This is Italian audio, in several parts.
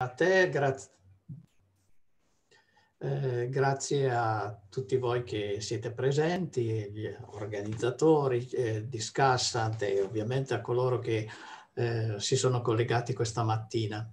a te, grazie. Eh, grazie a tutti voi che siete presenti, gli organizzatori eh, di Scassant e ovviamente a coloro che eh, si sono collegati questa mattina.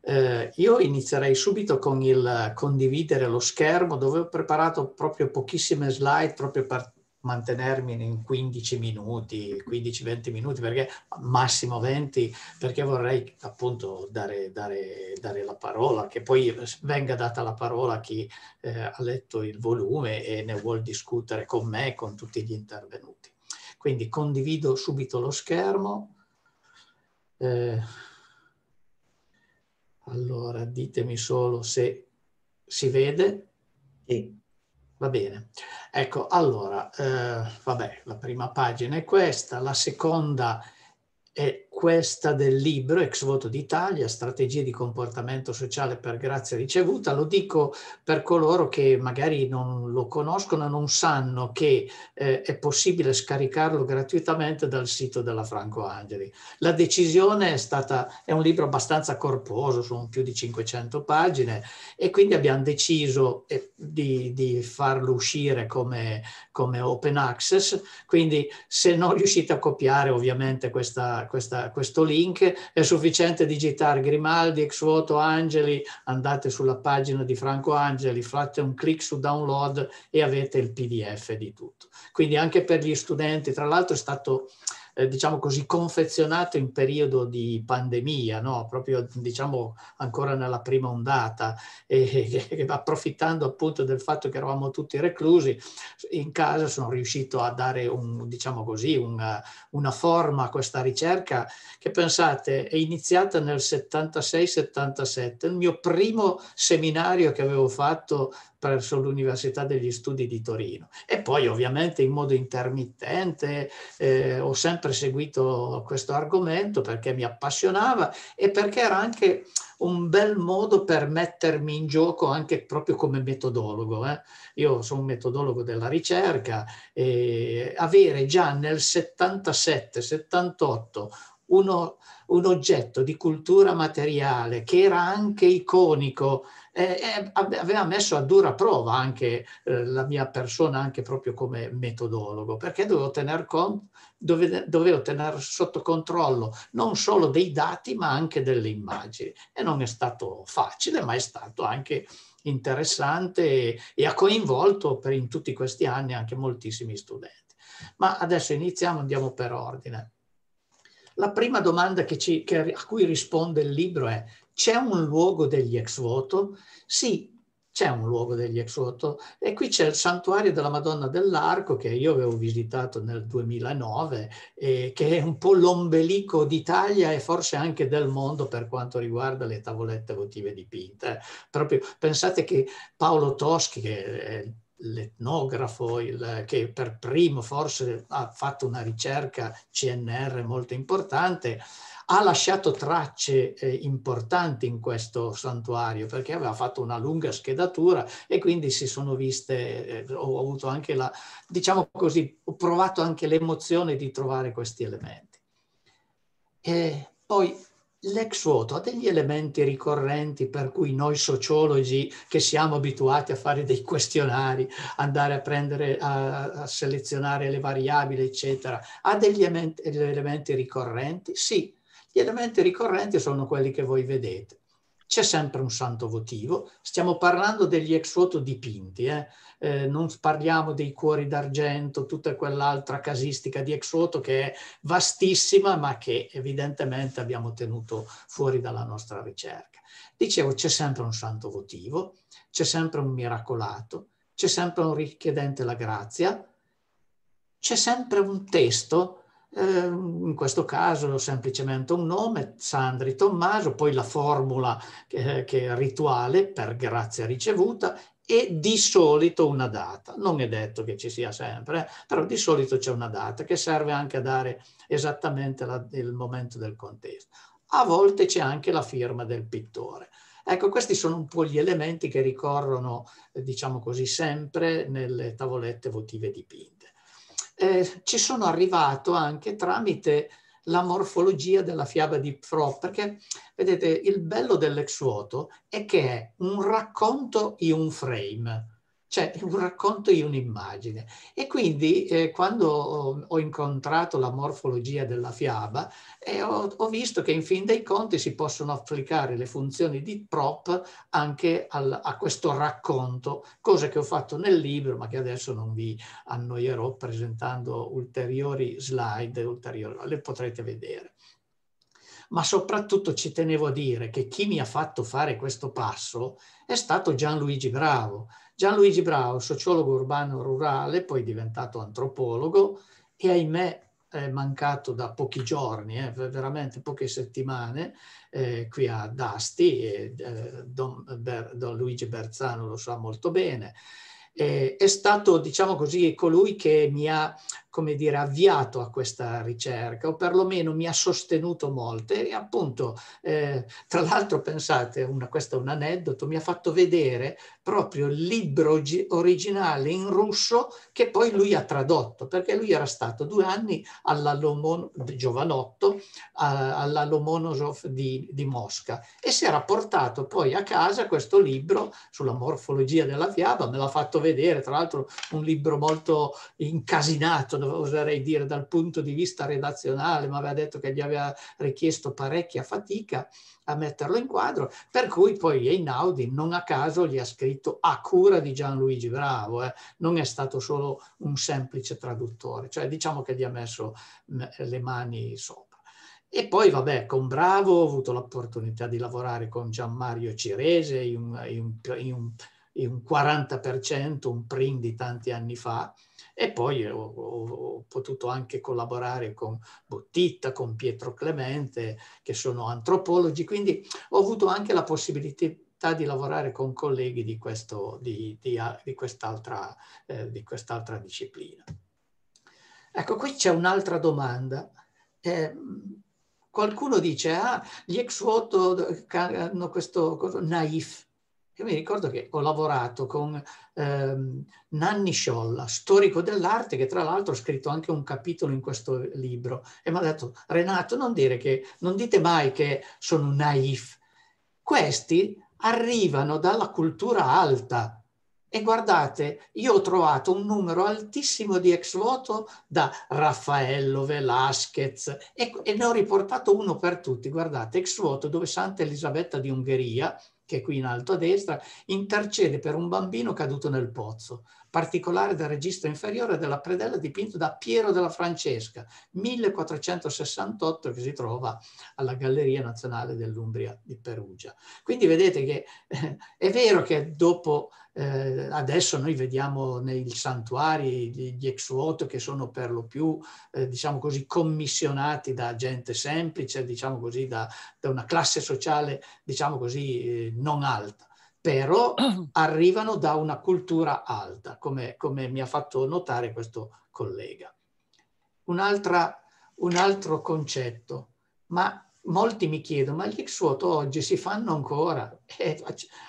Eh, io inizierei subito con il condividere lo schermo dove ho preparato proprio pochissime slide proprio per mantenermi in 15 minuti, 15-20 minuti, perché massimo 20, perché vorrei appunto dare, dare, dare la parola, che poi venga data la parola a chi eh, ha letto il volume e ne vuol discutere con me e con tutti gli intervenuti. Quindi condivido subito lo schermo. Eh, allora, ditemi solo se si vede. Sì. Va bene. Ecco, allora, eh, vabbè, la prima pagina è questa, la seconda è questa del libro Ex Voto d'Italia, strategie di comportamento sociale per grazia ricevuta. Lo dico per coloro che magari non lo conoscono e non sanno che eh, è possibile scaricarlo gratuitamente dal sito della Franco Angeli. La decisione è stata, è un libro abbastanza corposo, sono più di 500 pagine e quindi abbiamo deciso eh, di, di farlo uscire come come open access, quindi se non riuscite a copiare ovviamente questa, questa, questo link è sufficiente digitare Grimaldi, ex voto Angeli, andate sulla pagina di Franco Angeli, fate un clic su download e avete il PDF di tutto. Quindi anche per gli studenti, tra l'altro è stato eh, diciamo così, confezionato in periodo di pandemia, no? proprio diciamo ancora nella prima ondata, e, e, approfittando appunto del fatto che eravamo tutti reclusi, in casa sono riuscito a dare un, diciamo così, una, una forma a questa ricerca che pensate è iniziata nel 76-77, il mio primo seminario che avevo fatto presso l'Università degli Studi di Torino. E poi ovviamente in modo intermittente eh, ho sempre seguito questo argomento perché mi appassionava e perché era anche un bel modo per mettermi in gioco anche proprio come metodologo. Eh. Io sono un metodologo della ricerca e avere già nel 77-78 un oggetto di cultura materiale che era anche iconico eh, eh aveva messo a dura prova anche eh, la mia persona, anche proprio come metodologo, perché dovevo tenere con, dove, dovevo tener sotto controllo non solo dei dati, ma anche delle immagini. E non è stato facile, ma è stato anche interessante e, ha coinvolto per in tutti questi anni anche moltissimi studenti. Ma adesso iniziamo, andiamo per ordine. La prima domanda che ci, che, a cui risponde il libro è c'è un luogo degli ex voto? Sì, c'è un luogo degli ex voto e qui c'è il santuario della Madonna dell'Arco che io avevo visitato nel 2009 eh, che è un po' l'ombelico d'Italia e forse anche del mondo per quanto riguarda le tavolette votive dipinte. Proprio, pensate che Paolo Toschi, che è l'etnografo il, che per primo forse ha fatto una ricerca CNR molto importante, ha lasciato tracce eh, importanti in questo santuario perché aveva fatto una lunga schedatura e quindi si sono viste, eh, ho avuto anche la, diciamo così, ho provato anche l'emozione di trovare questi elementi. E poi l'ex vuoto ha degli elementi ricorrenti per cui noi sociologi che siamo abituati a fare dei questionari, andare a prendere, a, a selezionare le variabili, eccetera, ha degli elementi, ricorrenti? Sì, gli elementi ricorrenti sono quelli che voi vedete. C'è sempre un santo votivo, stiamo parlando degli ex voto dipinti, eh? Eh, non parliamo dei cuori d'argento, tutta quell'altra casistica di ex voto che è vastissima ma che evidentemente abbiamo tenuto fuori dalla nostra ricerca. Dicevo, c'è sempre un santo votivo, c'è sempre un miracolato, c'è sempre un richiedente la grazia, c'è sempre un testo eh, in questo caso semplicemente un nome, Sandri Tommaso, poi la formula che, che è rituale per grazia ricevuta e di solito una data. Non è detto che ci sia sempre, eh? però di solito c'è una data che serve anche a dare esattamente la, il momento del contesto. A volte c'è anche la firma del pittore. Ecco, questi sono un po' gli elementi che ricorrono, eh, diciamo così, sempre nelle tavolette votive dipinte eh, ci sono arrivato anche tramite la morfologia della fiaba di Pro, perché vedete il bello dell'ex vuoto è che è un racconto in un frame, cioè un racconto in un'immagine. E quindi eh, quando ho, ho, incontrato la morfologia della fiaba, eh, ho, ho, visto che in fin dei conti si possono applicare le funzioni di prop anche al, a questo racconto, cosa che ho fatto nel libro, ma che adesso non vi annoierò presentando ulteriori slide, ulteriori, le potrete vedere ma soprattutto ci tenevo a dire che chi mi ha fatto fare questo passo è stato Gianluigi Bravo, Gianluigi Brau, sociologo urbano rurale, poi diventato antropologo e ahimè è mancato da pochi giorni, eh, veramente poche settimane, eh, qui a Dasti, e, eh, Don, Ber, Don, Luigi Berzano lo sa molto bene. Eh, è stato, diciamo così, colui che mi ha come dire, avviato a questa ricerca o perlomeno mi ha sostenuto molte e appunto, eh, tra l'altro pensate, una, questo è un aneddoto, mi ha fatto vedere proprio il libro originale in russo che poi lui ha tradotto, perché lui era stato due anni alla Lomon, giovanotto alla Lomonosov di, di Mosca e si era portato poi a casa questo libro sulla morfologia della fiaba, me l'ha fatto vedere, tra l'altro un libro molto incasinato oserei dire dal punto di vista redazionale, ma aveva detto che gli aveva richiesto parecchia fatica a metterlo in quadro, per cui poi Einaudi non a caso gli ha scritto a cura di Gianluigi Bravo, eh. non è stato solo un semplice traduttore, cioè diciamo che gli ha messo mm, le mani sopra. E poi, vabbè, con Bravo ho avuto l'opportunità di lavorare con Gianmario Cirese in un, in un, in un 40%, un print di tanti anni fa, e poi ho, ho, ho potuto anche collaborare con Bottitta, con Pietro Clemente, che sono antropologi, quindi ho avuto anche la possibilità di lavorare con colleghi di, questo, di, di, di quest'altra, eh, di quest'altra disciplina. Ecco, qui c'è un'altra domanda. Eh, qualcuno dice, ah, gli ex voto hanno questo, questo naif. Io mi ricordo che ho lavorato con ehm, Nanni Sciolla, storico dell'arte, che tra l'altro ha scritto anche un capitolo in questo libro, e mi ha detto, Renato, non, che, non dite mai che sono naif. Questi arrivano dalla cultura alta. E guardate, io ho trovato un numero altissimo di ex voto da Raffaello, Velasquez, e, e ne ho riportato uno per tutti. Guardate, ex voto dove Santa Elisabetta di Ungheria, che è qui in alto a destra, intercede per un bambino caduto nel pozzo particolare del registro inferiore della predella dipinto da Piero della Francesca, 1468, che si trova alla Galleria Nazionale dell'Umbria di Perugia. Quindi vedete che eh, è vero che dopo, eh, adesso noi vediamo nei santuari gli ex voto che sono per lo più, eh, diciamo così, commissionati da gente semplice, diciamo così, da, da una classe sociale, diciamo così, eh, non alta però arrivano da una cultura alta, come, come mi ha fatto notare questo collega. un altro concetto, ma molti mi chiedono, ma gli X-Woto oggi si fanno ancora? Eh,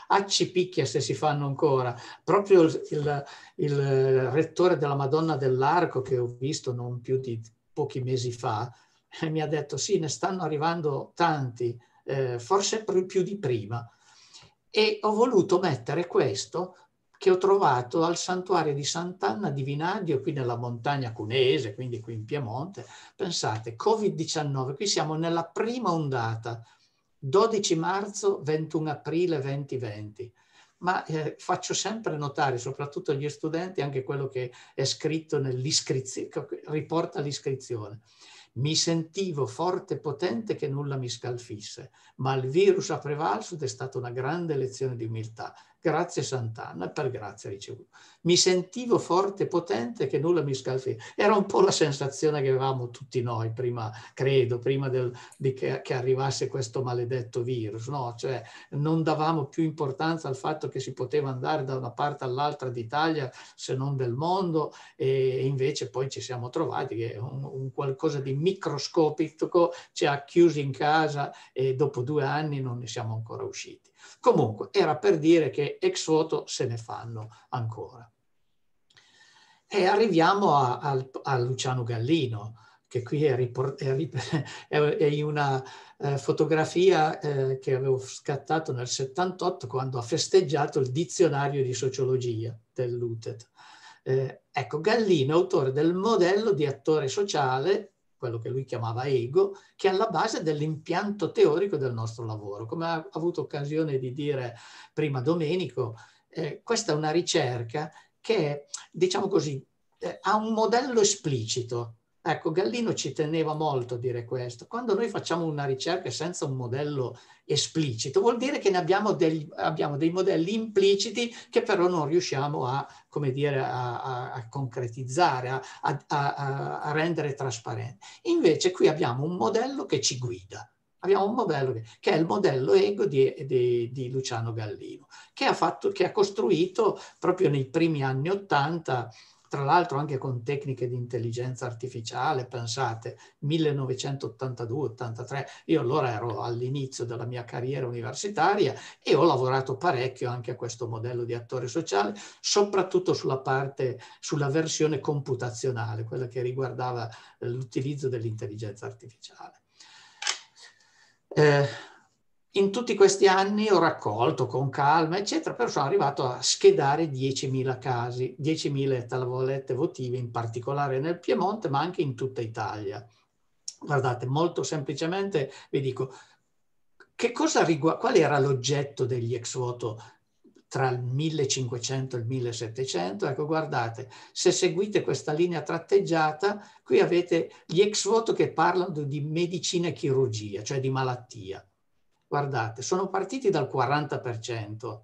acci picchia se si fanno ancora. Proprio il, il rettore della Madonna dell'Arco, che ho visto non più di pochi mesi fa, eh, mi ha detto sì, ne stanno arrivando tanti, eh, forse più di prima e ho voluto mettere questo che ho trovato al santuario di Sant'Anna di Vinadio, qui nella montagna cunese, quindi qui in Piemonte. Pensate, Covid-19, qui siamo nella prima ondata, 12 marzo, 21 aprile 2020 ma eh, faccio sempre notare, soprattutto agli studenti, anche quello che è scritto nell'iscrizione, riporta l'iscrizione mi sentivo forte e potente che nulla mi scalfisse, ma il virus ha prevalso ed è stata una grande lezione di umiltà Grazie Sant'Anna per grazia ricevuta. Mi sentivo forte e potente che nulla mi scalfì. Era un po' la sensazione che avevamo tutti noi prima, credo, prima del, che, che, arrivasse questo maledetto virus. No? Cioè, non davamo più importanza al fatto che si poteva andare da una parte all'altra d'Italia se non del mondo e invece poi ci siamo trovati che un, un qualcosa di microscopico ci ha chiusi in casa e dopo due anni non ne siamo ancora usciti. Comunque, era per dire che ex voto se ne fanno ancora. E arriviamo a, a, a Luciano Gallino, che qui è, è, è in una eh, fotografia eh, che avevo scattato nel 78 quando ha festeggiato il dizionario di sociologia dell'UTET. Eh, ecco, Gallino, autore del modello di attore sociale quello che lui chiamava ego, che è alla base dell'impianto teorico del nostro lavoro. Come ha avuto occasione di dire prima Domenico, eh, questa è una ricerca che, diciamo così, eh, ha un modello esplicito, Ecco, Gallino ci teneva molto a dire questo. Quando noi facciamo una ricerca senza un modello esplicito, vuol dire che abbiamo, degli, abbiamo, dei modelli impliciti che però non riusciamo a, dire, a, a, a concretizzare, a rendere trasparente. Invece qui abbiamo un modello che ci guida abbiamo un modello che, che, è il modello ego di, di, di Luciano Gallino, che ha, fatto, che ha costruito proprio nei primi anni Ottanta tra l'altro anche con tecniche di intelligenza artificiale, pensate, 1982-83, io allora ero all'inizio della mia carriera universitaria e ho lavorato parecchio anche a questo modello di attore sociale, soprattutto sulla parte, sulla versione computazionale, quella che riguardava eh, l'utilizzo dell'intelligenza artificiale. Eh, in tutti questi anni ho raccolto con calma, eccetera, però sono arrivato a schedare 10.000 casi, 10.000 tavolette votive, in particolare nel Piemonte, ma anche in tutta Italia. Guardate, molto semplicemente vi dico, che cosa riguarda, qual era l'oggetto degli ex voto tra il 1500 e il 1700? Ecco, guardate, se seguite questa linea tratteggiata, qui avete gli ex voto che parlano di medicina e chirurgia, cioè di malattia Guardate, sono partiti dal 40%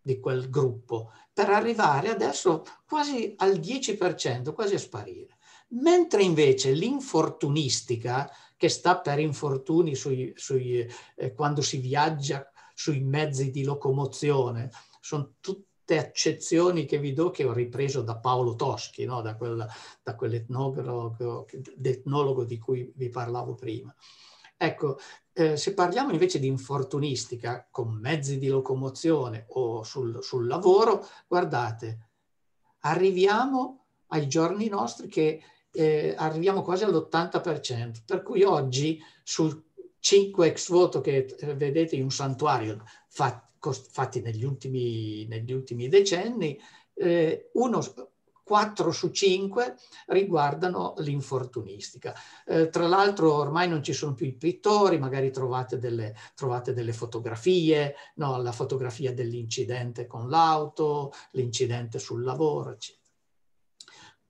di quel gruppo per arrivare adesso quasi al 10%, quasi a sparire. Mentre invece l'infortunistica, che sta per infortuni sui, sui, eh, quando si viaggia sui mezzi di locomozione, sono tutte accezioni che vi do che ho ripreso da Paolo Toschi, no? da, quel, da quell'etnologo di cui vi parlavo prima. Ecco, eh, se parliamo invece di infortunistica con mezzi di locomozione o sul, sul lavoro, guardate, arriviamo ai giorni nostri che eh, arriviamo quasi all'80%, per cui oggi sul 5 ex voto che eh, vedete in un santuario fat, cost, fatti negli ultimi, negli ultimi decenni, eh, uno 4 su 5 riguardano l'infortunistica. Eh, tra l'altro ormai non ci sono più i pittori, magari trovate delle, trovate delle fotografie, no? la fotografia dell'incidente con l'auto, l'incidente sul lavoro, eccetera.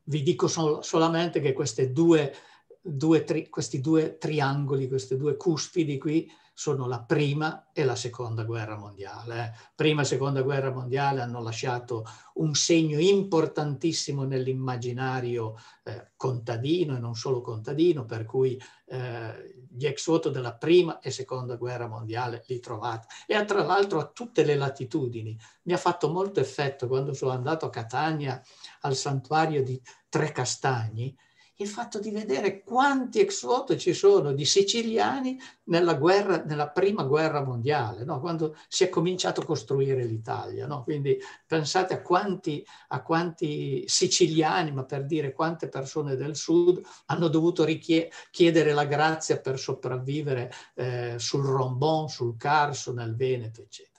Vi dico sol solamente che due, due questi due triangoli, queste due cuspidi qui, sono la prima e la seconda guerra mondiale. Eh. Prima e seconda guerra mondiale hanno lasciato un segno importantissimo nell'immaginario eh, contadino e non solo contadino, per cui eh, gli ex voto della prima e seconda guerra mondiale li trovate. E ha, tra l'altro a tutte le latitudini. Mi ha fatto molto effetto quando sono andato a Catania al santuario di Tre Castagni, il fatto di vedere quanti ex voto ci sono di siciliani nella, guerra, nella prima guerra mondiale, no? quando si è cominciato a costruire l'Italia. No? Quindi pensate a quanti, a quanti, siciliani, ma per dire quante persone del sud hanno dovuto chiedere la grazia per sopravvivere eh, sul Rombon, sul Carso, nel Veneto, eccetera.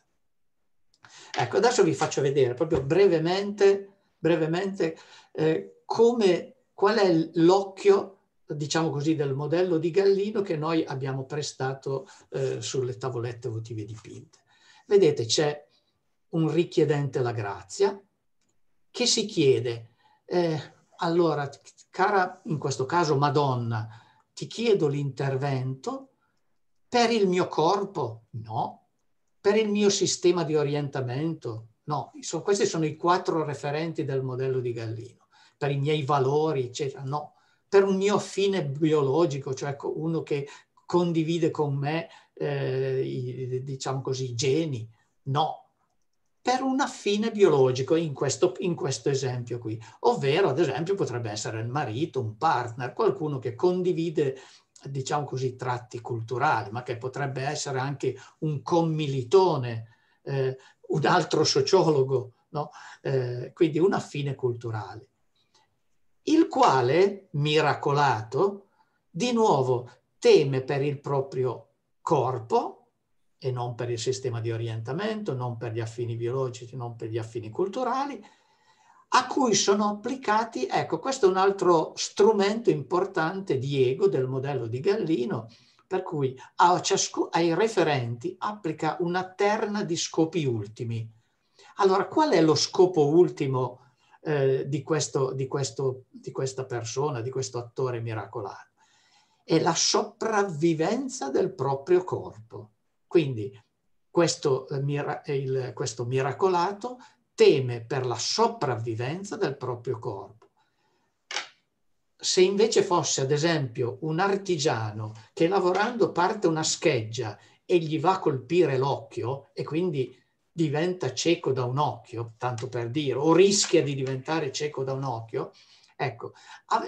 Ecco, adesso vi faccio vedere proprio brevemente, brevemente eh, come qual è l'occhio diciamo così, del modello di Gallino che noi abbiamo prestato eh, sulle tavolette votive dipinte. Vedete, c'è un richiedente la grazia che si chiede, eh, allora, cara, in questo caso Madonna, ti chiedo l'intervento per il mio corpo? No. Per il mio sistema di orientamento? No. Sono, questi sono i quattro referenti del modello di Gallino per i miei valori, eccetera, no, per un mio fine biologico, cioè uno che condivide con me, eh, i, diciamo così, i geni, no, per un affine biologico in questo, in questo, esempio qui, ovvero ad esempio potrebbe essere il marito, un partner, qualcuno che condivide diciamo così tratti culturali, ma che potrebbe essere anche un commilitone, eh, un altro sociologo, no? eh, quindi un affine culturale il quale, miracolato, di nuovo teme per il proprio corpo e non per il sistema di orientamento, non per gli affini biologici, non per gli affini culturali, a cui sono applicati, ecco, questo è un altro strumento importante di ego del modello di Gallino, per cui ciascun, ai referenti applica una terna di scopi ultimi. Allora, qual è lo scopo ultimo eh, di, questo, di, questo, di questa persona, di questo attore miracolato. È la sopravvivenza del proprio corpo. Quindi questo, eh, mira, il, questo miracolato teme per la sopravvivenza del proprio corpo. Se invece fosse, ad esempio, un artigiano che lavorando parte una scheggia e gli va a colpire l'occhio e quindi diventa cieco da un occhio, tanto per dire, o rischia di diventare cieco da un occhio, ecco,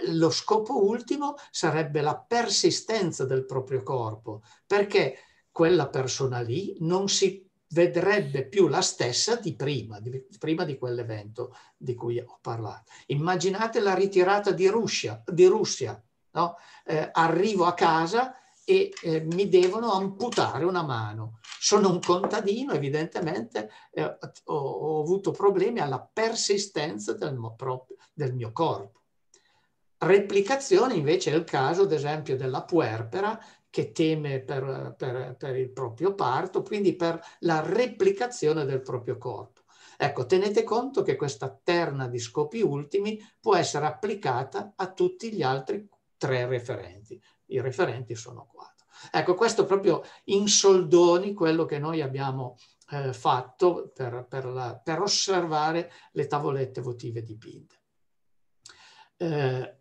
lo scopo ultimo sarebbe la persistenza del proprio corpo, perché quella persona lì non si vedrebbe più la stessa di prima, di, prima di quell'evento di cui ho parlato. Immaginate la ritirata di Russia, di Russia no? eh, arrivo a casa e eh, mi devono amputare una mano. Sono un contadino, evidentemente eh, ho, ho, avuto problemi alla persistenza del, del mio corpo. Replicazione invece è il caso, ad esempio, della puerpera che teme per, per, per il proprio parto, quindi per la replicazione del proprio corpo. Ecco, tenete conto che questa terna di scopi ultimi può essere applicata a tutti gli altri tre referenti i referenti sono quattro. Ecco, questo proprio in soldoni quello che noi abbiamo eh, fatto per, per, la, per, osservare le tavolette votive dipinte. Eh,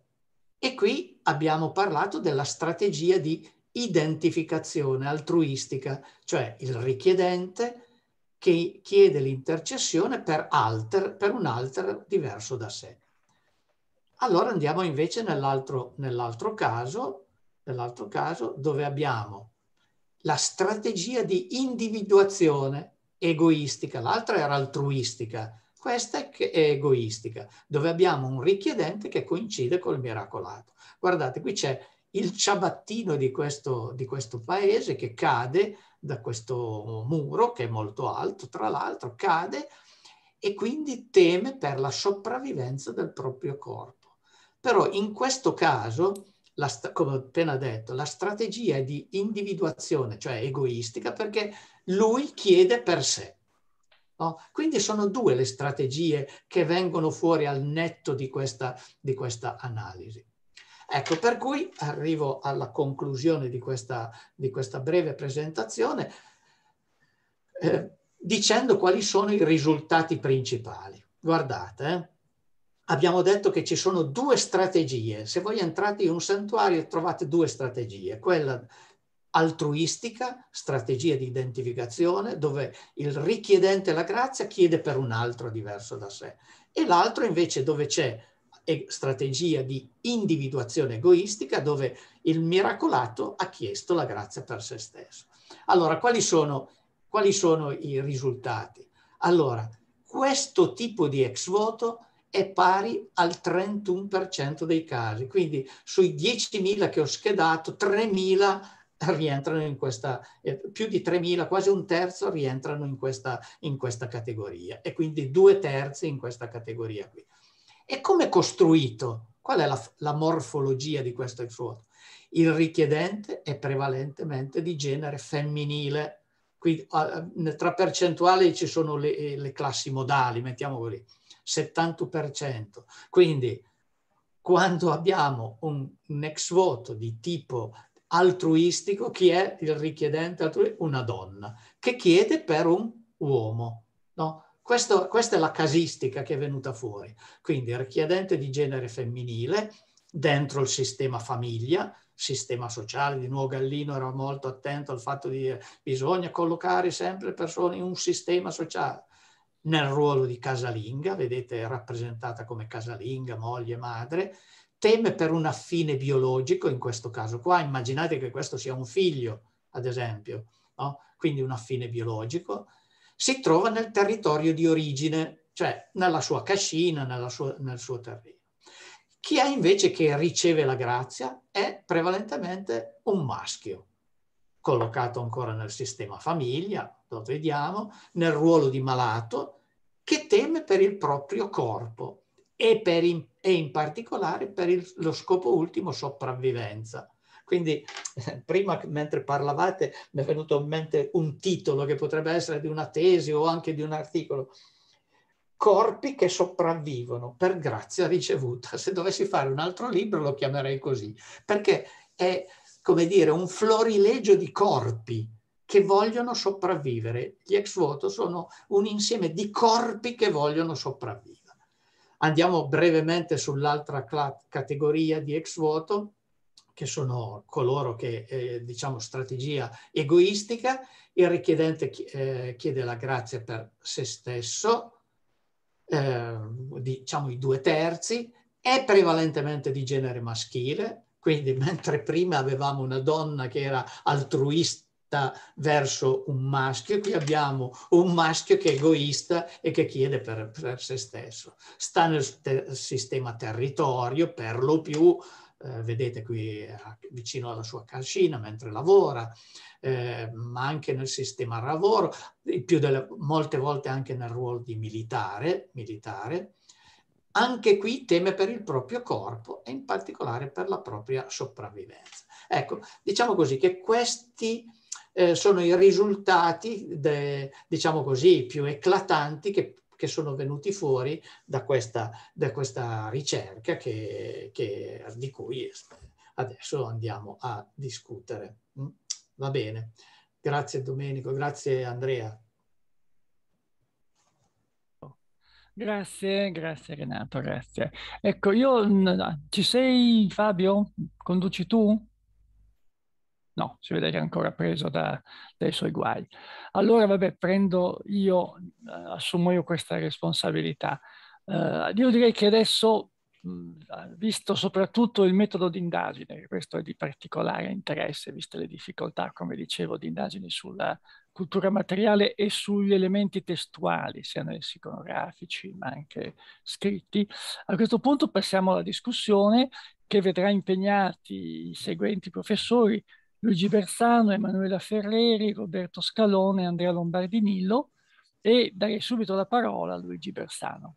e qui abbiamo parlato della strategia di identificazione altruistica, cioè il richiedente che chiede l'intercessione per, alter, per un alter diverso da sé. Allora andiamo invece nell'altro nell caso, nell'altro caso, dove abbiamo la strategia di individuazione egoistica, l'altra era altruistica, questa è egoistica, dove abbiamo un richiedente che coincide col miracolato. Guardate, qui c'è il ciabattino di questo, di questo paese che cade da questo muro, che è molto alto, tra l'altro, cade e quindi teme per la sopravvivenza del proprio corpo. Però in questo caso la, come ho appena detto, la strategia è di individuazione, cioè egoistica, perché lui chiede per sé. No? Quindi sono due le strategie che vengono fuori al netto di questa, di questa analisi. Ecco, per cui arrivo alla conclusione di questa, di questa breve presentazione eh, dicendo quali sono i risultati principali. Guardate, eh abbiamo detto che ci sono due strategie. Se voi entrate in un santuario trovate due strategie, quella altruistica, strategia di identificazione, dove il richiedente la grazia chiede per un altro diverso da sé, e l'altro invece dove c'è eh, strategia di individuazione egoistica, dove il miracolato ha chiesto la grazia per se stesso. Allora, quali sono, quali sono i risultati? Allora, questo tipo di ex voto è pari al 31% dei casi. Quindi sui 10.000 che ho schedato, 3.000 rientrano in questa, eh, più di 3.000, quasi un terzo rientrano in questa, in questa categoria e quindi due terzi in questa categoria qui. E come è costruito? Qual è la, la morfologia di questo exuoto? Il richiedente è prevalentemente di genere femminile, quindi tra percentuali ci sono le, eh, le classi modali, mettiamo così 71%. Quindi quando abbiamo un, un ex voto di tipo altruistico, chi è il richiedente altruistico? Una donna che chiede per un uomo. No? Questo, questa è la casistica che è venuta fuori. Quindi richiedente di genere femminile dentro il sistema famiglia, sistema sociale, di nuovo Gallino era molto attento al fatto di bisogna collocare sempre persone in un sistema sociale nel ruolo di casalinga, vedete rappresentata come casalinga, moglie, madre, teme per un affine biologico in questo caso qua, immaginate che questo sia un figlio, ad esempio, no? quindi un affine biologico, si trova nel territorio di origine, cioè nella sua cascina, sua, nel suo terreno. Chi è invece che riceve la grazia è prevalentemente un maschio, collocato ancora nel sistema famiglia, lo certo, vediamo, nel ruolo di malato, che teme per il proprio corpo e, in, e in, particolare per il, lo scopo ultimo sopravvivenza. Quindi prima, mentre parlavate, mi è venuto in mente un titolo che potrebbe essere di una tesi o anche di un articolo. Corpi che sopravvivono per grazia ricevuta. Se dovessi fare un altro libro lo chiamerei così, perché è, come dire, un florilegio di corpi che vogliono sopravvivere. Gli ex voto sono un insieme di corpi che vogliono sopravvivere. Andiamo brevemente sull'altra categoria di ex voto, che sono coloro che, eh, diciamo, strategia egoistica, il richiedente eh, chiede la grazia per se stesso, eh, diciamo i due terzi, è prevalentemente di genere maschile, quindi mentre prima avevamo una donna che era altruista, vendetta verso un maschio, qui abbiamo un maschio che è egoista e che chiede per, per se stesso. Sta nel ter sistema territorio, per lo più, eh, vedete qui eh, vicino alla sua cascina mentre lavora, eh, ma anche nel sistema lavoro, delle, molte volte anche nel ruolo di militare, militare anche qui teme per il proprio corpo e in particolare per la propria sopravvivenza. Ecco, diciamo così che questi eh, sono i risultati, de, diciamo così, più eclatanti che, che sono venuti fuori da questa, da questa ricerca che, che, di cui adesso andiamo a discutere. Mm, va bene. Grazie Domenico, grazie Andrea. Grazie, grazie Renato, grazie. Ecco, io ci sei Fabio? Conduci tu? No, si vede che è ancora preso da, dai suoi guai. Allora, vabbè, prendo io, eh, assumo io questa responsabilità. Eh, io direi che adesso, mh, visto soprattutto il metodo di indagine, questo è di particolare interesse, viste le difficoltà, come dicevo, di indagini sulla cultura materiale e sugli elementi testuali, siano essi iconografici ma anche scritti. A questo punto passiamo alla discussione che vedrà impegnati i seguenti professori, Luigi Bersano, Emanuela Ferreri, Roberto Scalone, Andrea Lombardi Nillo e darei subito la parola a Luigi Bersano.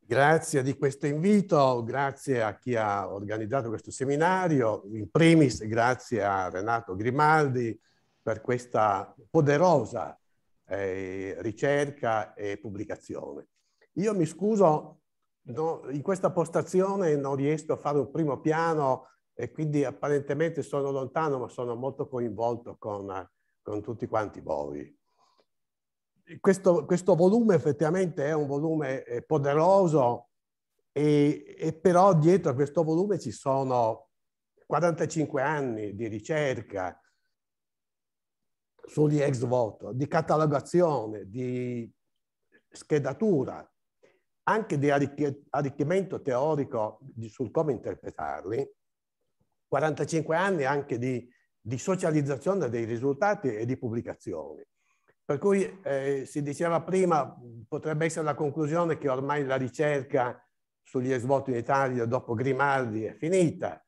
Grazie di questo invito, grazie a chi ha organizzato questo seminario, in primis grazie a Renato Grimaldi per questa poderosa eh, ricerca e pubblicazione. Io mi scuso, no, in questa postazione non riesco a fare un primo piano e quindi apparentemente sono lontano, ma sono molto coinvolto con, con tutti quanti voi. Questo, questo, volume effettivamente è un volume eh, poderoso e, e però dietro a questo volume ci sono 45 anni di ricerca, sugli ex voto, di catalogazione, di schedatura, anche di arricchimento teorico sul come interpretarli, 45 anni anche di, di socializzazione dei risultati e di pubblicazioni. Per cui eh, si diceva prima, potrebbe essere la conclusione che ormai la ricerca sugli svolti in Italia dopo Grimaldi è finita,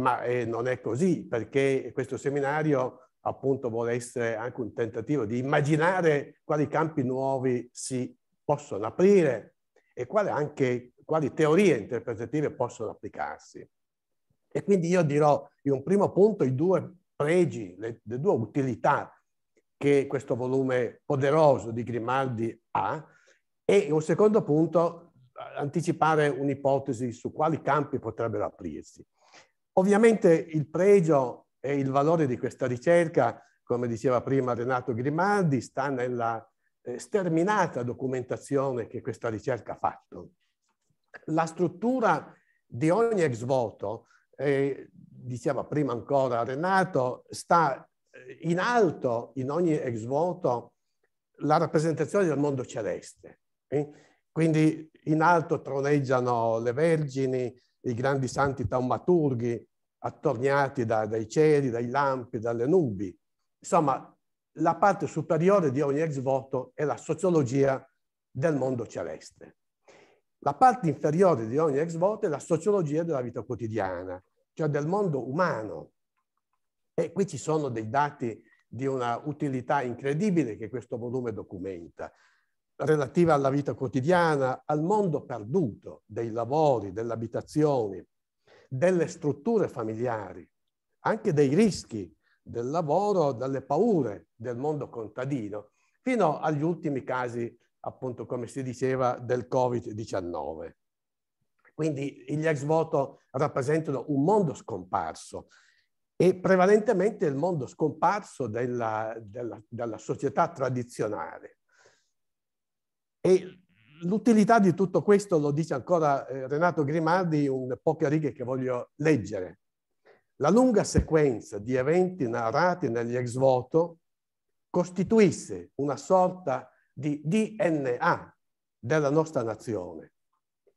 ma eh, non è così, perché questo seminario appunto vuole essere anche un tentativo di immaginare quali campi nuovi si possono aprire e quali, anche, quali teorie interpretative possono applicarsi. E quindi io dirò in un primo punto i due pregi, le, le due utilità che questo volume poderoso di Grimaldi ha e in un secondo punto anticipare un'ipotesi su quali campi potrebbero aprirsi. Ovviamente il pregio e il valore di questa ricerca, come diceva prima Renato Grimaldi, sta nella eh, sterminata documentazione che questa ricerca ha fatto. La struttura di ogni ex voto eh, diceva prima ancora Renato, sta eh, in alto in ogni ex voto la rappresentazione del mondo celeste. Eh? Quindi in alto troneggiano le vergini, i grandi santi taumaturghi, attorniati da, dai cieli, dai lampi, dalle nubi. Insomma, la parte superiore di ogni ex voto è la sociologia del mondo celeste. La parte inferiore di ogni ex voto è la sociologia della vita quotidiana, cioè del mondo umano. E qui ci sono dei dati di una utilità incredibile che questo volume documenta, relativa alla vita quotidiana, al mondo perduto dei lavori, delle abitazioni, delle strutture familiari, anche dei rischi del lavoro, dalle paure del mondo contadino, fino agli ultimi casi, appunto, come si diceva, del Covid-19. Quindi gli ex voto rappresentano un mondo scomparso e prevalentemente il mondo scomparso della, della, della società tradizionale. E l'utilità di tutto questo lo dice ancora eh, Renato Grimaldi in poche righe che voglio leggere. La lunga sequenza di eventi narrati negli ex voto costituisse una sorta di DNA della nostra nazione,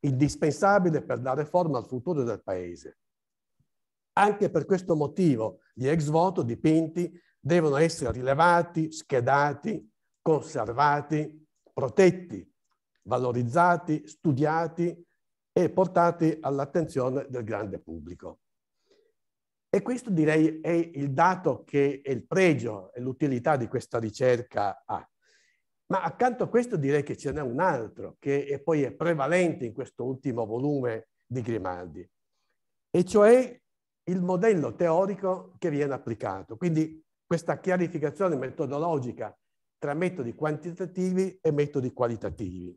indispensabile per dare forma al futuro del Paese. Anche per questo motivo gli ex voto dipinti devono essere rilevati, schedati, conservati, protetti, valorizzati, studiati e portati all'attenzione del grande pubblico. E questo direi è il dato che è il pregio e l'utilità di questa ricerca ha. Ma accanto a questo direi che ce n'è un altro che è poi è prevalente in questo ultimo volume di Grimaldi, e cioè il modello teorico che viene applicato. Quindi questa chiarificazione metodologica tra metodi quantitativi e metodi qualitativi.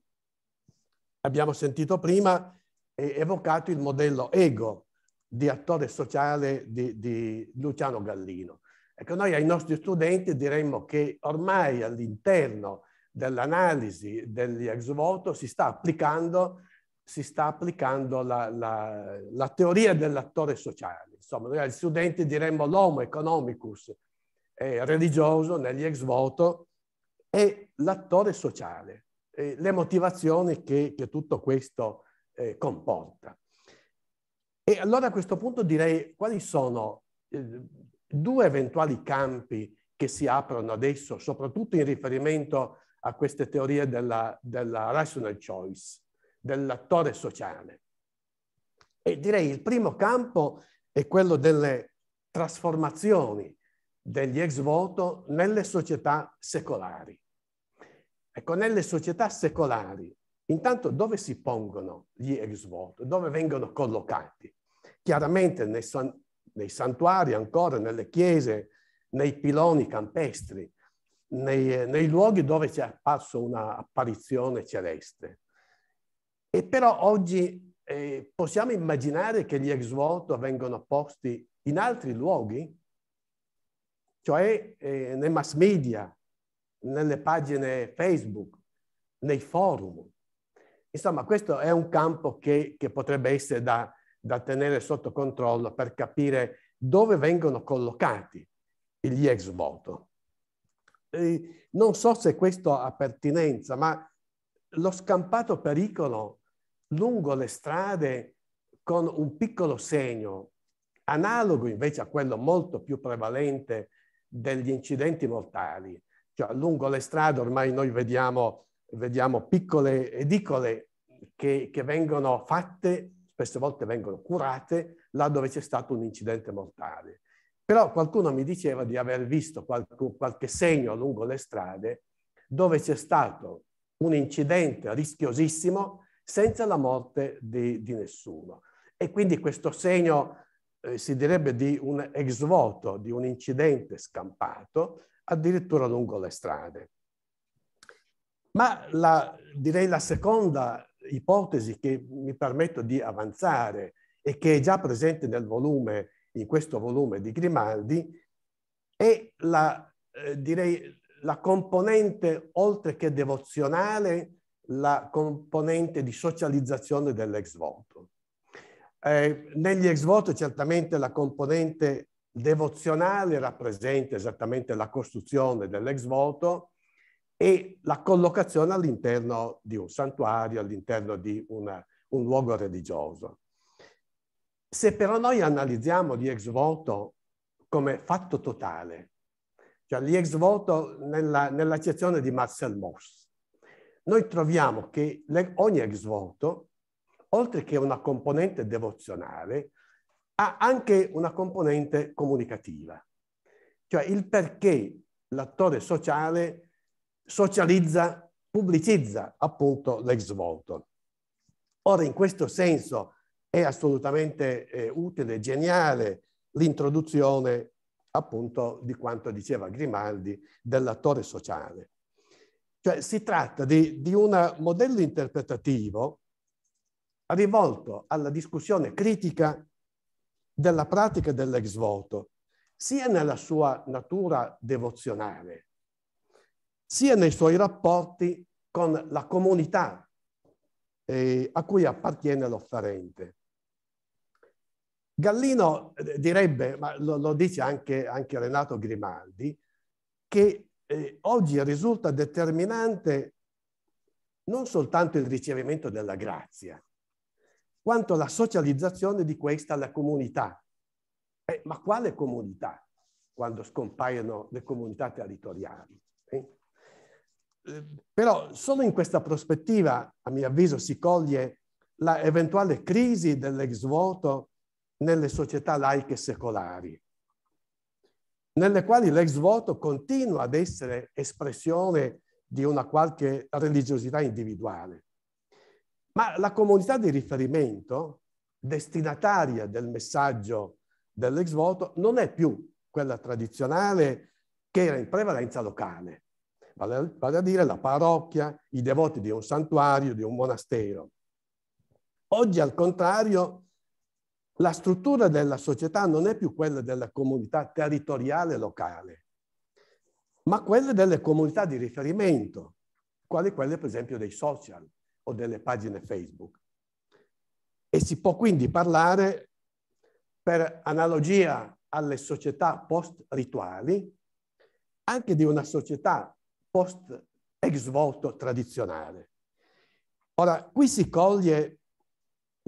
Abbiamo sentito prima evocato il modello ego di attore sociale di, di Luciano Gallino. Ecco, noi ai nostri studenti diremmo che ormai all'interno dell'analisi degli ex voto si sta applicando, si sta applicando la, la, la, teoria dell'attore sociale. Insomma, noi agli studenti diremmo l'homo economicus eh, religioso negli ex voto e l'attore sociale, eh, le motivazioni che, che tutto questo eh, comporta. E allora a questo punto direi quali sono eh, due eventuali campi che si aprono adesso, soprattutto in riferimento a queste teorie della, della rational choice, dell'attore sociale. E direi il primo campo è quello delle trasformazioni degli ex voto nelle società secolari. Ecco, nelle società secolari, intanto dove si pongono gli ex voto? Dove vengono collocati? Chiaramente nei, san- nei santuari ancora, nelle chiese, nei piloni campestri, nei, nei luoghi dove c'è apparso un'apparizione celeste. E però oggi eh, possiamo immaginare che gli ex voto vengano posti in altri luoghi, cioè eh, nei mass media, nelle pagine Facebook, nei forum. Insomma, questo è un campo che, che potrebbe essere da, da, tenere sotto controllo per capire dove vengono collocati gli ex voto non so se questo ha pertinenza, ma lo scampato pericolo lungo le strade con un piccolo segno, analogo invece a quello molto più prevalente degli incidenti mortali. Cioè, lungo le strade ormai noi vediamo, vediamo piccole edicole che, che, vengono fatte, spesse volte vengono curate, là dove c'è stato un incidente mortale. Però qualcuno mi diceva di aver visto qualche, qualche segno lungo le strade dove c'è stato un incidente rischiosissimo senza la morte di, di nessuno. E quindi questo segno eh, si direbbe di un ex voto, di un incidente scampato, addirittura lungo le strade. Ma la, direi la seconda ipotesi che mi permetto di avanzare e che è già presente nel volume in questo volume di Grimaldi è la, eh, direi, la componente, oltre che devozionale, la componente di socializzazione dell'ex voto. Eh, negli ex voto certamente la componente devozionale rappresenta esattamente la costruzione dell'ex voto e la collocazione all'interno di un santuario, all'interno di una, un luogo religioso. Se però noi analizziamo gli ex voto come fatto totale, cioè gli ex voto nella, nell'accezione di Marcel Mauss, noi troviamo che ogni ex voto, oltre che una componente devozionale, ha anche una componente comunicativa, cioè il perché l'attore sociale socializza, pubblicizza appunto l'ex voto. Ora, in questo senso, è assolutamente eh, utile, geniale l'introduzione appunto di quanto diceva Grimaldi dell'attore sociale. Cioè si tratta di, di un modello interpretativo rivolto alla discussione critica della pratica dell'ex voto, sia nella sua natura devozionale, sia nei suoi rapporti con la comunità eh, a cui appartiene l'offerente. Gallino eh, direbbe, ma lo, lo dice anche, anche, Renato Grimaldi, che eh, oggi risulta determinante non soltanto il ricevimento della grazia, quanto la socializzazione di questa alla comunità. Eh, ma quale comunità quando scompaiono le comunità territoriali? però solo in questa prospettiva, a mio avviso, si coglie l'eventuale crisi dell'ex voto nelle società laiche secolari, nelle quali l'ex voto continua ad essere espressione di una qualche religiosità individuale. Ma la comunità di riferimento, destinataria del messaggio dell'ex voto, non è più quella tradizionale che era in prevalenza locale, vale, vale a dire la parrocchia, i devoti di un santuario, di un monastero. Oggi, al contrario, la struttura della società non è più quella della comunità territoriale locale, ma quella delle comunità di riferimento, quali quelle per esempio dei social o delle pagine Facebook. E si può quindi parlare, per analogia alle società post-rituali, anche di una società post ex voto tradizionale. Ora, qui si coglie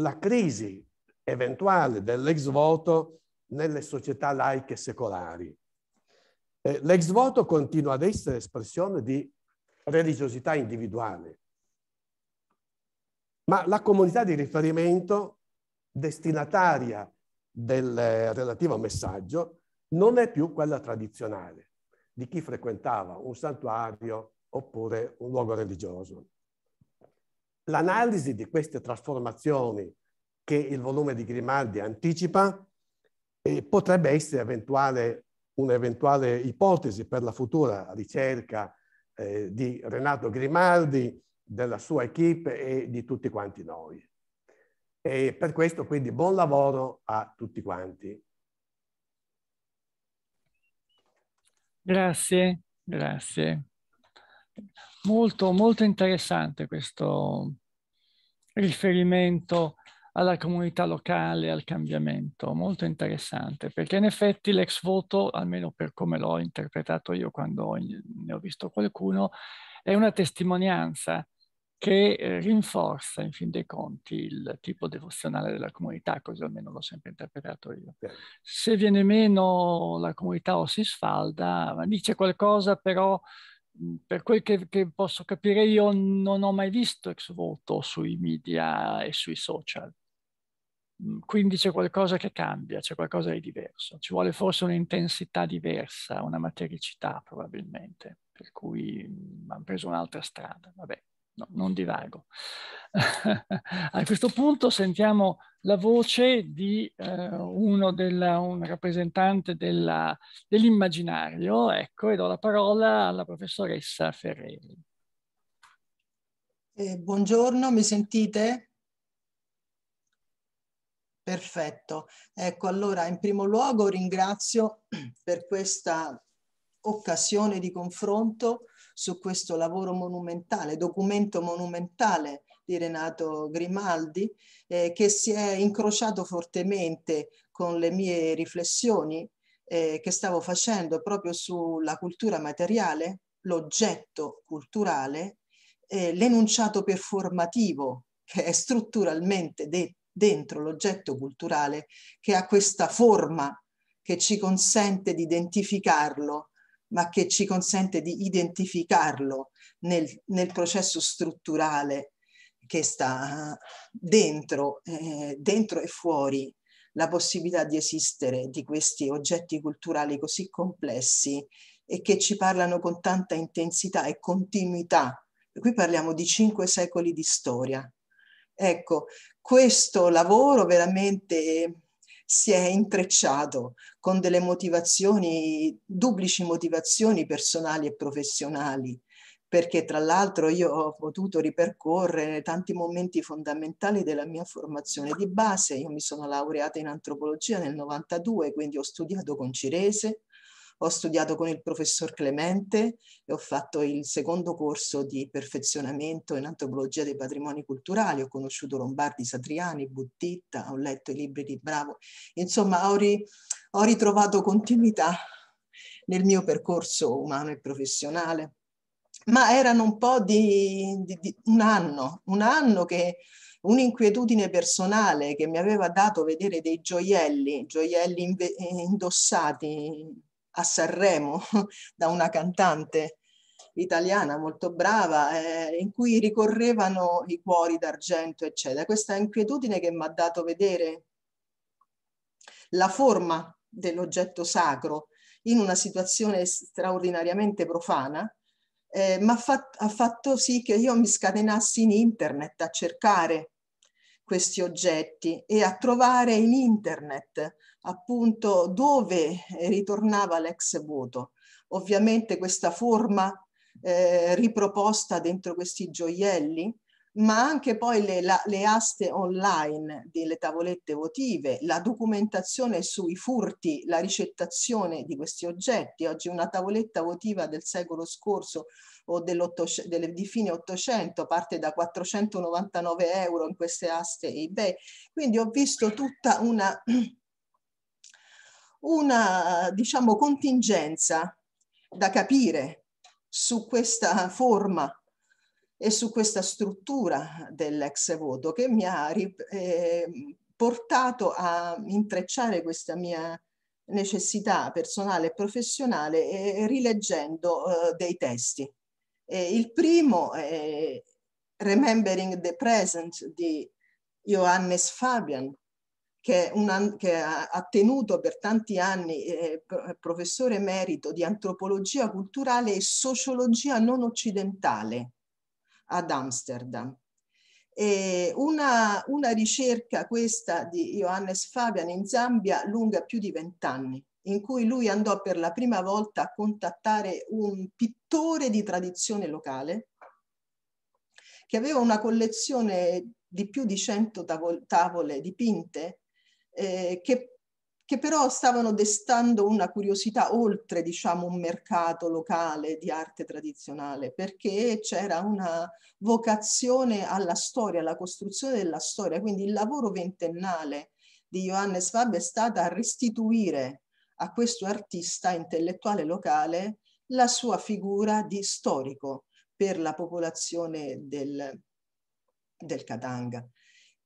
la crisi eventuale dell'ex voto nelle società laiche secolari. Eh, L'ex voto continua ad essere espressione di religiosità individuale, ma la comunità di riferimento destinataria del eh, relativo messaggio non è più quella tradizionale di chi frequentava un santuario oppure un luogo religioso. L'analisi di queste trasformazioni che il volume di Grimaldi anticipa eh, potrebbe essere eventuale, un'eventuale ipotesi per la futura ricerca eh, di Renato Grimaldi, della sua equipe e di tutti quanti noi. E per questo quindi buon lavoro a tutti quanti. Grazie, grazie. Molto, molto interessante questo riferimento alla comunità locale, al cambiamento, molto interessante, perché in effetti l'ex voto, almeno per come l'ho interpretato io quando ne ho visto qualcuno, è una testimonianza che eh, rinforza in fin dei conti il tipo devozionale della comunità, così almeno l'ho sempre interpretato io. Se viene meno la comunità o si sfalda, dice qualcosa però per quel che, che, posso capire io non ho mai visto ex voto sui media e sui social. Quindi c'è qualcosa che cambia, c'è qualcosa di diverso. Ci vuole forse un'intensità diversa, una matericità probabilmente, per cui hanno preso un'altra strada. Vabbè. No, non divago. A questo punto sentiamo la voce di eh, uno della, un rappresentante dell'immaginario, dell ecco, e do la parola alla professoressa Ferreri. Eh, buongiorno, mi sentite? Perfetto. Ecco, allora in primo luogo ringrazio per questa occasione di confronto su questo lavoro monumentale, documento monumentale di Renato Grimaldi, eh, che si è incrociato fortemente con le mie riflessioni eh, che stavo facendo proprio sulla cultura materiale, l'oggetto culturale, eh, l'enunciato performativo che è strutturalmente de dentro l'oggetto culturale, che ha questa forma che ci consente di identificarlo ma che ci consente di identificarlo nel, nel processo strutturale che sta dentro, eh, dentro e fuori la possibilità di esistere di questi oggetti culturali così complessi e che ci parlano con tanta intensità e continuità. Qui parliamo di cinque secoli di storia. Ecco, questo lavoro veramente si è intrecciato con delle motivazioni, duplici motivazioni personali e professionali, perché tra l'altro io ho potuto ripercorrere tanti momenti fondamentali della mia formazione di base. Io mi sono laureata in antropologia nel 92, quindi ho studiato con Cirese, ho studiato con il professor Clemente e ho fatto il secondo corso di perfezionamento in antropologia dei patrimoni culturali, ho conosciuto Lombardi, Satriani, Buttitta, ho letto i libri di Bravo, insomma ho, ri, ho ritrovato continuità nel mio percorso umano e professionale. Ma erano un po' di, di, di un anno, un anno che un'inquietudine personale che mi aveva dato vedere dei gioielli, gioielli indossati a Sanremo da una cantante italiana molto brava eh, in cui ricorrevano i cuori d'argento eccetera. Questa inquietudine che mi ha dato vedere la forma dell'oggetto sacro in una situazione straordinariamente profana eh, ma fa ha fatto sì che io mi scatenassi in internet a cercare questi oggetti e a trovare in internet appunto dove eh, ritornava l'ex voto. Ovviamente questa forma eh, riproposta dentro questi gioielli, ma anche poi le, la, le, aste online delle tavolette votive, la documentazione sui furti, la ricettazione di questi oggetti. Oggi una tavoletta votiva del secolo scorso o delle, di fine 800 parte da 499 euro in queste aste eBay. Quindi ho visto tutta una una diciamo, contingenza da capire su questa forma e su questa struttura dell'ex voto che mi ha eh, portato a intrecciare questa mia necessità personale e professionale eh, rileggendo eh, dei testi. il primo è Remembering the Present di Johannes Fabian, che, una, che, ha tenuto per tanti anni eh, professore emerito di antropologia culturale e sociologia non occidentale ad Amsterdam. Una, una, ricerca questa di Johannes Fabian in Zambia lunga più di vent'anni, in cui lui andò per la prima volta a contattare un pittore di tradizione locale che aveva una collezione di più di 100 tavole dipinte eh, che, che, però stavano destando una curiosità oltre diciamo, un mercato locale di arte tradizionale, perché c'era una vocazione alla storia, alla costruzione della storia, quindi il lavoro ventennale di Johannes Fab è stata restituire a questo artista intellettuale locale la sua figura di storico per la popolazione del, del Katanga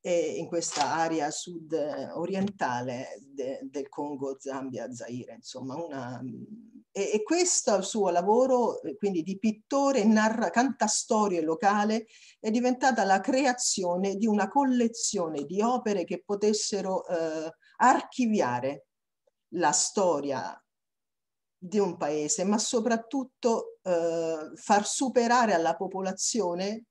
e in questa area sud eh, orientale de, del Congo, Zambia, Zaire, insomma una... Mm, e, e questo suo lavoro, eh, quindi di pittore, narra, canta storie locale, è diventata la creazione di una collezione di opere che potessero eh, archiviare la storia di un paese, ma soprattutto eh, far superare alla popolazione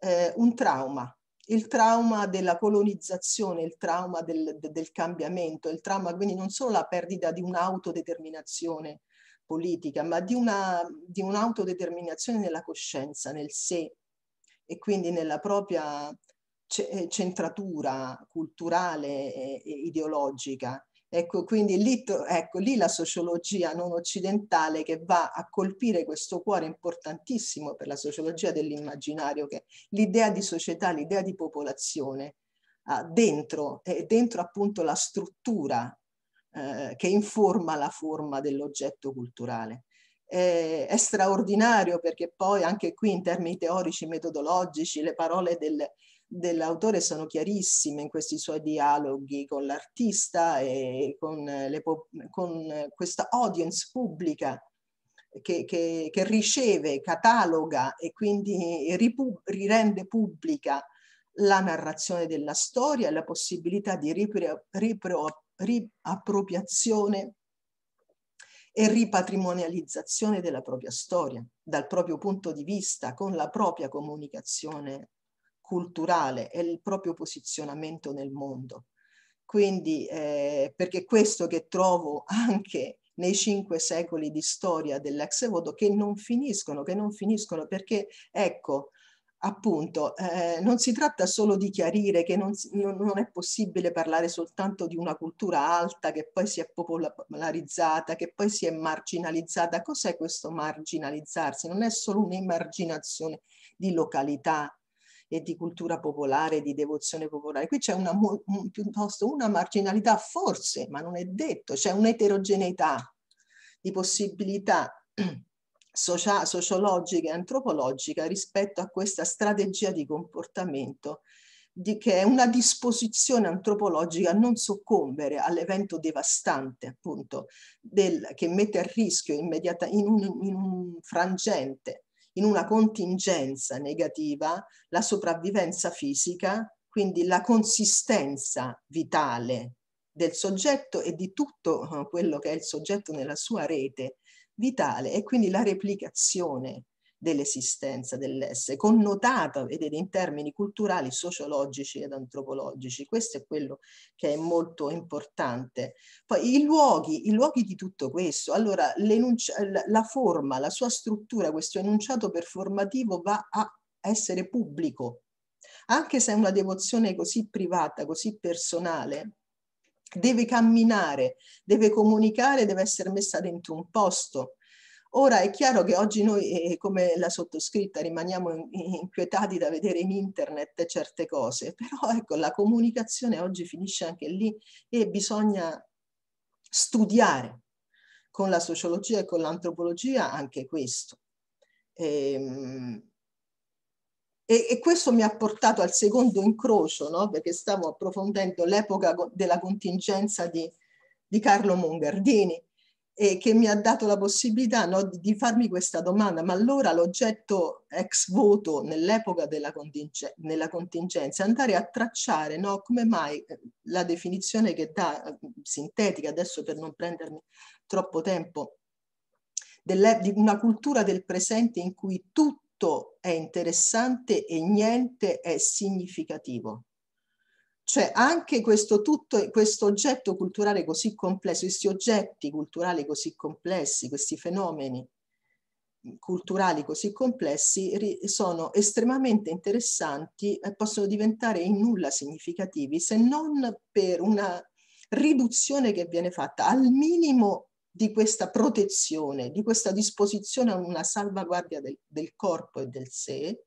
eh, un trauma il trauma della colonizzazione, il trauma del, del, cambiamento, il trauma quindi non solo la perdita di un'autodeterminazione politica, ma di, una, di un'autodeterminazione nella coscienza, nel sé e quindi nella propria eh, centratura culturale e, e ideologica Ecco, quindi lì, ecco, lì, la sociologia non occidentale che va a colpire questo cuore importantissimo per la sociologia dell'immaginario, che è l'idea di società, l'idea di popolazione, ah, dentro, eh, dentro appunto la struttura eh, che informa la forma dell'oggetto culturale. Eh, è straordinario perché poi anche qui in termini teorici, metodologici, le parole del, dell'autore sono chiarissime in questi suoi dialoghi con l'artista e con, eh, le, con eh, questa audience pubblica che, che, che, riceve, cataloga e quindi ripu, rirende pubblica la narrazione della storia e la possibilità di riappropriazione e ripatrimonializzazione della propria storia, dal proprio punto di vista, con la propria comunicazione culturale, è il proprio posizionamento nel mondo. Quindi, eh, perché questo che trovo anche nei cinque secoli di storia dell'ex voto che non finiscono, che non finiscono perché, ecco, appunto, eh, non si tratta solo di chiarire che non, non, è possibile parlare soltanto di una cultura alta che poi si è popolarizzata, che poi si è marginalizzata. Cos'è questo marginalizzarsi? Non è solo un'emarginazione di località, e di cultura popolare, di devozione popolare. Qui c'è una, un, piuttosto una marginalità, forse, ma non è detto, c'è un'eterogeneità di possibilità socia- sociologica e antropologica rispetto a questa strategia di comportamento di, che è una disposizione antropologica a non soccombere all'evento devastante, appunto, del, che mette a rischio immediata, in un, in un frangente in una contingenza negativa la sopravvivenza fisica, quindi la consistenza vitale del soggetto e di tutto eh, quello che è il soggetto nella sua rete vitale e quindi la replicazione dell'esistenza dell'essere, connotata, vedete, in termini culturali, sociologici ed antropologici. Questo è quello che è molto importante. Poi i luoghi, i luoghi di tutto questo. Allora, la forma, la sua struttura, questo enunciato performativo va a essere pubblico. Anche se è una devozione così privata, così personale, deve camminare, deve comunicare, deve essere messa dentro un posto, Ora è chiaro che oggi noi, eh, come la sottoscritta, rimaniamo inquietati da vedere in internet certe cose, però ecco, la comunicazione oggi finisce anche lì e bisogna studiare con la sociologia e con l'antropologia anche questo. E, ehm, e, e, questo mi ha portato al secondo incrocio, no? perché stavo approfondendo l'epoca della contingenza di, di Carlo Mongardini e che mi ha dato la possibilità no, di, farmi questa domanda, ma allora l'oggetto ex voto nell'epoca della contingen- nella contingenza, andare a tracciare no, come mai eh, la definizione che dà, eh, sintetica adesso per non prendermi troppo tempo, di una cultura del presente in cui tutto è interessante e niente è significativo. Cioè anche questo, tutto, questo oggetto culturale così complesso, questi oggetti culturali così complessi, questi fenomeni culturali così complessi sono estremamente interessanti e possono diventare in nulla significativi se non per una riduzione che viene fatta al minimo di questa protezione, di questa disposizione a una salvaguardia del, del corpo e del sé,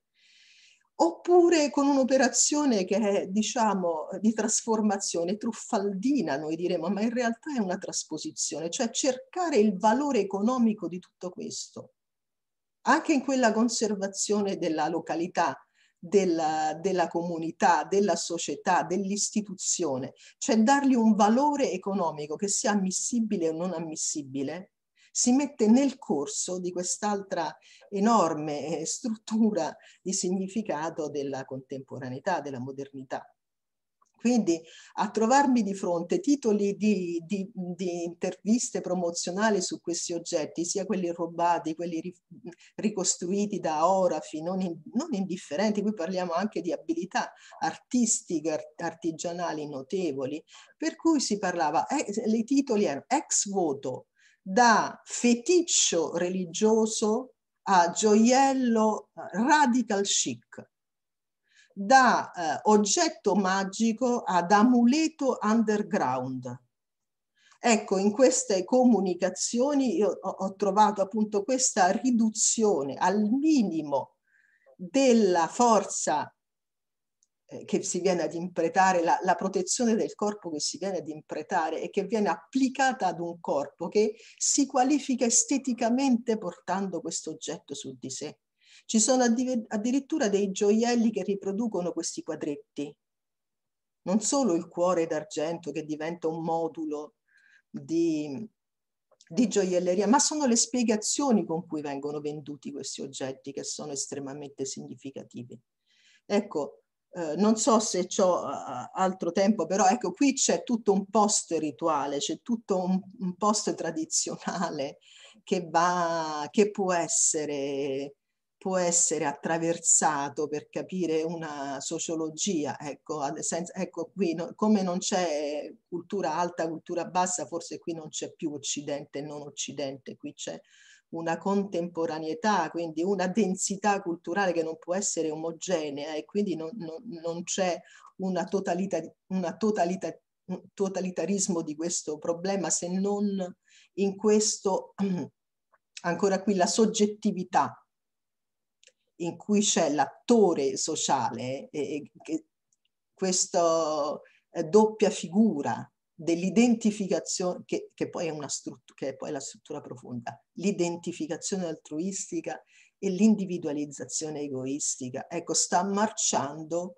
oppure con un'operazione che è, diciamo, di trasformazione truffaldina, noi diremo, ma in realtà è una trasposizione, cioè cercare il valore economico di tutto questo, anche in quella conservazione della località, della, della comunità, della società, dell'istituzione, cioè dargli un valore economico che sia ammissibile o non ammissibile, si mette nel corso di quest'altra enorme eh, struttura di significato della contemporaneità, della modernità. Quindi a trovarmi di fronte titoli di, di, di, interviste promozionali su questi oggetti, sia quelli rubati, quelli ri, ricostruiti da orafi, non, in, non, indifferenti, qui parliamo anche di abilità artistiche, artigianali notevoli, per cui si parlava, eh, i titoli erano ex voto, da feticcio religioso a gioiello eh, radical chic, da eh, oggetto magico ad amuleto underground. Ecco, in queste comunicazioni io ho, ho trovato appunto questa riduzione al minimo della forza eh, che si viene ad impretare, la, la, protezione del corpo che si viene ad impretare e che viene applicata ad un corpo che si qualifica esteticamente portando questo oggetto su di sé. Ci sono addirittura dei gioielli che riproducono questi quadretti. Non solo il cuore d'argento che diventa un modulo di, di gioielleria, ma sono le spiegazioni con cui vengono venduti questi oggetti che sono estremamente significativi. Ecco, eh, non so se ho eh, eh, altro tempo, però ecco qui c'è tutto un post rituale, c'è tutto un, un post tradizionale che, va, che può, essere, può essere attraversato per capire una sociologia. Ecco, senso, ecco qui no, come non c'è cultura alta, cultura bassa, forse qui non c'è più Occidente e non Occidente, qui c'è una contemporaneità, quindi una densità culturale che non può essere omogenea e quindi non, non, non c'è una, totalita, una totalita, un totalitarismo di questo problema se non in questo, ancora qui, la soggettività in cui c'è l'attore sociale, e, e, questo, eh, doppia figura dell'identificazione, che, che, poi è una struttura, che è poi la struttura profonda, l'identificazione altruistica e l'individualizzazione egoistica. Ecco, sta marciando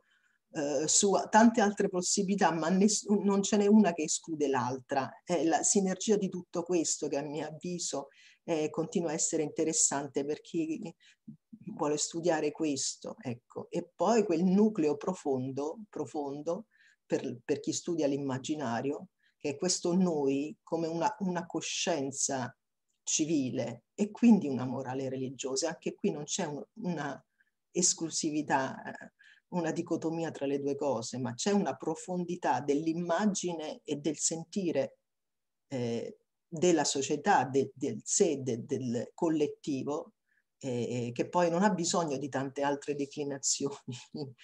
eh, su tante altre possibilità, ma non ce n'è una che esclude l'altra. È eh, la sinergia di tutto questo che a mio avviso eh, continua a essere interessante per chi vuole studiare questo. Ecco. E poi quel nucleo profondo, profondo per, per chi studia l'immaginario, che è questo noi come una, una coscienza civile e quindi una morale religiosa. Anche qui non c'è un, una esclusività, eh, una dicotomia tra le due cose, ma c'è una profondità dell'immagine e del sentire eh, della società, de, del sé, de, del collettivo, eh, che poi non ha bisogno di tante altre declinazioni.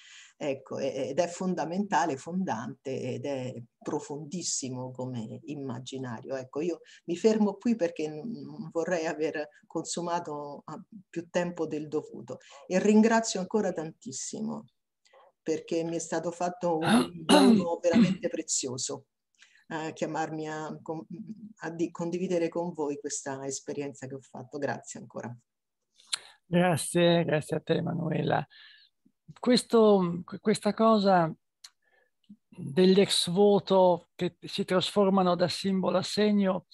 ecco, ed è fondamentale, fondante ed è profondissimo come immaginario. Ecco, io mi fermo qui perché non vorrei aver consumato ah, più tempo del dovuto e ringrazio ancora tantissimo perché mi è stato fatto un dono veramente prezioso. A eh, chiamarmi a, a condividere con voi questa esperienza che ho fatto. Grazie ancora. Grazie, grazie a te Emanuela. Questo, questa cosa degli ex voto che si trasformano da simbolo a segno,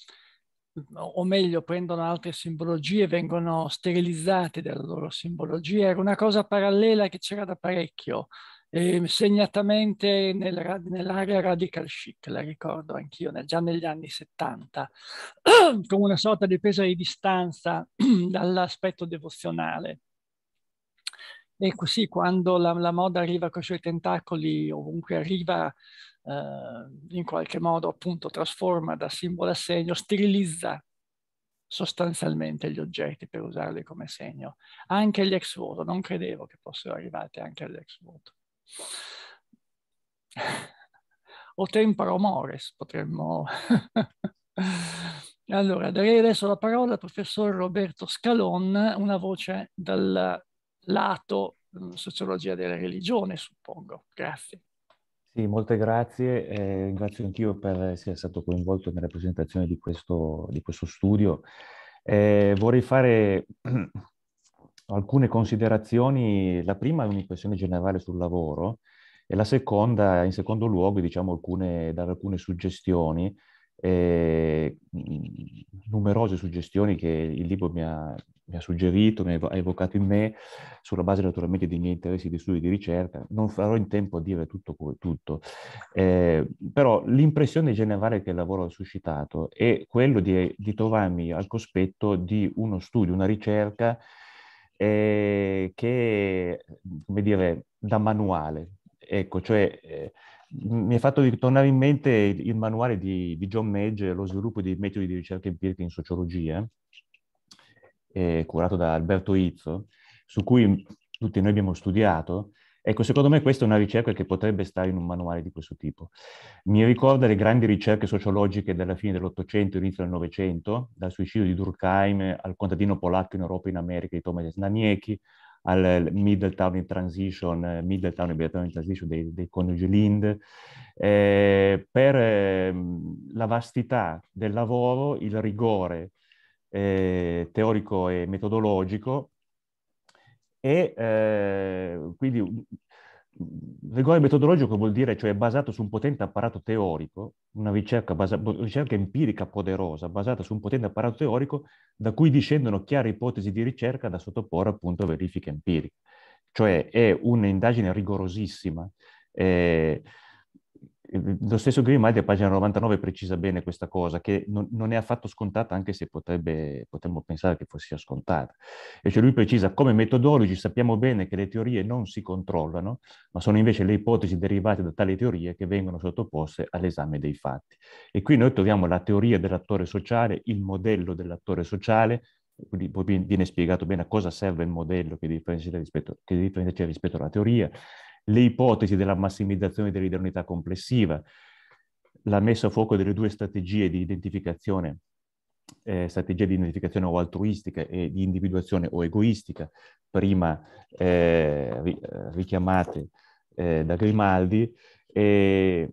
o meglio prendono altre simbologie, vengono sterilizzati dalla loro simbologia, era una cosa parallela che c'era da parecchio eh, segnatamente nel, nell'area radical chic, la ricordo anch'io, già negli anni 70, con una sorta di presa di distanza dall'aspetto devozionale. E così quando la, la, moda arriva con i suoi tentacoli, ovunque arriva, eh, in qualche modo appunto trasforma da simbolo a segno, sterilizza sostanzialmente gli oggetti per usarli come segno. Anche gli ex voto, non credevo che fossero arrivati anche all'ex voto. O tempora mores, potremmo... allora, darei adesso la parola al professor Roberto Scalon, una voce dal lato mm, sociologia della religione, suppongo. Grazie. Sì, molte grazie. Eh, ringrazio anch'io per essere stato coinvolto nella presentazione di questo, di questo studio. Eh, vorrei fare alcune considerazioni. La prima è un'impressione generale sul lavoro e la seconda, in secondo luogo, diciamo alcune, dare alcune suggestioni, eh, numerose suggestioni che il libro mi ha, mi ha suggerito, mi ha evocato in me, sulla base naturalmente dei miei interessi di studio e di ricerca. Non farò in tempo a dire tutto, tutto. Eh, però l'impressione generale che il lavoro ha suscitato è quello di, di trovarmi al cospetto di uno studio, una ricerca eh, che, come dire, da manuale. Ecco, cioè, eh, mi è fatto tornare in mente il, manuale di, di, John Medge, lo sviluppo di metodi di ricerca empirica in sociologia, eh, curato da Alberto Izzo, su cui tutti noi abbiamo studiato, Ecco, secondo me questa è una ricerca che potrebbe stare in un manuale di questo tipo. Mi ricorda le grandi ricerche sociologiche della fine dell'Ottocento e inizio del Novecento, dal suicidio di Durkheim al contadino polacco in Europa e in America di Tomasz Znaniecki, al Middletown in Transition, e Middletown in Transition dei, dei coniugi Lind, eh, per eh, la vastità del lavoro, il rigore eh, teorico e metodologico e eh, quindi rigore metodologico vuol dire, cioè basato su un potente apparato teorico, una ricerca, basa- ricerca, empirica poderosa, basata su un potente apparato teorico da cui discendono chiare ipotesi di ricerca da sottoporre appunto a verifiche empiriche. Cioè è un'indagine rigorosissima, eh, lo stesso Grimaldi a pagina 99 precisa bene questa cosa, che non, non è affatto scontata anche se potrebbe, potremmo pensare che fosse scontata. E cioè lui precisa, come metodologi sappiamo bene che le teorie non si controllano, ma sono invece le ipotesi derivate da tali teorie che vengono sottoposte all'esame dei fatti. E qui noi troviamo la teoria dell'attore sociale, il modello dell'attore sociale, poi viene spiegato bene a cosa serve il modello che differenzia rispetto, rispetto alla teoria, le ipotesi della massimizzazione dell'idoneità complessiva, la messa a fuoco delle due strategie di identificazione, eh, strategia di identificazione o altruistica e di individuazione o egoistica, prima eh, richiamate eh, da Grimaldi. E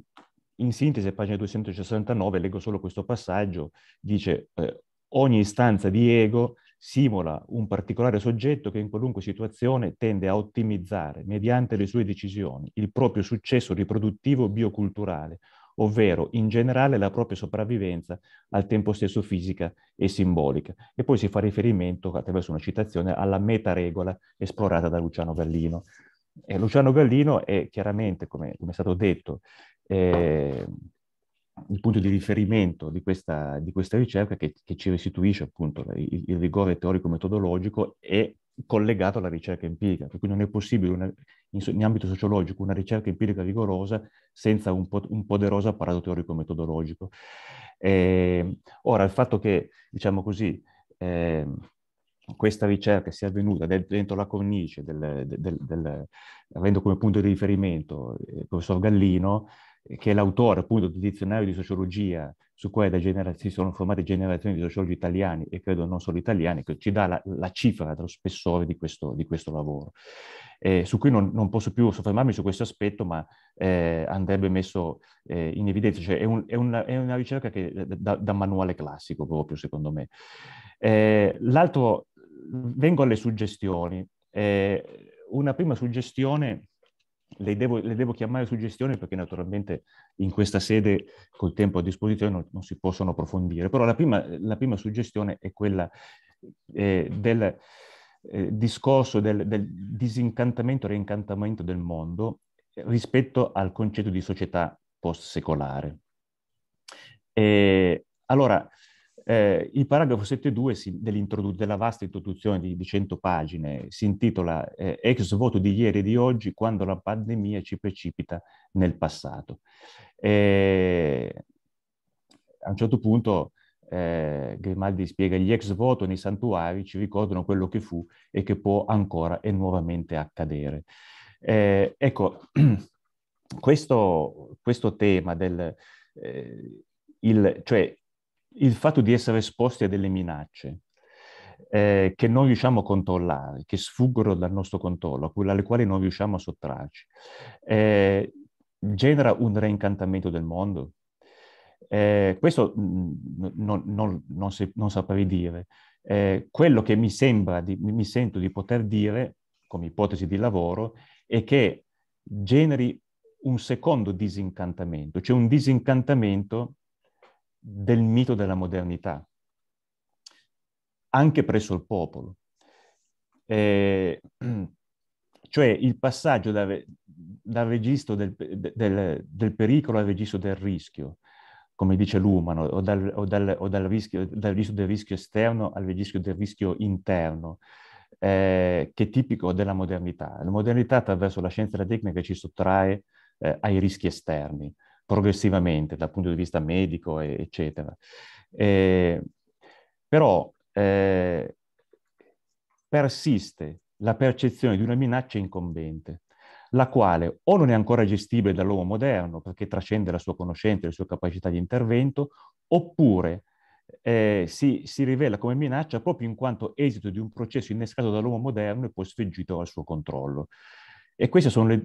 in sintesi, pagina 269, leggo solo questo passaggio, dice eh, ogni istanza di ego simula un particolare soggetto che in qualunque situazione tende a ottimizzare, mediante le sue decisioni, il proprio successo riproduttivo bioculturale, ovvero in generale la propria sopravvivenza al tempo stesso fisica e simbolica. E poi si fa riferimento, attraverso una citazione, alla meta-regola esplorata da Luciano Gallino. E Luciano Gallino è chiaramente, come, come è stato detto, eh, il punto di riferimento di questa, di questa ricerca che, che, ci restituisce appunto il, il rigore teorico-metodologico è collegato alla ricerca empirica, per cui non è possibile una, in, in, ambito sociologico una ricerca empirica rigorosa senza un, un poderoso apparato teorico-metodologico. Eh, ora, il fatto che, diciamo così, eh, questa ricerca sia avvenuta dentro la cornice, del, del, del, avendo come punto di riferimento eh, il professor Gallino, che è l'autore appunto del dizionario di sociologia su cui genera- si sono formate generazioni di sociologi italiani e credo non solo italiani, che ci dà la, la cifra dello spessore di questo, di questo lavoro. Eh, su cui non, non, posso più soffermarmi su questo aspetto, ma eh, andrebbe messo eh, in evidenza, cioè è, un, è, una, è una, ricerca che, eh, da, da, manuale classico proprio secondo me. Eh, l'altro, vengo alle suggestioni. Eh, una prima suggestione le devo, le devo, chiamare suggestioni perché naturalmente in questa sede col tempo a disposizione non, non si possono approfondire, però la prima, la prima suggestione è quella eh, del eh, discorso del, del disincantamento e reincantamento del mondo eh, rispetto al concetto di società post-secolare. E, allora, eh, il paragrafo 7.2 della vasta introduzione di, di 100 pagine si intitola eh, Ex voto di ieri e di oggi quando la pandemia ci precipita nel passato. Eh, a un certo punto eh, Grimaldi spiega gli ex voto nei santuari ci ricordano quello che fu e che può ancora e nuovamente accadere. Eh, ecco, questo, questo, tema del... Eh, il, cioè, il fatto di essere esposti a delle minacce eh, che non riusciamo a controllare, che sfuggono dal nostro controllo, alle quali non riusciamo a sottrarci, eh, genera un reincantamento del mondo? Eh, questo mm, mm, non, non, non, si, non, saprei dire. Eh, quello che mi sembra, di, mi sento di poter dire, come ipotesi di lavoro, è che generi un secondo disincantamento, cioè un disincantamento del mito della modernità, anche presso il popolo. Eh, cioè il passaggio dal, dal registro del, del, del, pericolo al registro del rischio, come dice Lumano, o, dal, o, dal, o dal, rischio, dal registro del rischio esterno al registro del rischio interno, eh, che è tipico della modernità. La modernità attraverso la scienza e la tecnica ci sottrae eh, ai rischi esterni progressivamente dal punto di vista medico, e, eccetera. Eh, però eh, persiste la percezione di una minaccia incombente, la quale o non è ancora gestibile dall'uomo moderno perché trascende la sua conoscenza e le sue capacità di intervento, oppure eh, si, si, rivela come minaccia proprio in quanto esito di un processo innescato dall'uomo moderno e poi sfuggito al suo controllo. E queste sono, le,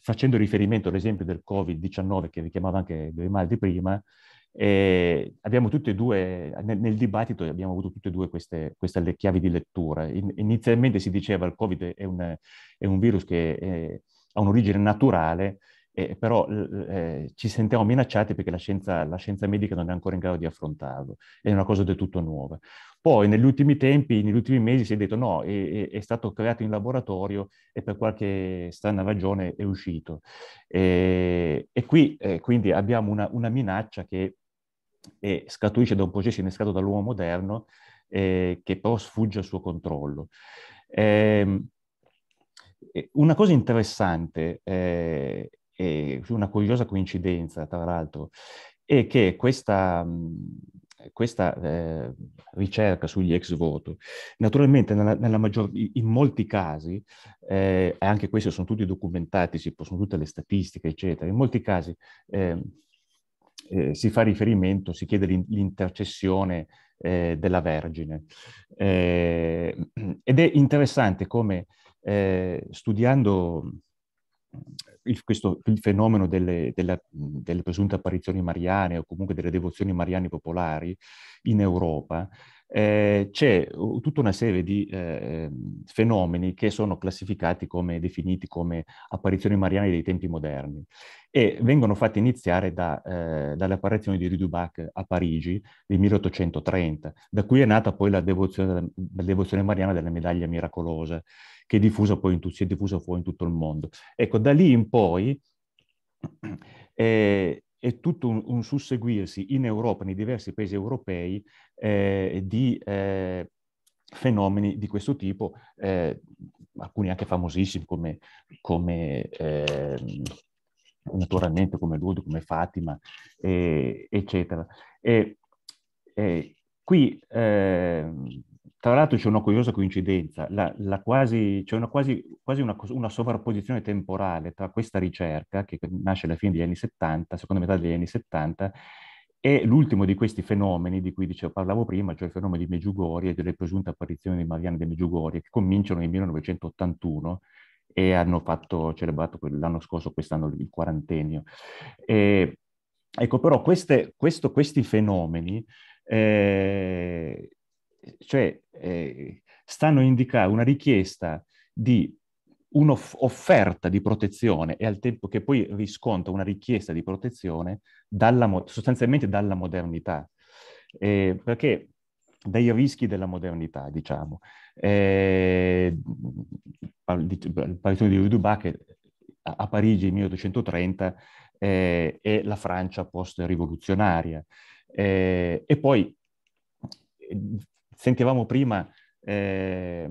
facendo riferimento all'esempio del Covid-19 che richiamava anche Grimaldi prima, eh, abbiamo tutte e due, nel, nel, dibattito abbiamo avuto tutte e due queste, queste chiavi di lettura. In, inizialmente si diceva che il Covid è un, è un virus che è, eh, ha un'origine naturale eh, però eh, ci sentiamo minacciati perché la scienza, la scienza, medica non è ancora in grado di affrontarlo, è una cosa del tutto nuova. Poi negli ultimi tempi, negli ultimi mesi si è detto no, è, è stato creato in laboratorio e per qualche strana ragione è uscito. E, e qui eh, quindi abbiamo una, una minaccia che è, eh, scaturisce da un processo innescato dall'uomo moderno eh, che però sfugge al suo controllo. Ehm, eh, una cosa interessante eh, e una curiosa coincidenza tra l'altro, è che questa, questa eh, ricerca sugli ex voto, naturalmente nella, nella maggior, in molti casi, eh, anche questi sono tutti documentati, si possono tutte le statistiche, eccetera, in molti casi ehm, eh, si fa riferimento, si chiede l'intercessione eh, della Vergine. Eh, ed è interessante come eh, studiando il, questo, il fenomeno delle, della, delle presunte apparizioni mariane o comunque delle devozioni mariane popolari in Europa eh, c'è tutta una serie di eh, fenomeni che sono classificati come definiti come apparizioni mariane dei tempi moderni e vengono fatti iniziare da, eh, dalle apparizioni di Ridubac a Parigi nel 1830, da cui è nata poi la devozione, la devozione mariana della medaglia miracolosa, che è diffusa poi in, si è diffusa poi in tutto il mondo. Ecco, da lì in poi eh, è tutto un, un, susseguirsi in Europa, nei diversi paesi europei, eh, di eh, fenomeni di questo tipo, eh, alcuni anche famosissimi come, come ehm, naturalmente come Ludo, come Fatima, eccetera. E, qui ehm, tra l'altro c'è una curiosa coincidenza, la, la quasi, c'è una quasi, quasi una, una, sovrapposizione temporale tra questa ricerca, che nasce alla fine degli anni 70, seconda metà degli anni 70, e l'ultimo di questi fenomeni di cui dicevo, parlavo prima, cioè il fenomeno di Meggiugori e delle presunte apparizioni di Marianne de Meggiugori, che cominciano nel 1981 e hanno fatto, celebrato l'anno scorso, quest'anno, il quarantennio. E, ecco, però queste, questo, questi fenomeni... Eh, cioè eh, stanno a indicare una richiesta di un'offerta di protezione e al tempo che poi riscontra una richiesta di protezione dalla, sostanzialmente dalla modernità, eh, perché dai rischi della modernità, diciamo. Eh, il paritone di Ruduba che a Parigi nel 1830 eh, è la Francia post-rivoluzionaria. Eh, e poi sentivamo prima, eh,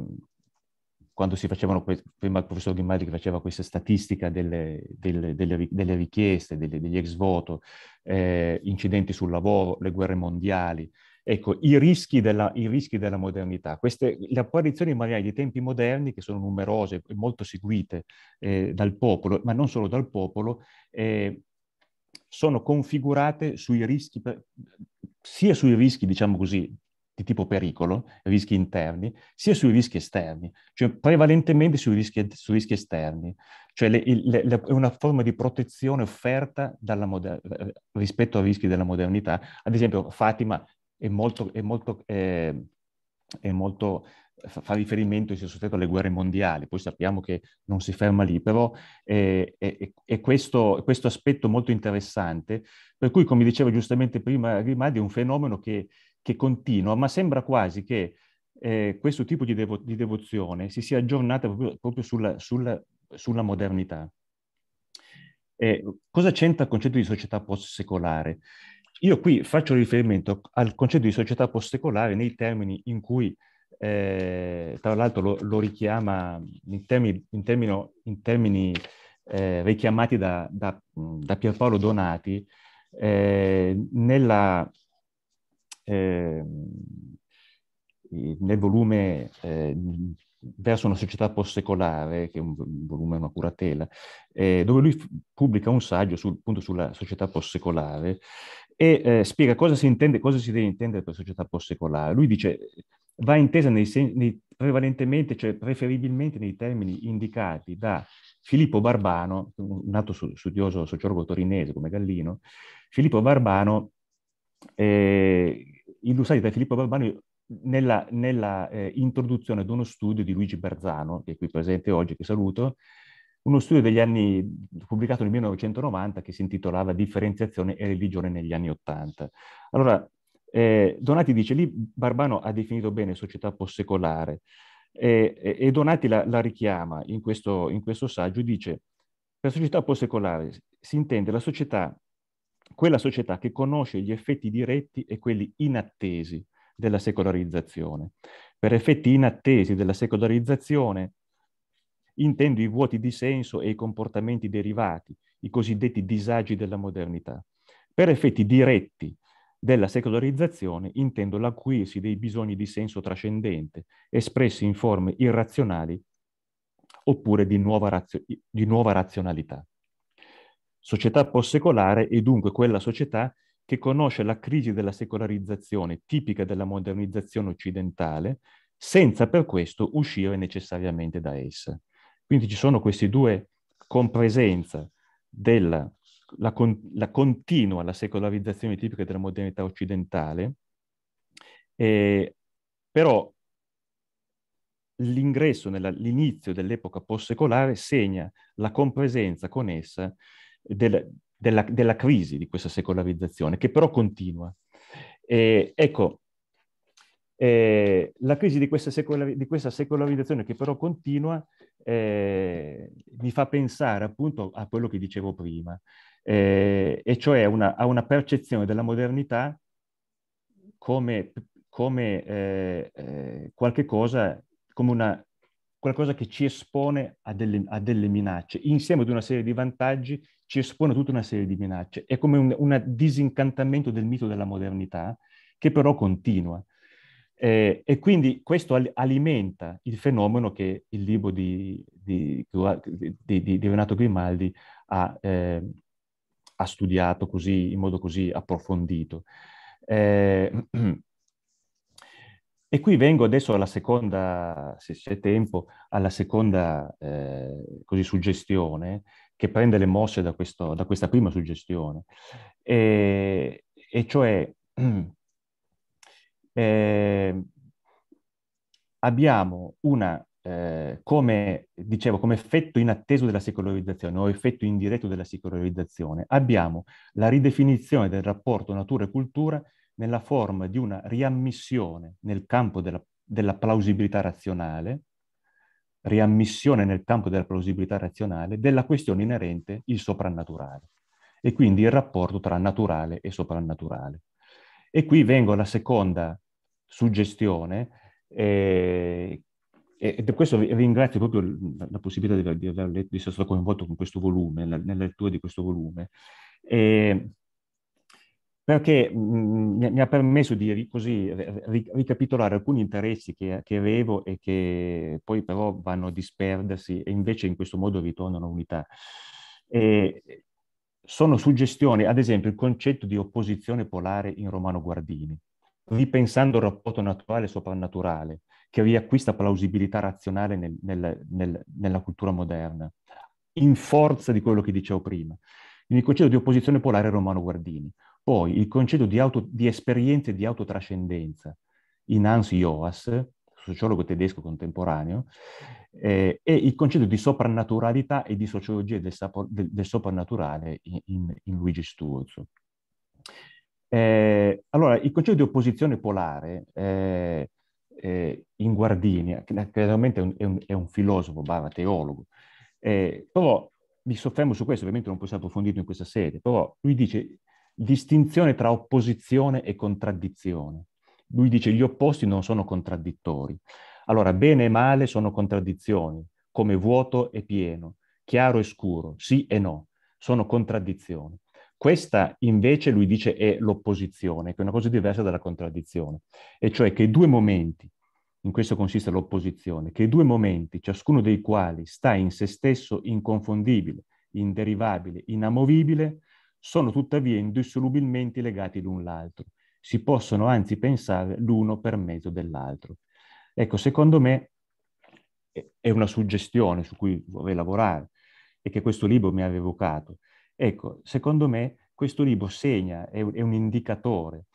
quando si facevano, que- prima il professor Ghimaldi che faceva questa statistica delle, delle, delle, delle richieste, degli ex voto, eh, incidenti sul lavoro, le guerre mondiali, Ecco, i rischi della, i rischi della modernità. Queste, le apparizioni magari di tempi moderni, che sono numerose e molto seguite eh, dal popolo, ma non solo dal popolo, eh, sono configurate sui rischi, sia sui rischi, diciamo così, di tipo pericolo, rischi interni, sia sui rischi esterni, cioè prevalentemente sui rischi, sui rischi esterni. Cioè le, le, le, è una forma di protezione offerta moder- rispetto ai rischi della modernità. Ad esempio Fatima è molto, è molto, è, ehm, è molto fa riferimento sia soggetto alle guerre mondiali, poi sappiamo che non si ferma lì, però eh, è, è, è questo, questo, aspetto molto interessante, per cui come diceva giustamente prima Grimaldi è un fenomeno che che continua, ma sembra quasi che eh, questo tipo di, devo- di, devozione si sia aggiornata proprio, proprio sulla, sulla, sulla, modernità. Eh, cosa c'entra il concetto di società post-secolare? Io qui faccio riferimento al concetto di società post-secolare nei termini in cui, eh, tra l'altro, lo, lo richiama in termini, in termino, in termini eh, richiamati da, da, da, Pierpaolo Donati eh, nella, eh, nel volume eh, Verso una società postsecolare, che è un volume, una curatela, eh, dove lui pubblica un saggio sul, appunto sulla società postsecolare e eh, spiega cosa si intende, cosa si deve intendere per società postsecolare. Lui dice va intesa nei, nei, prevalentemente, cioè preferibilmente nei termini indicati da Filippo Barbano, un altro studioso sociologo torinese come Gallino, Filippo Barbano eh, illustrati da Filippo Barbani nella, nella eh, introduzione ad uno studio di Luigi Berzano, che è qui presente oggi, che saluto, uno studio degli anni, pubblicato nel 1990 che si intitolava Differenziazione e religione negli anni Ottanta. Allora, eh, Donati dice, lì Barbano ha definito bene società postsecolare e, e, e Donati la, la richiama in questo, in questo saggio, dice, per società postsecolare si intende la società quella società che conosce gli effetti diretti e quelli inattesi della secolarizzazione. Per effetti inattesi della secolarizzazione intendo i vuoti di senso e i comportamenti derivati, i cosiddetti disagi della modernità. Per effetti diretti della secolarizzazione intendo l'acquirsi dei bisogni di senso trascendente, espressi in forme irrazionali oppure di nuova, razio- di nuova razionalità società postsecolare è dunque quella società che conosce la crisi della secolarizzazione tipica della modernizzazione occidentale, senza per questo uscire necessariamente da essa. Quindi ci sono questi due compresenza della la, con, la continua, la secolarizzazione tipica della modernità occidentale, eh, però l'ingresso, nella, l'inizio dell'epoca postsecolare segna la compresenza con essa del, della, della, crisi di questa secolarizzazione, che però continua. E, ecco, eh, la crisi di questa, secolari- di questa, secolarizzazione che però continua eh, mi fa pensare appunto a quello che dicevo prima, eh, e cioè una, a una percezione della modernità come, come eh, eh, qualche cosa, come una, qualcosa che ci espone a delle, a delle minacce, insieme ad una serie di vantaggi ci espone tutta una serie di minacce. È come un, un disincantamento del mito della modernità che però continua. Eh, e quindi questo al- alimenta il fenomeno che il libro di, di, di, di Renato Grimaldi ha, eh, ha studiato così, in modo così approfondito. Eh, e qui vengo adesso alla seconda, se c'è tempo, alla seconda eh, così, suggestione, che prende le mosse da, questo, da questa prima suggestione, e, e cioè eh, abbiamo una, eh, come dicevo, come effetto inatteso della secolarizzazione o effetto indiretto della secolarizzazione, abbiamo la ridefinizione del rapporto natura e cultura nella forma di una riammissione nel campo della, della plausibilità razionale riammissione nel campo della plausibilità razionale della questione inerente il soprannaturale e quindi il rapporto tra naturale e soprannaturale. E qui vengo alla seconda suggestione eh, e per questo ringrazio proprio la possibilità di, di, di essere stato coinvolto con questo volume, nella lettura di questo volume. E perché mh, mm, mm, mi ha permesso di così, ri, ricapitolare alcuni interessi che, che, avevo e che poi però vanno a disperdersi e invece in questo modo ritornano a unità. E sono suggestioni, ad esempio, il concetto di opposizione polare in Romano Guardini, ripensando il rapporto naturale e soprannaturale, che riacquista plausibilità razionale nel, nel, nel, nella cultura moderna, in forza di quello che dicevo prima. Quindi il concetto di opposizione polare in Romano Guardini. Poi il concetto di, auto, di esperienze di autotrascendenza in Hans Joas, sociologo tedesco contemporaneo, eh, e il concetto di soprannaturalità e di sociologia del, sapo, del, del soprannaturale in, in, in Luigi Sturzo. Eh, allora, il concetto di opposizione polare eh, eh in Guardini, che naturalmente è un, è un, filosofo, barra teologo, eh, però mi soffermo su questo, ovviamente non posso approfondirlo in questa sede, però lui dice distinzione tra opposizione e contraddizione. Lui dice gli opposti non sono contraddittori. Allora, bene e male sono contraddizioni, come vuoto e pieno, chiaro e scuro, sì e no, sono contraddizioni. Questa invece, lui dice, è l'opposizione, che è una cosa diversa dalla contraddizione, e cioè che i due momenti, in questo consiste l'opposizione, che due momenti, ciascuno dei quali sta in se stesso inconfondibile, inderivabile, inamovibile, sono tuttavia indissolubilmente legati l'un l'altro. Si possono anzi pensare l'uno per mezzo dell'altro. Ecco, secondo me è una suggestione su cui vorrei lavorare e che questo libro mi aveva evocato. Ecco, secondo me questo libro segna, è un indicatore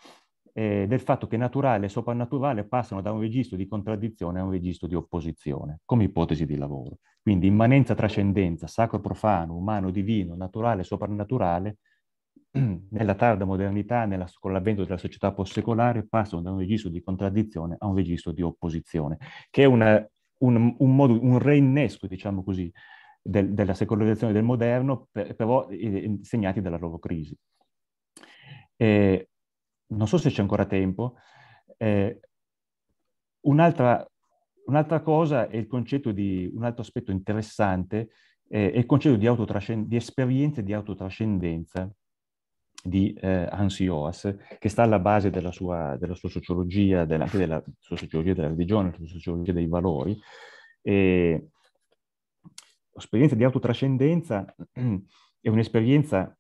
eh, del fatto che naturale e soprannaturale passano da un registro di contraddizione a un registro di opposizione, come ipotesi di lavoro. Quindi immanenza, trascendenza, sacro, profano, umano, divino, naturale, soprannaturale nella tarda modernità, nella, con l'avvento della società postsecolare, passano da un registro di contraddizione a un registro di opposizione, che è una, un, un, modo, un reinnesco, diciamo così, del, della secolarizzazione del moderno, per, però eh, eh segnati dalla loro crisi. Eh, non so se c'è ancora tempo. Eh, un'altra, un'altra, cosa è il concetto di, un altro aspetto interessante, eh, è il concetto di, di esperienze di autotrascendenza di eh, Hans Joas, che sta alla base della sua, della sua sociologia, della, anche della sua sociologia della religione, della sua sociologia dei valori. E, l'esperienza di autotrascendenza è un'esperienza,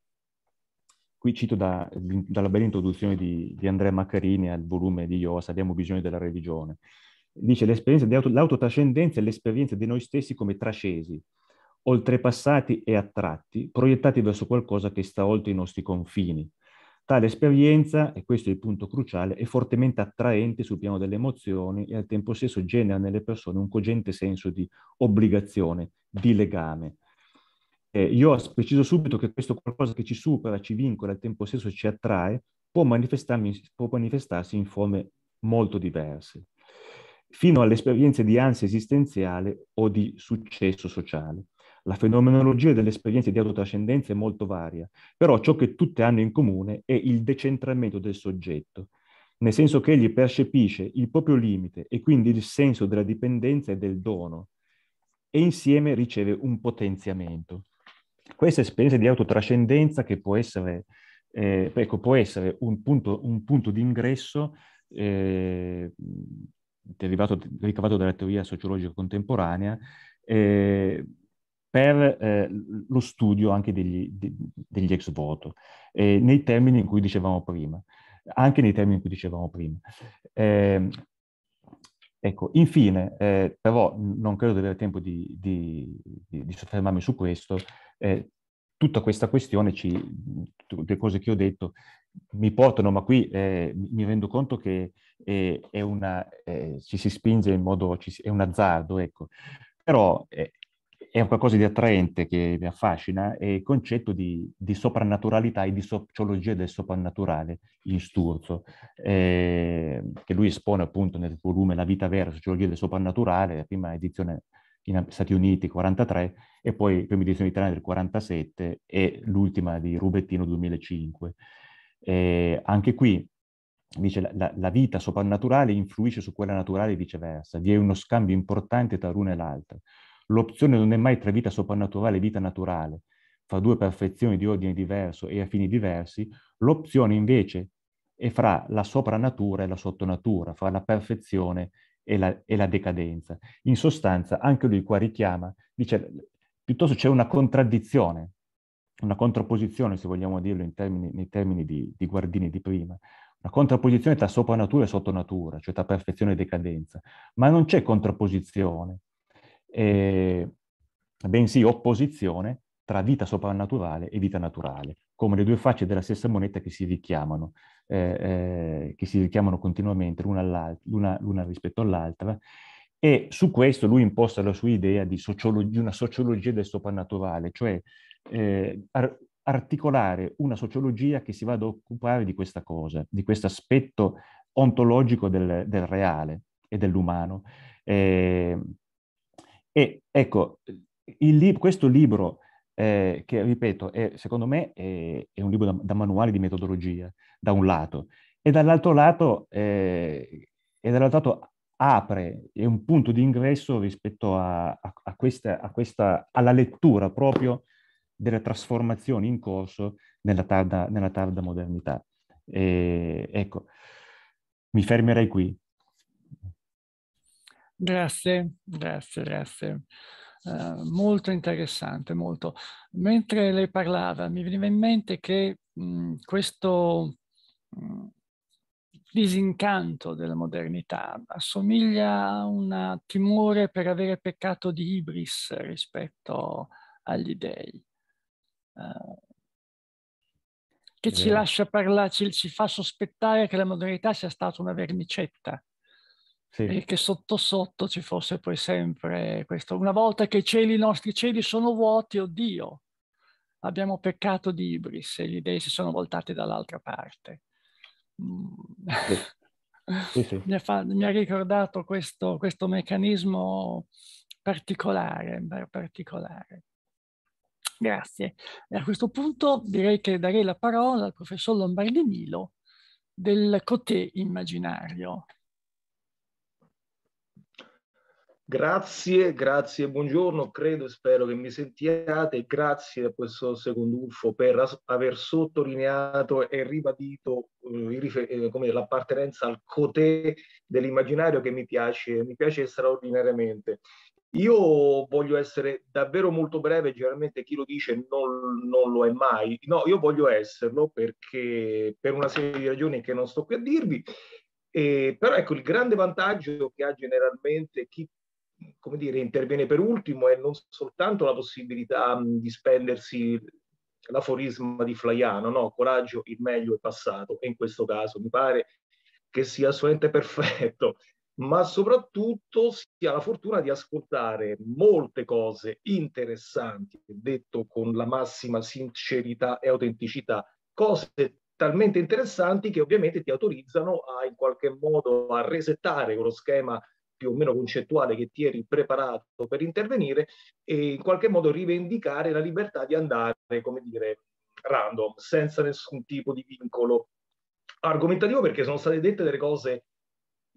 qui cito da, dalla bella introduzione di, di, Andrea Maccarini al volume di Joas, abbiamo bisogno della religione. Dice l'esperienza di auto, l'autotrascendenza è l'esperienza di noi stessi come trascesi, oltrepassati e attratti, proiettati verso qualcosa che sta oltre i nostri confini. Tale esperienza, e questo è il punto cruciale, è fortemente attraente sul piano delle emozioni e al tempo stesso genera nelle persone un cogente senso di obbligazione, di legame. Eh, io ho preciso subito che questo qualcosa che ci supera, ci vincola, al tempo stesso ci attrae, può, può manifestarsi in forme molto diverse, fino alle esperienze di ansia esistenziale o di successo sociale. La fenomenologia delle esperienze di autotrascendenza è molto varia, però ciò che tutte hanno in comune è il decentramento del soggetto, nel senso che egli percepisce il proprio limite e quindi il senso della dipendenza e del dono, e insieme riceve un potenziamento. Questa esperienza di autotrascendenza che può essere, eh, ecco, può essere un punto, un punto d'ingresso eh, derivato, ricavato dalla teoria sociologica contemporanea, eh, per eh, lo studio anche degli, de, degli ex voto, eh, nei termini in cui dicevamo prima, anche nei termini in cui dicevamo prima. Eh, ecco, infine, eh, però non credo di avere tempo di, di, di, di soffermarmi su questo, eh, tutta questa questione, ci, le cose che ho detto, mi portano, ma qui eh, mi rendo conto che è una, ci si spinge in modo, ci, è un azzardo, ecco. Però è un qualcosa di attraente che mi affascina, è il concetto di, di soprannaturalità e di sociologia del soprannaturale in Sturzo, eh, che lui espone appunto nel volume La vita vera, sociologia del soprannaturale, la prima edizione in Stati Uniti 43 e poi la prima edizione italiana del 47 e l'ultima di Rubettino 2005. Eh, anche qui dice la, la vita soprannaturale influisce su quella naturale e viceversa, vi è uno scambio importante tra l'una e l'altra. L'opzione non è mai tra vita soprannaturale e vita naturale, fra due perfezioni di ordine diverso e a fini diversi, l'opzione invece è fra la sopranatura e la sottonatura, fra la perfezione e la, e la decadenza. In sostanza, anche lui qua richiama, dice, piuttosto c'è una contraddizione, una contrapposizione, se vogliamo dirlo termini, nei termini di, di Guardini di prima, una contrapposizione tra sopranatura e sottonatura, cioè tra perfezione e decadenza, ma non c'è contrapposizione, eh, bensì opposizione tra vita soprannaturale e vita naturale, come le due facce della stessa moneta che si richiamano, eh, eh, che si richiamano continuamente l'una, rispetto all'altra. E su questo lui imposta la sua idea di, di una sociologia del soprannaturale, cioè eh, ar articolare una sociologia che si vada ad occupare di questa cosa, di questo aspetto ontologico del, del reale e dell'umano. Eh, e ecco, lib- questo libro, eh, che ripeto, è, secondo me è, è un libro da, da, manuale di metodologia, da un lato, e dall'altro lato, eh, e dall'altro lato apre, è un punto di ingresso rispetto a, a, a questa, a questa, alla lettura proprio delle trasformazioni in corso nella tarda, nella tarda modernità. E, ecco, mi fermerei qui. Grazie, grazie, grazie. Uh, molto interessante, molto. Mentre lei parlava mi veniva in mente che mh, questo mh, disincanto della modernità assomiglia a un timore per avere peccato di ibris rispetto agli dèi. Uh, che ci eh. lascia parlare, ci, ci fa sospettare che la modernità sia stata una vermicetta sì. E che sotto sotto ci fosse poi sempre questo. Una volta che i, cieli, i nostri cieli sono vuoti, oddio, abbiamo peccato di ibris e gli dei si sono voltati dall'altra parte. Sì. Sì, mi, fa, mi, ha ricordato questo, questo meccanismo particolare, particolare. Grazie. E a questo punto direi che darei la parola al professor Lombardi Milo del Cotè immaginario. Grazie, grazie, buongiorno, credo e spero che mi sentiate. Grazie a questo secondo UFO per aver sottolineato e ribadito eh, eh l'appartenenza al cotè dell'immaginario che mi piace, mi piace straordinariamente. Io voglio essere davvero molto breve, generalmente chi lo dice non, non, lo è mai. No, io voglio esserlo perché per una serie di ragioni che non sto qui a dirvi. Eh, però ecco il grande vantaggio che ha generalmente chi come dire, interviene per ultimo e non soltanto la possibilità di spendersi l'aforisma di Flaiano, no? Coraggio, il meglio è passato, e in questo caso mi pare che sia assolutamente perfetto, ma soprattutto si ha la fortuna di ascoltare molte cose interessanti, detto con la massima sincerità e autenticità, cose talmente interessanti che ovviamente ti autorizzano a in qualche modo a resettare quello schema più o meno concettuale che ti eri preparato per intervenire e in qualche modo rivendicare la libertà di andare, come dire, random, senza nessun tipo di vincolo argomentativo perché sono state dette delle cose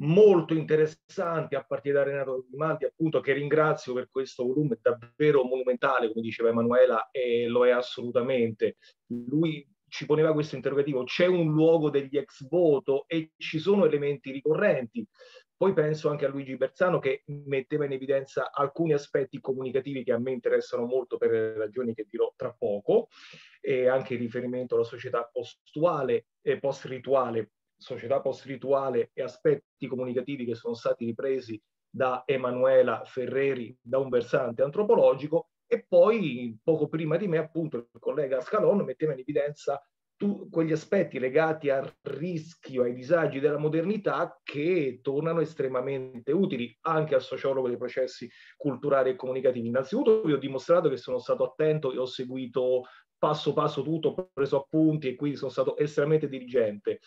molto interessanti a partire da Renato Grimaldi appunto che ringrazio per questo volume davvero monumentale come diceva Emanuela e lo è assolutamente lui ci poneva questo interrogativo c'è un luogo degli ex voto e ci sono elementi ricorrenti poi penso anche a Luigi Bersano che metteva in evidenza alcuni aspetti comunicativi che a me interessano molto per le ragioni che dirò tra poco, e anche in riferimento alla società postuale e post-rituale, società post-rituale e aspetti comunicativi che sono stati ripresi da Emanuela Ferreri da un versante antropologico e poi poco prima di me appunto il collega Scalon metteva in evidenza tu, quegli aspetti legati al rischio, ai disagi della modernità che tornano estremamente utili anche al sociologo dei processi culturali e comunicativi. Innanzitutto vi ho dimostrato che sono stato attento e ho seguito passo passo tutto, ho preso appunti e quindi sono stato estremamente dirigente.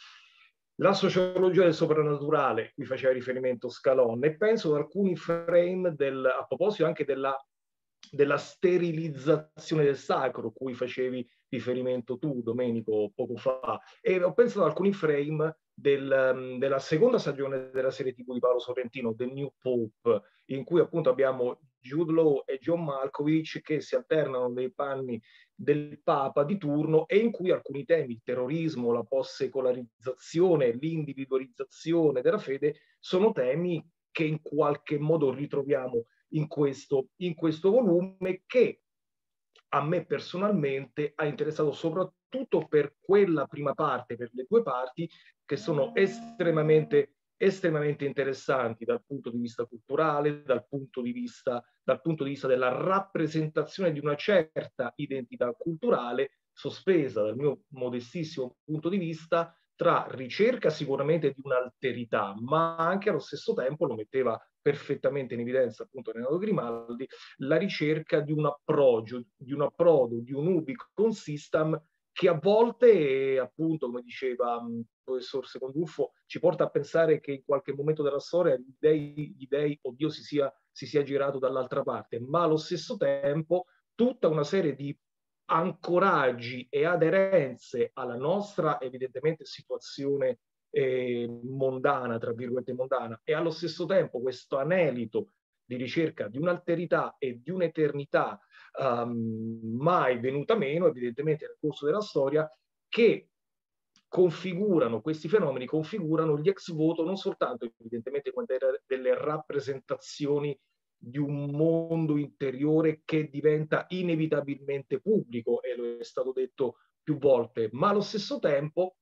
La sociologia del soprannaturale, cui faceva riferimento Scalon, e penso ad alcuni frame del, a proposito anche della della sterilizzazione del sacro, cui facevi riferimento tu, Domenico, poco fa. E ho pensato ad alcuni frame del, mm, della seconda stagione della serie TV di Paolo Sorrentino, The New Pope, in cui appunto abbiamo Jude Law e John Malkovich che si alternano nei panni del Papa di turno e in cui alcuni temi, il terrorismo, la post-secolarizzazione, l'individualizzazione della fede, sono temi che in qualche modo ritroviamo in questo, in questo volume che a me personalmente ha interessato soprattutto per quella prima parte, per le due parti che sono ah. estremamente, estremamente interessanti dal punto di vista culturale, dal punto di vista, dal punto di vista della rappresentazione di una certa identità culturale sospesa dal mio modestissimo punto di vista tra ricerca sicuramente di un'alterità, ma anche allo stesso tempo lo metteva perfettamente in evidenza appunto Renato Grimaldi, la ricerca di un approccio, di un approdo, di un Ubicon system che a volte, appunto, come diceva il professor Seconduffo, ci porta a pensare che in qualche momento della storia gli dei, gli dei o Dio si sia, si sia girato dall'altra parte, ma allo stesso tempo tutta una serie di ancoraggi e aderenze alla nostra evidentemente situazione eh, mondana, tra virgolette mondana, e allo stesso tempo questo anelito di ricerca di un'alterità e di un'eternità um, mai venuta meno, evidentemente nel corso della storia, che configurano questi fenomeni, configurano gli ex voto non soltanto evidentemente quando era delle rappresentazioni di un mondo interiore che diventa inevitabilmente pubblico, e lo è stato detto più volte, ma allo stesso tempo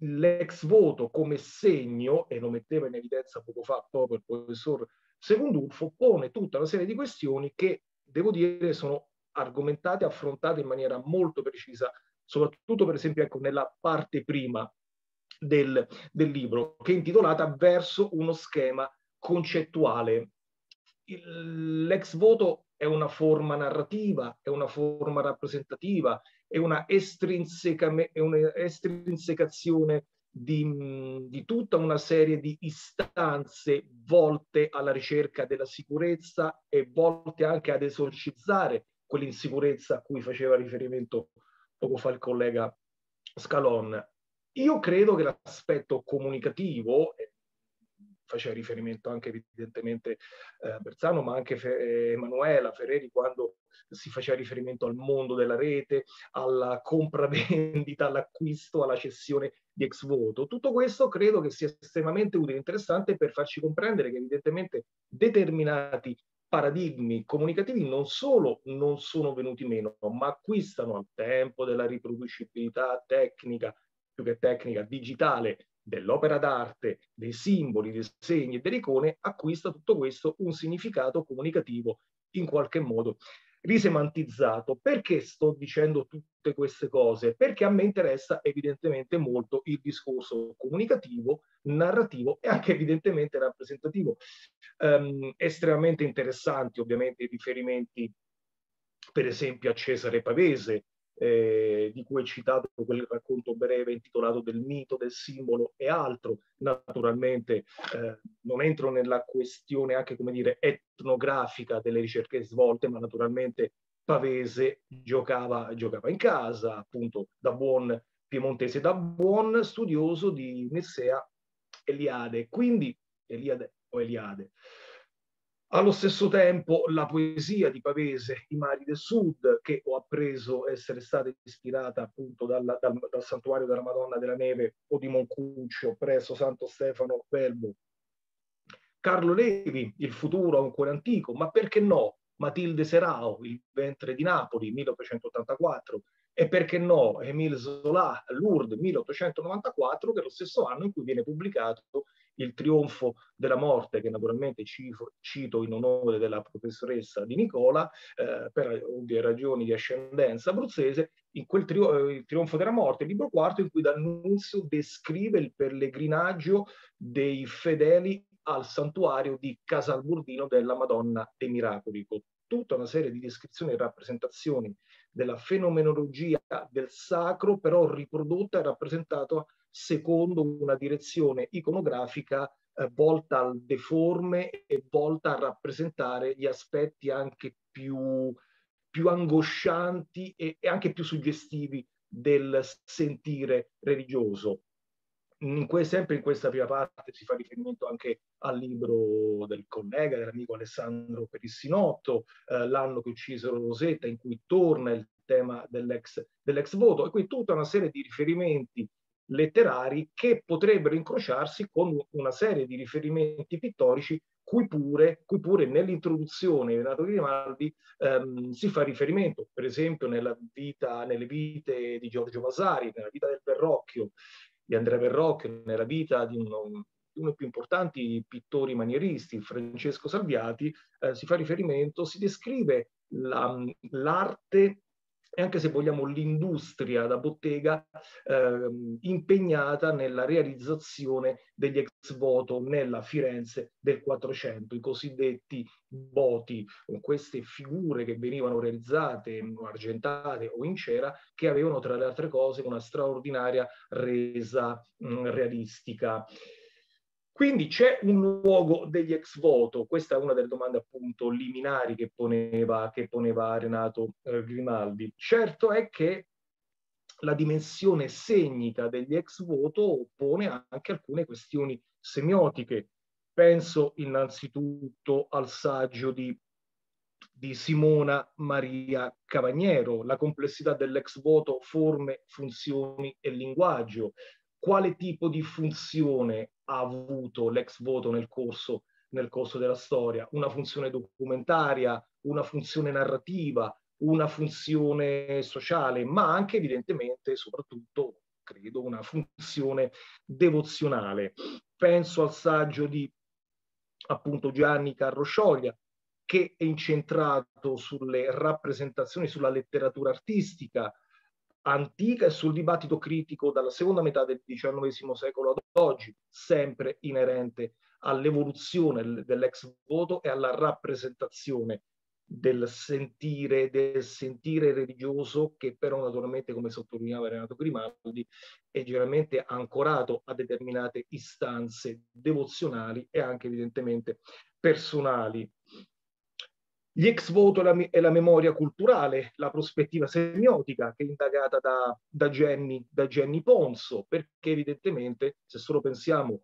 l'ex voto come segno, e lo metteva in evidenza poco fa proprio il professor Secondulfo, pone tutta una serie di questioni che, devo dire, sono argomentate, affrontate in maniera molto precisa, soprattutto per esempio ecco, nella parte prima del, del libro, che è intitolata Verso uno schema concettuale. L'ex voto è una forma narrativa, è una forma rappresentativa, è una, estrinsecazione di, di, tutta una serie di istanze volte alla ricerca della sicurezza e volte anche ad esorcizzare quell'insicurezza a cui faceva riferimento poco fa il collega Scalon. Io credo che l'aspetto comunicativo, faceva riferimento anche evidentemente eh, Berzano, ma anche Fe- eh, Emanuela Ferreri quando si faceva riferimento al mondo della rete, alla compravendita, all'acquisto, alla cessione di ex voto. Tutto questo credo che sia estremamente utile e interessante per farci comprendere che evidentemente determinati paradigmi comunicativi non solo non sono venuti meno, ma acquistano al tempo della riproducibilità tecnica, più che tecnica, digitale, dell'opera d'arte, dei simboli, dei segni e delle icone, acquista tutto questo un significato comunicativo in qualche modo risemantizzato. Perché sto dicendo tutte queste cose? Perché a me interessa evidentemente molto il discorso comunicativo, narrativo e anche evidentemente rappresentativo. Um, estremamente interessanti ovviamente i riferimenti per esempio a Cesare Pavese, eh, di cui è citato quel racconto breve intitolato Del mito, del simbolo e altro. Naturalmente eh, non entro nella questione anche come dire etnografica delle ricerche svolte, ma naturalmente Pavese giocava, giocava in casa, appunto da buon piemontese, da buon studioso di Messea Eliade. Quindi Eliade o Eliade. Allo stesso tempo la poesia di Pavese, I mari del sud, che ho appreso essere stata ispirata appunto dalla, dal, dal, santuario della Madonna della Neve o di Moncuccio presso Santo Stefano Belbo. Carlo Levi, Il futuro a un cuore antico, ma perché no? Matilde Serao, Il ventre di Napoli, 1884, e perché no? Emile Zola, Lourdes, 1894, che è lo stesso anno in cui viene pubblicato il trionfo della morte, che naturalmente cito in onore della professoressa Di Nicola, eh, per ovvie ragioni di ascendenza abruzzese, in quel trio, eh, il trionfo della morte, libro quarto, in cui D'Annunzio descrive il pellegrinaggio dei fedeli al santuario di Casalburdino della Madonna dei Miracoli, con tutta una serie di descrizioni e rappresentazioni della fenomenologia del sacro, però riprodotta e rappresentata secondo una direzione iconografica eh, volta al deforme e volta a rappresentare gli aspetti anche più, più angoscianti e, e anche più suggestivi del sentire religioso. In que- sempre in questa prima parte si fa riferimento anche al libro del collega, dell'amico Alessandro Perissinotto, eh, L'anno che uccisero Rosetta, in cui torna il tema dell'ex, dell'ex voto. E qui tutta una serie di riferimenti letterari che potrebbero incrociarsi con una serie di riferimenti pittorici cui pure, cui pure nell'introduzione di Renato Grimaldi ehm, si fa riferimento, per esempio vita, nelle vite di Giorgio Vasari, nella vita del Verrocchio, di Andrea Verrocchio, nella vita di uno, uno dei più importanti pittori manieristi, Francesco Salviati, eh, si fa riferimento, si descrive l'arte e anche se vogliamo l'industria da bottega eh, impegnata nella realizzazione degli ex voto nella Firenze del 400, i cosiddetti boti, queste figure che venivano realizzate, mm, argentate o in cera, che avevano tra le altre cose una straordinaria resa mh, mm, realistica. Quindi c'è un luogo degli ex voto? Questa è una delle domande appunto liminari che poneva, che poneva Renato eh, Grimaldi. Certo è che la dimensione segnica degli ex voto pone anche alcune questioni semiotiche. Penso innanzitutto al saggio di, di Simona Maria Cavagnero, la complessità dell'ex voto, forme, funzioni e linguaggio. Quale tipo di funzione ha avuto l'ex voto nel corso, nel corso della storia, una funzione documentaria, una funzione narrativa, una funzione sociale, ma anche evidentemente, soprattutto, credo, una funzione devozionale. Penso al saggio di appunto Gianni Scioglia, che è incentrato sulle rappresentazioni, sulla letteratura artistica, antica e sul dibattito critico dalla seconda metà del XIX secolo ad oggi, sempre inerente all'evoluzione dell'ex voto e alla rappresentazione del sentire, del sentire religioso che però naturalmente, come sottolineava Renato Grimaldi, è generalmente ancorato a determinate istanze devozionali e anche evidentemente personali. Gli ex voto e la, memoria culturale, la prospettiva semiotica che è indagata da, da, Jenny, da Jenny Ponzo, perché evidentemente se solo pensiamo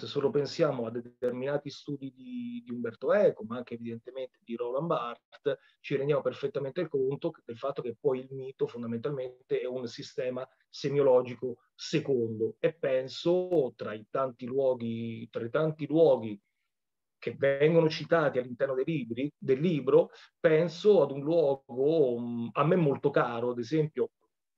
se solo pensiamo a determinati studi di, di, Umberto Eco, ma anche evidentemente di Roland Barthes, ci rendiamo perfettamente conto del fatto che poi il mito fondamentalmente è un sistema semiologico secondo e penso tra i tanti luoghi, tra i tanti luoghi che vengono citati all'interno dei libri, del libro, penso ad un luogo mm, a me molto caro, ad esempio,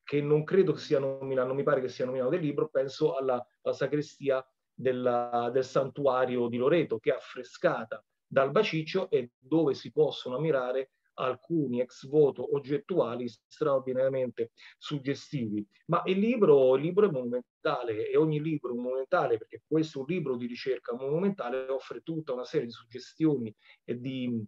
che non credo che sia nominato, non mi pare che sia nominato del libro, penso alla, alla sacrestia della, del santuario di Loreto, che è affrescata dal Baciccio e dove si possono ammirare alcuni ex voto oggettuali straordinariamente suggestivi. Ma il libro, il libro è monumentale e ogni libro è monumentale perché questo libro di ricerca monumentale offre tutta una serie di suggestioni e di,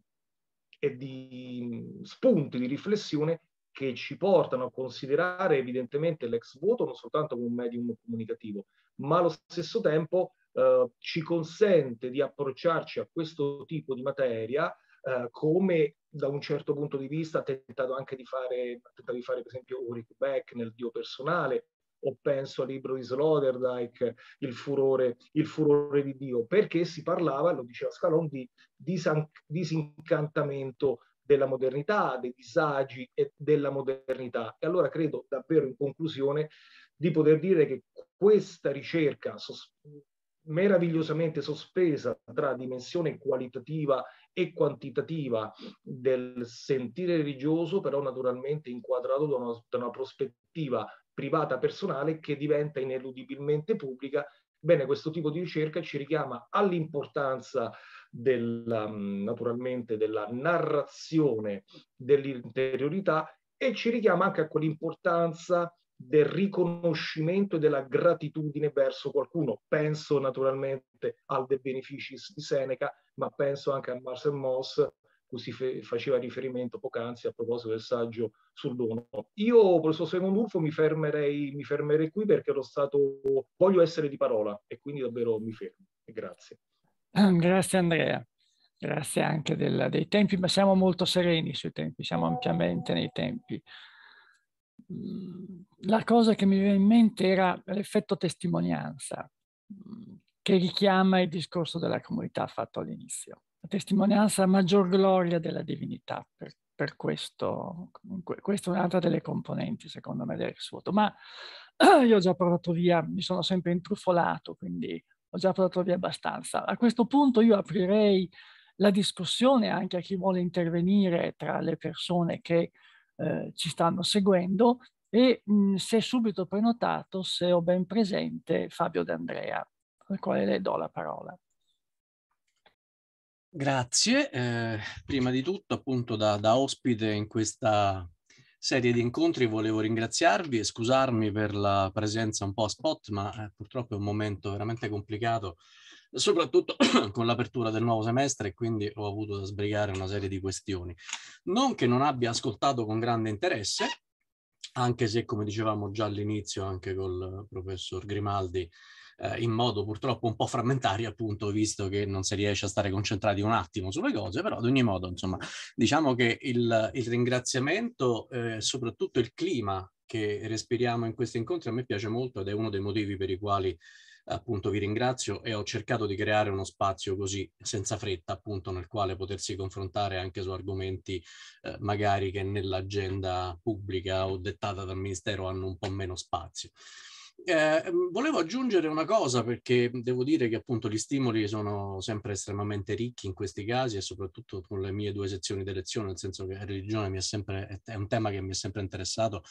e di spunti di riflessione che ci portano a considerare evidentemente l'ex voto non soltanto come un medium comunicativo, ma allo stesso tempo eh, ci consente di approcciarci a questo tipo di materia eh, come da un certo punto di vista ha tentato anche di fare, di fare per esempio Ulrich Beck nel Dio personale, o penso al libro di Sloterdijk, il furore, il furore di Dio, perché si parlava, lo diceva Scalon, di disan- disincantamento della modernità, dei disagi e della modernità. E allora credo davvero in conclusione di poter dire che questa ricerca meravigliosamente sospesa tra dimensione qualitativa e quantitativa del sentire religioso, però naturalmente inquadrato da una, da una prospettiva privata personale che diventa ineludibilmente pubblica. Bene, questo tipo di ricerca ci richiama all'importanza della, naturalmente della narrazione dell'interiorità e ci richiama anche a quell'importanza del riconoscimento e della gratitudine verso qualcuno. Penso naturalmente al De Beneficis di Seneca, ma penso anche a Marcel Moss, cui si fe- faceva riferimento poc'anzi a proposito del saggio sul dono. Io, professor Simon Urfo, mi fermerei, mi fermerei qui perché lo stato voglio essere di parola e quindi davvero mi fermo. Grazie. Grazie Andrea, grazie anche della, dei tempi, ma siamo molto sereni sui tempi, siamo ampiamente nei tempi. Mm la cosa che mi viene in mente era l'effetto testimonianza, mm, che richiama il discorso della comunità fatto all'inizio. La testimonianza maggior gloria della divinità, per, per questo, questa è un'altra delle componenti, secondo me, del risuoto. Ma io ho già portato via, mi sono sempre intrufolato, quindi ho già portato via abbastanza. A questo punto io aprirei la discussione anche a chi vuole intervenire tra le persone che eh, ci stanno seguendo e mh, mm, si è subito prenotato, se ho ben presente, Fabio D'Andrea, al quale le do la parola. Grazie. Eh, prima di tutto, appunto, da, da, ospite in questa serie di incontri volevo ringraziarvi e scusarmi per la presenza un po' a spot, ma eh, purtroppo è un momento veramente complicato, soprattutto con l'apertura del nuovo semestre e quindi ho avuto da sbrigare una serie di questioni. Non che non abbia ascoltato con grande interesse, anche se, come dicevamo già all'inizio, anche col professor Grimaldi, eh, in modo purtroppo un po' frammentario, appunto, visto che non si riesce a stare concentrati un attimo sulle cose, però ad ogni modo, insomma, diciamo che il, il ringraziamento, eh, soprattutto il clima che respiriamo in questi incontri, a me piace molto ed è uno dei motivi per i quali appunto vi ringrazio e ho cercato di creare uno spazio così senza fretta appunto nel quale potersi confrontare anche su argomenti eh, magari che nell'agenda pubblica o dettata dal Ministero hanno un po' meno spazio. Eh, mm, volevo aggiungere una cosa perché devo dire che appunto gli stimoli sono sempre estremamente ricchi in questi casi e soprattutto con le mie due sezioni di lezione, nel senso che la religione è, sempre, è un tema che mi è sempre interessato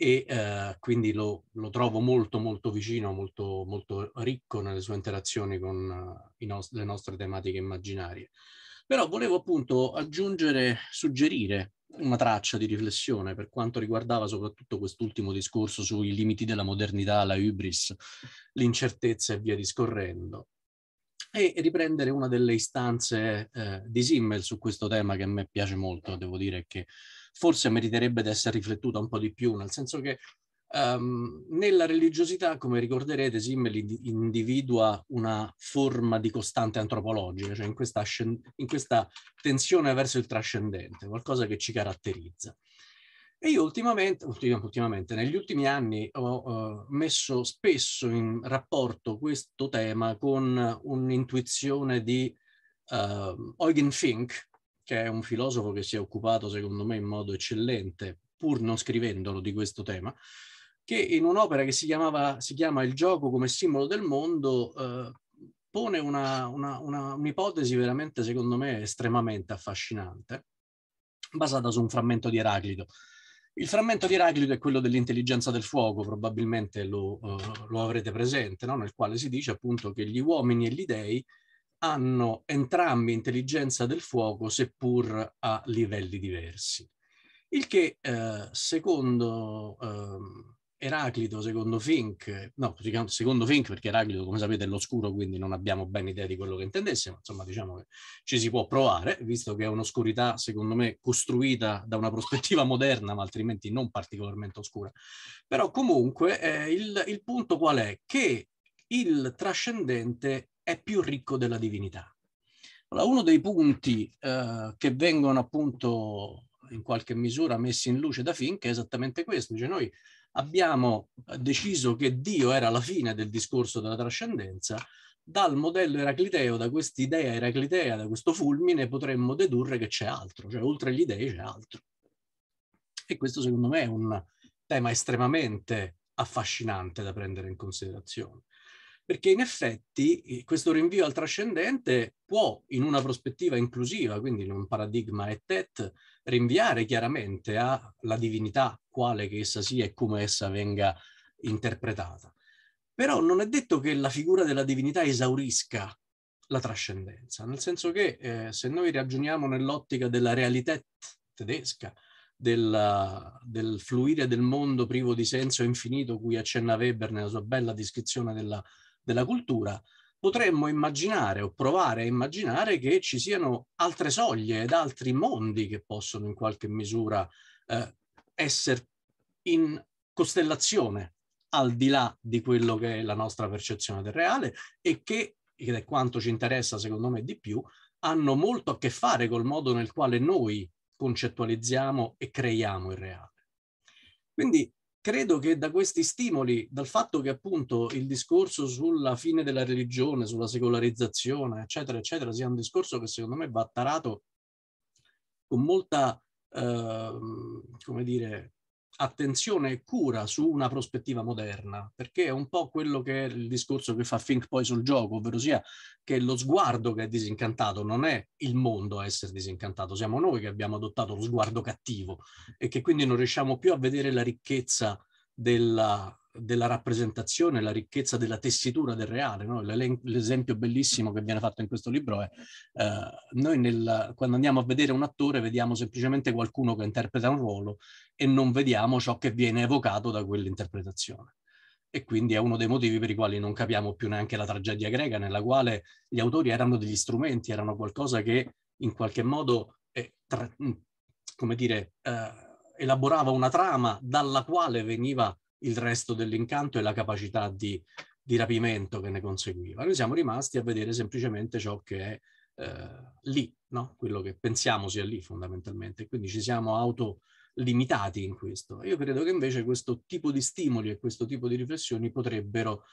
e eh, quindi lo, lo, trovo molto molto vicino, molto, molto ricco nelle sue interazioni con uh, eh, no le nostre tematiche immaginarie. Però volevo appunto aggiungere, suggerire una traccia di riflessione per quanto riguardava soprattutto quest'ultimo discorso sui limiti della modernità, la hubris, l'incertezza e via discorrendo e riprendere una delle istanze eh, di Simmel su questo tema che a me piace molto, devo dire che forse meriterebbe di essere riflettuta un po' di più, nel senso che um, nella religiosità, come ricorderete, Simmel individua una forma di costante antropologica, cioè in questa, in questa tensione verso il trascendente, qualcosa che ci caratterizza. E io ultimamente, ultimamente, negli ultimi anni ho uh, messo spesso in rapporto questo tema con un'intuizione di uh, Eugen Fink, che è un filosofo che si è occupato, secondo me, in modo eccellente, pur non scrivendolo di questo tema, che in un'opera che si, chiamava, si chiama Il gioco come simbolo del mondo eh, pone una, una, una, un'ipotesi veramente, secondo me, estremamente affascinante, basata su un frammento di Eraclito. Il frammento di Eraclito è quello dell'intelligenza del fuoco, probabilmente lo, uh, lo avrete presente, no? nel quale si dice appunto che gli uomini e gli dei hanno entrambi intelligenza del fuoco, seppur a livelli diversi. Il che, eh, secondo eh, Eraclito, secondo Fink, no, secondo Fink perché Eraclito, come sapete, è l'oscuro, quindi non abbiamo ben idea di quello che intendesse, ma insomma diciamo che ci si può provare, visto che è un'oscurità, secondo me, costruita da una prospettiva moderna, ma altrimenti non particolarmente oscura. Però comunque eh, il, il punto qual è? Che il trascendente è più ricco della divinità. Allora, uno dei punti eh, che vengono appunto in qualche misura messi in luce da Fink è esattamente questo. cioè noi abbiamo deciso che Dio era la fine del discorso della trascendenza, dal modello eracliteo, da quest'idea eraclitea, da questo fulmine, potremmo dedurre che c'è altro, cioè oltre agli dei c'è altro. E questo secondo me è un tema estremamente affascinante da prendere in considerazione perché in effetti eh, questo rinvio al trascendente può, in una prospettiva inclusiva, quindi in un paradigma et et, rinviare chiaramente alla divinità, quale che essa sia e come essa venga interpretata. Però non è detto che la figura della divinità esaurisca la trascendenza, nel senso che eh, se noi ragioniamo nell'ottica della realità tedesca, della, del fluire del mondo privo di senso infinito cui accenna Weber nella sua bella descrizione della della cultura, potremmo immaginare o provare a immaginare che ci siano altre soglie ed altri mondi che possono in qualche misura eh, essere in costellazione al di là di quello che è la nostra percezione del reale e che, ed è quanto ci interessa secondo me di più, hanno molto a che fare col modo nel quale noi concettualizziamo e creiamo il reale. Quindi credo che da questi stimoli, dal fatto che appunto il discorso sulla fine della religione, sulla secolarizzazione, eccetera, eccetera, sia un discorso che secondo me va tarato con molta, eh, come dire, attenzione e cura su una prospettiva moderna, perché è un po' quello che è il discorso che fa Fink poi sul gioco, ovvero sia che lo sguardo che è disincantato non è il mondo a essere disincantato, siamo noi che abbiamo adottato lo sguardo cattivo e che quindi non riusciamo più a vedere la ricchezza della, della rappresentazione, la ricchezza della tessitura del reale. No? L'esempio bellissimo che viene fatto in questo libro è eh, noi nel, quando andiamo a vedere un attore vediamo semplicemente qualcuno che interpreta un ruolo e non vediamo ciò che viene evocato da quell'interpretazione. E quindi è uno dei motivi per i quali non capiamo più neanche la tragedia greca, nella quale gli autori erano degli strumenti, erano qualcosa che in qualche modo, eh, tra, come dire, eh, elaborava una trama dalla quale veniva il resto dell'incanto e la capacità di, di, rapimento che ne conseguiva. Noi siamo rimasti a vedere semplicemente ciò che è eh, lì, no? quello che pensiamo sia lì fondamentalmente, quindi ci siamo autolimitati in questo. Io credo che invece questo tipo di stimoli e questo tipo di riflessioni potrebbero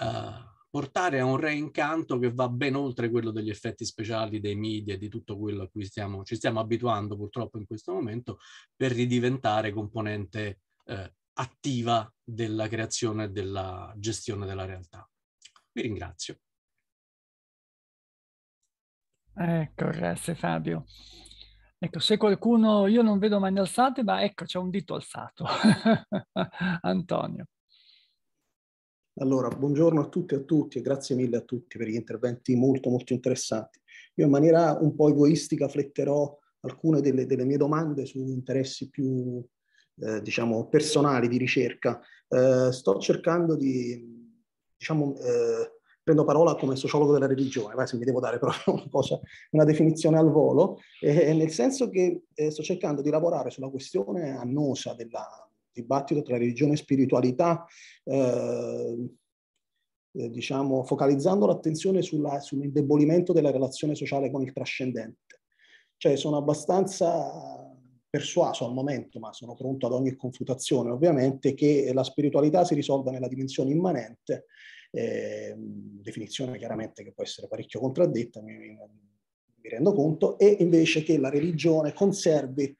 eh, portare a un reincanto che va ben oltre quello degli effetti speciali, dei media, e di tutto quello a cui stiamo, ci stiamo abituando purtroppo in questo momento, per ridiventare componente eh, attiva della creazione e della gestione della realtà. Vi ringrazio. Ecco, grazie Fabio. Ecco, se qualcuno, io non vedo mani alzate, ma ecco, c'è un dito alzato. Antonio. Allora, buongiorno a tutti e a tutti e grazie mille a tutti per gli interventi molto, molto interessanti. Io in maniera un po' egoistica fletterò alcune delle, delle mie domande su interessi più, eh, diciamo, personali di ricerca. Eh, sto cercando di, diciamo, eh, prendo parola come sociologo della religione, vai se mi devo dare proprio una, cosa, una definizione al volo, nel senso che eh, sto cercando di lavorare sulla questione annosa del dibattito tra religione e spiritualità, eh, eh, diciamo, focalizzando l'attenzione sulla, sull'indebolimento della relazione sociale con il trascendente. Cioè sono abbastanza persuaso al momento, ma sono pronto ad ogni confutazione ovviamente, che la spiritualità si risolva nella dimensione immanente, eh, definizione chiaramente che può essere parecchio contraddetta, mi, mi, mi rendo conto, e invece che la religione conservi,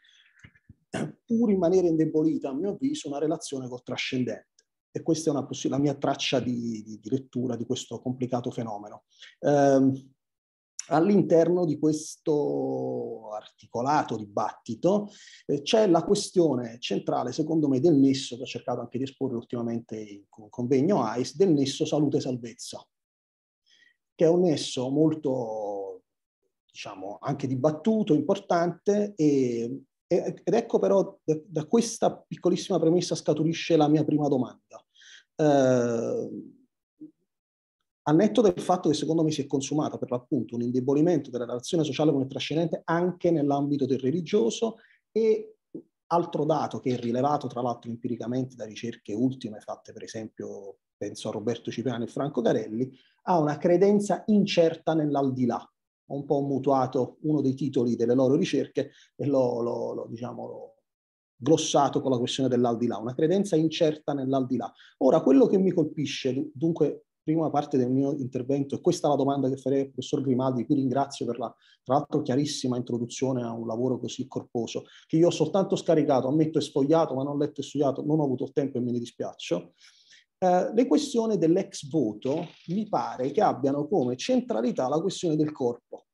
pur in maniera indebolita a mio avviso, una relazione col trascendente e questa è una la mia traccia di, di, di, lettura di questo complicato fenomeno. Eh, All'interno di questo articolato dibattito eh, c'è la questione centrale, secondo me, del nesso, che ho cercato anche di esporre ultimamente in convegno AIS, del nesso salute-salvezza, che è un nesso molto, diciamo, anche dibattuto, importante e, ed ecco però da, da questa piccolissima premessa scaturisce la mia prima domanda. Eh, al netto del fatto che secondo me si è consumata per l'appunto un indebolimento della relazione sociale con il trascendente anche nell'ambito del religioso e altro dato che è rilevato tra l'altro empiricamente da ricerche ultime fatte per esempio penso a Roberto Cipriano e Franco Carelli, ha una credenza incerta nell'aldilà. Ho un po' mutuato uno dei titoli delle loro ricerche e l'ho, l'ho, l'ho, diciamo, l'ho glossato con la questione dell'aldilà, una credenza incerta nell'aldilà. Ora, quello che mi colpisce dunque prima parte del mio intervento, e questa è la domanda che farei al professor Grimaldi, qui ringrazio per la tra l'altro chiarissima introduzione a un lavoro così corposo, che io ho soltanto scaricato, ammetto e sfogliato, ma non letto e studiato, non ho avuto il tempo e me ne dispiaccio. Eh, le questioni dell'ex voto mi pare che abbiano come centralità la questione del corpo.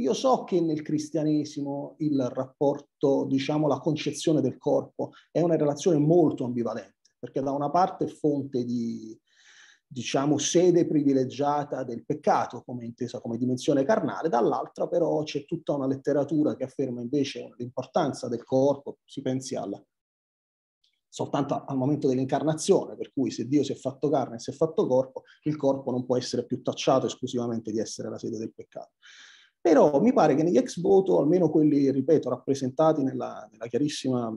Io so che nel cristianesimo il rapporto, diciamo, la concezione del corpo è una relazione molto ambivalente, perché da una parte è fonte di, diciamo, sede privilegiata del peccato, come intesa come dimensione carnale, dall'altra però c'è tutta una letteratura che afferma invece l'importanza del corpo, si pensi alla, soltanto al momento dell'incarnazione, per cui se Dio si è fatto carne e si è fatto corpo, il corpo non può essere più tacciato esclusivamente di essere la sede del peccato. Però mi pare che negli ex voto, almeno quelli, ripeto, rappresentati nella, nella chiarissima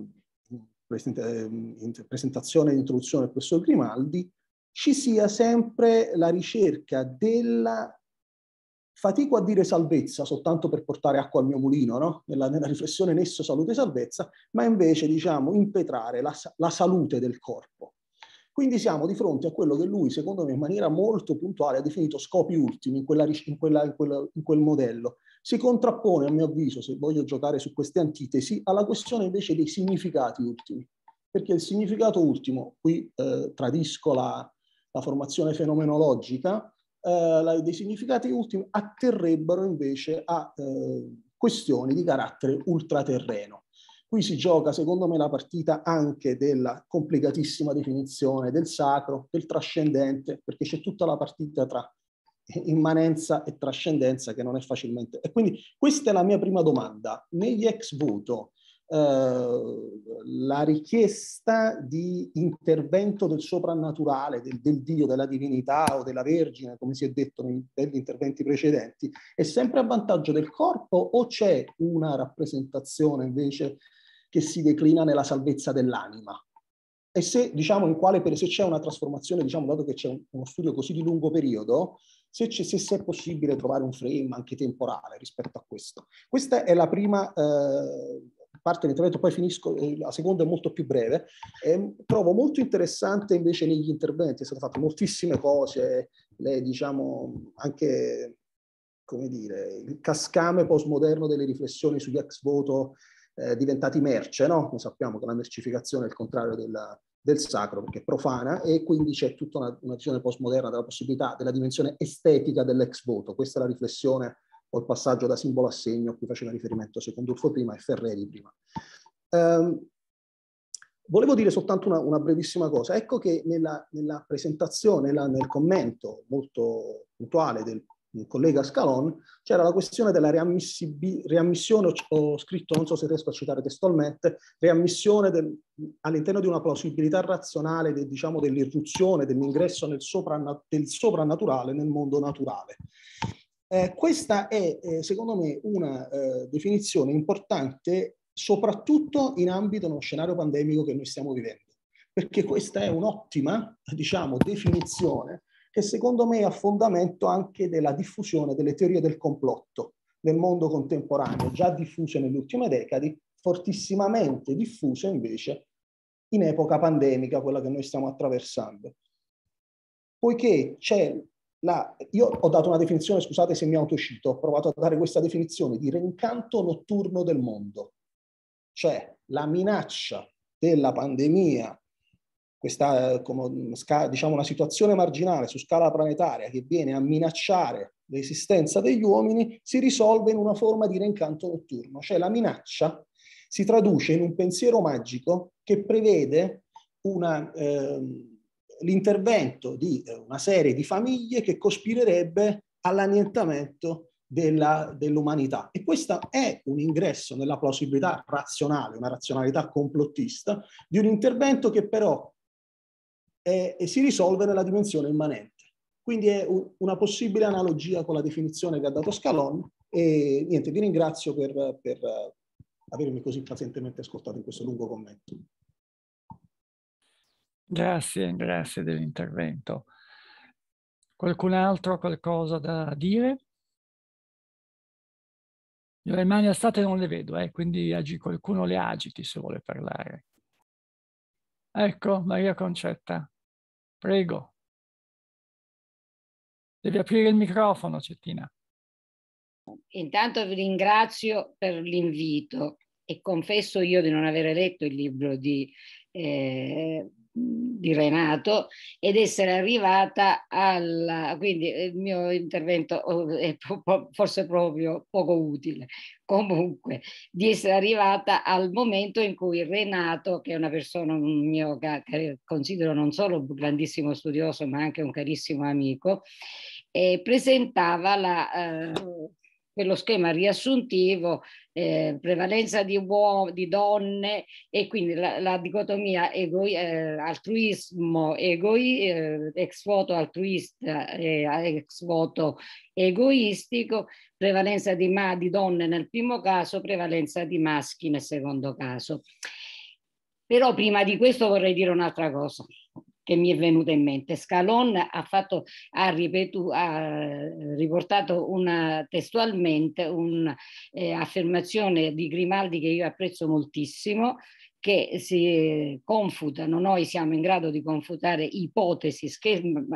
eh, eh, presentazione e introduzione del professor Grimaldi, ci sia sempre la ricerca della fatico a dire salvezza soltanto per portare acqua al mio mulino, no? nella, nella, riflessione nesso salute e salvezza, ma invece diciamo impetrare la, la, salute del corpo. Quindi siamo di fronte a quello che lui, secondo me, in maniera molto puntuale ha definito scopi ultimi in, quella, in, quella, in, quella, in quel modello. Si contrappone, a mio avviso, se voglio giocare su queste antitesi, alla questione invece dei significati ultimi. Perché il significato ultimo, qui eh, tradisco la, la formazione fenomenologica, eh, dei significati ultimi atterrebbero invece a eh, questioni di carattere ultraterreno. Qui si gioca, secondo me, la partita anche della complicatissima definizione del sacro, del trascendente, perché c'è tutta la partita tra immanenza e trascendenza che non è facilmente. E quindi questa è la mia prima domanda. Negli ex voto, eh, la richiesta di intervento del soprannaturale, del, del, Dio, della divinità o della Vergine, come si è detto nei, negli interventi precedenti, è sempre a vantaggio del corpo o c'è una rappresentazione invece che si declina nella salvezza dell'anima? E se, diciamo, in quale, se c'è una trasformazione, diciamo, dato che c'è un, uno studio così di lungo periodo, se, se, se, è possibile trovare un frame anche temporale rispetto a questo. Questa è la prima eh, parte l'intervento, poi finisco, eh, la seconda è molto più breve, e ehm, trovo molto interessante invece negli interventi, sono fatte moltissime cose, le, diciamo anche come dire, il cascame postmoderno delle riflessioni sugli ex voto eh, diventati merce, no? Noi sappiamo che la mercificazione è il contrario della, del sacro, perché è profana, e quindi c'è tutta una, visione postmoderna della possibilità della dimensione estetica dell'ex voto. Questa è la riflessione o il passaggio da simbolo a segno a cui faceva riferimento Secondurfo prima e Ferreri prima. Um, volevo dire soltanto una, una, brevissima cosa. Ecco che nella, nella presentazione, la, nel commento molto puntuale del, collega Scalon, c'era la questione della riammissione, ho scritto, non so se riesco a citare testualmente, riammissione all'interno di una plausibilità razionale de, diciamo, dell'irruzione, dell'ingresso del soprannaturale nel mondo naturale. Eh, questa è, eh, secondo me, una eh, definizione importante soprattutto in ambito di uno scenario pandemico che noi stiamo vivendo, perché questa è un'ottima, diciamo, definizione che secondo me è a fondamento anche della diffusione delle teorie del complotto nel mondo contemporaneo, già diffuse nelle ultime decadi, fortissimamente diffuse invece in epoca pandemica, quella che noi stiamo attraversando. Poiché c'è la, io ho dato una definizione, scusate se mi autocito, ho provato a dare questa definizione di rincanto notturno del mondo, cioè la minaccia della pandemia, questa eh, come, mm, diciamo una situazione marginale su scala planetaria che viene a minacciare l'esistenza degli uomini, si risolve in una forma di rincanto notturno, cioè la minaccia si traduce in un pensiero magico che prevede una... Eh, l'intervento di eh, una serie di famiglie che cospirerebbe all'annientamento dell'umanità. Dell e questo è un ingresso nella plausibilità razionale, una razionalità complottista, di un intervento che però è, si risolve nella dimensione immanente. Quindi è un, una possibile analogia con la definizione che ha dato Scalon e niente, vi ringrazio per, per eh, avermi così pazientemente ascoltato in questo lungo commento. Grazie, grazie dell'intervento. Qualcun altro ha qualcosa da dire? Io le mani alzate non le vedo, eh, quindi agi, qualcuno le agiti se vuole parlare. Ecco, Maria Concetta, prego. Devi aprire il microfono, Cettina. Intanto vi ringrazio per l'invito e confesso io di non aver letto il libro di eh, di Renato ed essere arrivata alla... quindi eh, il mio intervento oh, è forse proprio poco utile, comunque di essere arrivata al momento in cui Renato, che è una persona mio, che considero non solo un grandissimo studioso ma anche un carissimo amico, eh, presentava la... Eh, quello schema riassuntivo, eh, prevalenza di uomini, di donne e quindi la, la dicotomia egoi, eh, altruismo egoi, eh, ex voto altruista e ex voto egoistico, prevalenza di, ma, di donne nel primo caso, prevalenza di maschi nel secondo caso. Però prima di questo vorrei dire un'altra cosa che mi è venuta in mente. Scalon ha, fatto, ha, ripetu, ha riportato una, testualmente un'affermazione eh, di Grimaldi che io apprezzo moltissimo, che si confutano, noi siamo in grado di confutare ipotesi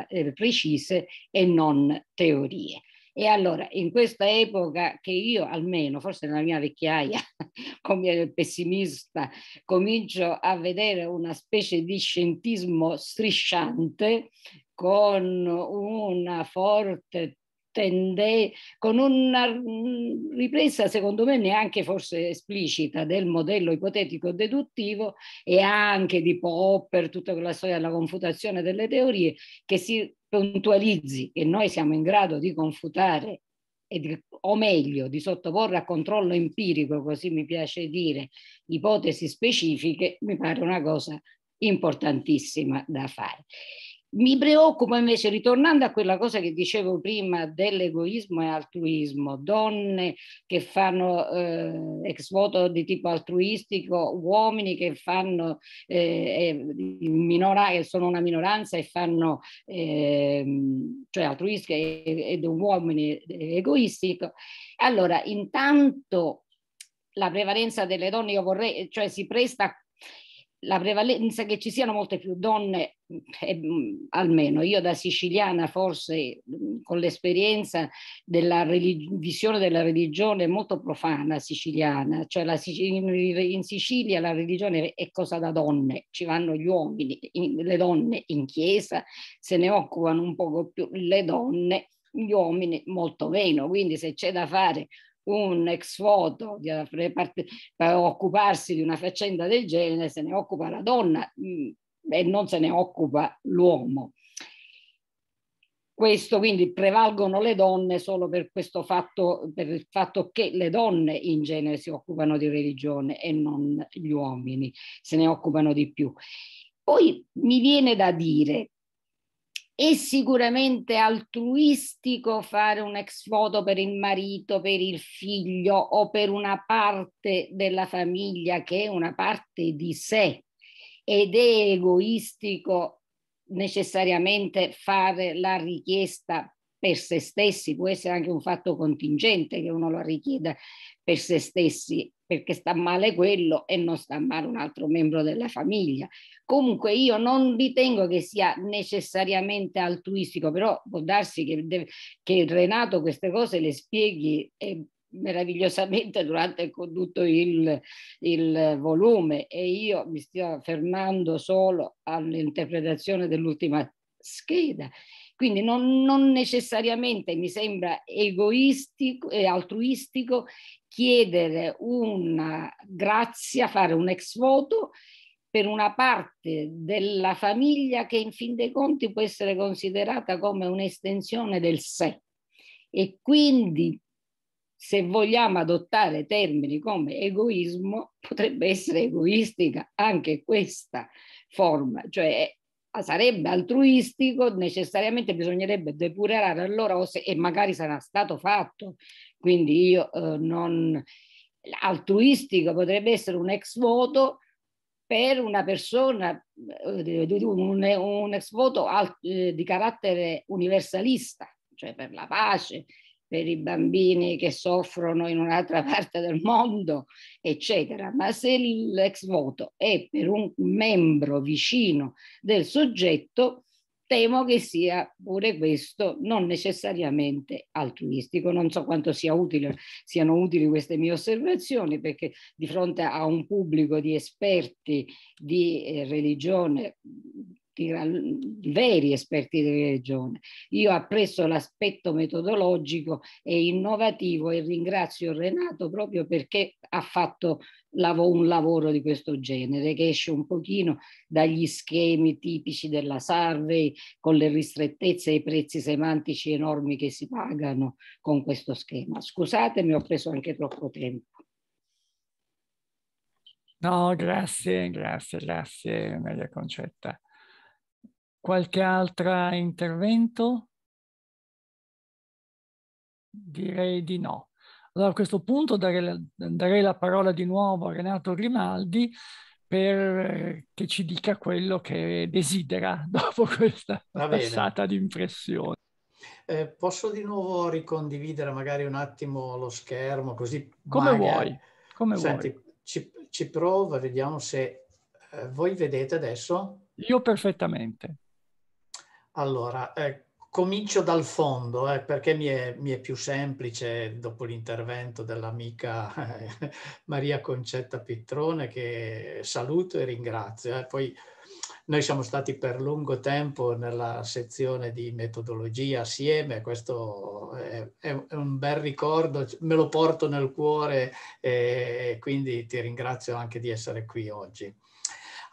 eh, precise e non teorie. E allora, in questa epoca che io almeno, forse nella mia vecchiaia, come pessimista, comincio a vedere una specie di scientismo strisciante con una forte tende, con una ripresa secondo me neanche forse esplicita del modello ipotetico deduttivo e anche di Popper, tutta quella storia della confutazione delle teorie, che si puntualizzi che noi siamo in grado di confutare di, o meglio di sottoporre a controllo empirico, così mi piace dire, ipotesi specifiche, mi pare una cosa importantissima da fare. Mi preoccupa invece, ritornando a quella cosa che dicevo prima dell'egoismo e altruismo, donne che fanno eh, ex voto di tipo altruistico, uomini che fanno eh, eh minora, sono una minoranza e fanno eh, cioè altruisti ed uomini egoistico. Ecco. Allora, intanto la prevalenza delle donne, io vorrei, cioè si presta a la prevalenza che ci siano molte più donne, eh, mm, almeno io da siciliana forse mm, con l'esperienza della relig- visione della religione molto profana siciliana, cioè la, in, in, Sicilia la religione è cosa da donne, ci vanno gli uomini, in, le donne in chiesa se ne occupano un poco più, le donne, gli uomini molto meno, quindi se c'è da fare un ex voto di, per occuparsi di una faccenda del genere se ne occupa la donna mh, mm, e non se ne occupa l'uomo. Questo quindi prevalgono le donne solo per questo fatto, per il fatto che le donne in genere si occupano di religione e non gli uomini, se ne occupano di più. Poi mi viene da dire è sicuramente altruistico fare un ex voto per il marito, per il figlio o per una parte della famiglia che è una parte di sé ed è egoistico necessariamente fare la richiesta per se stessi, può essere anche un fatto contingente che uno lo richieda per se stessi perché sta male quello e non sta male un altro membro della famiglia. Comunque io non ritengo che sia necessariamente altruistico, però può darsi che, che Renato queste cose le spieghi e eh, meravigliosamente durante tutto il, il, volume e io mi stia fermando solo all'interpretazione dell'ultima scheda quindi non, non necessariamente mi sembra egoistico e eh, altruistico chiedere una grazia, fare un ex voto per una parte della famiglia che in fin dei conti può essere considerata come un'estensione del sé. E quindi se vogliamo adottare termini come egoismo, potrebbe essere egoistica anche questa forma, cioè Ah, sarebbe altruistico, necessariamente bisognerebbe depurare allora e magari sarà stato fatto, quindi io eh, non altruistico potrebbe essere un ex voto per una persona, eh, un, un ex voto al, eh, di carattere universalista, cioè per la pace, per i bambini che soffrono in un'altra parte del mondo, eccetera. Ma se l'ex voto è per un membro vicino del soggetto, temo che sia pure questo non necessariamente altruistico. Non so quanto sia utile, siano utili queste mie osservazioni, perché di fronte a un pubblico di esperti di eh, religione esperti, veri esperti di religione. Io apprezzo l'aspetto metodologico e innovativo e ringrazio Renato proprio perché ha fatto un lavoro di questo genere che esce un pochino dagli schemi tipici della survey con le ristrettezze e i prezzi semantici enormi che si pagano con questo schema. Scusatemi, ho preso anche troppo tempo. No, grazie, grazie, grazie Maria Concetta. Qualche altro intervento? Direi di no. Allora a questo punto darei, darei la parola di nuovo a Renato Grimaldi per eh, che ci dica quello che desidera dopo questa passata di impressioni. Eh, posso di nuovo ricondividere magari un attimo lo schermo così come magari... vuoi. Come Senti, vuoi. Ci, ci provo, vediamo se eh, voi vedete adesso. Io perfettamente. Allora, eh, comincio dal fondo eh, perché mi è, mi è, più semplice dopo l'intervento dell'amica eh, Maria Concetta Pittrone che saluto e ringrazio. Eh. Poi noi siamo stati per lungo tempo nella sezione di metodologia assieme, questo è, è un bel ricordo, me lo porto nel cuore eh, e quindi ti ringrazio anche di essere qui oggi.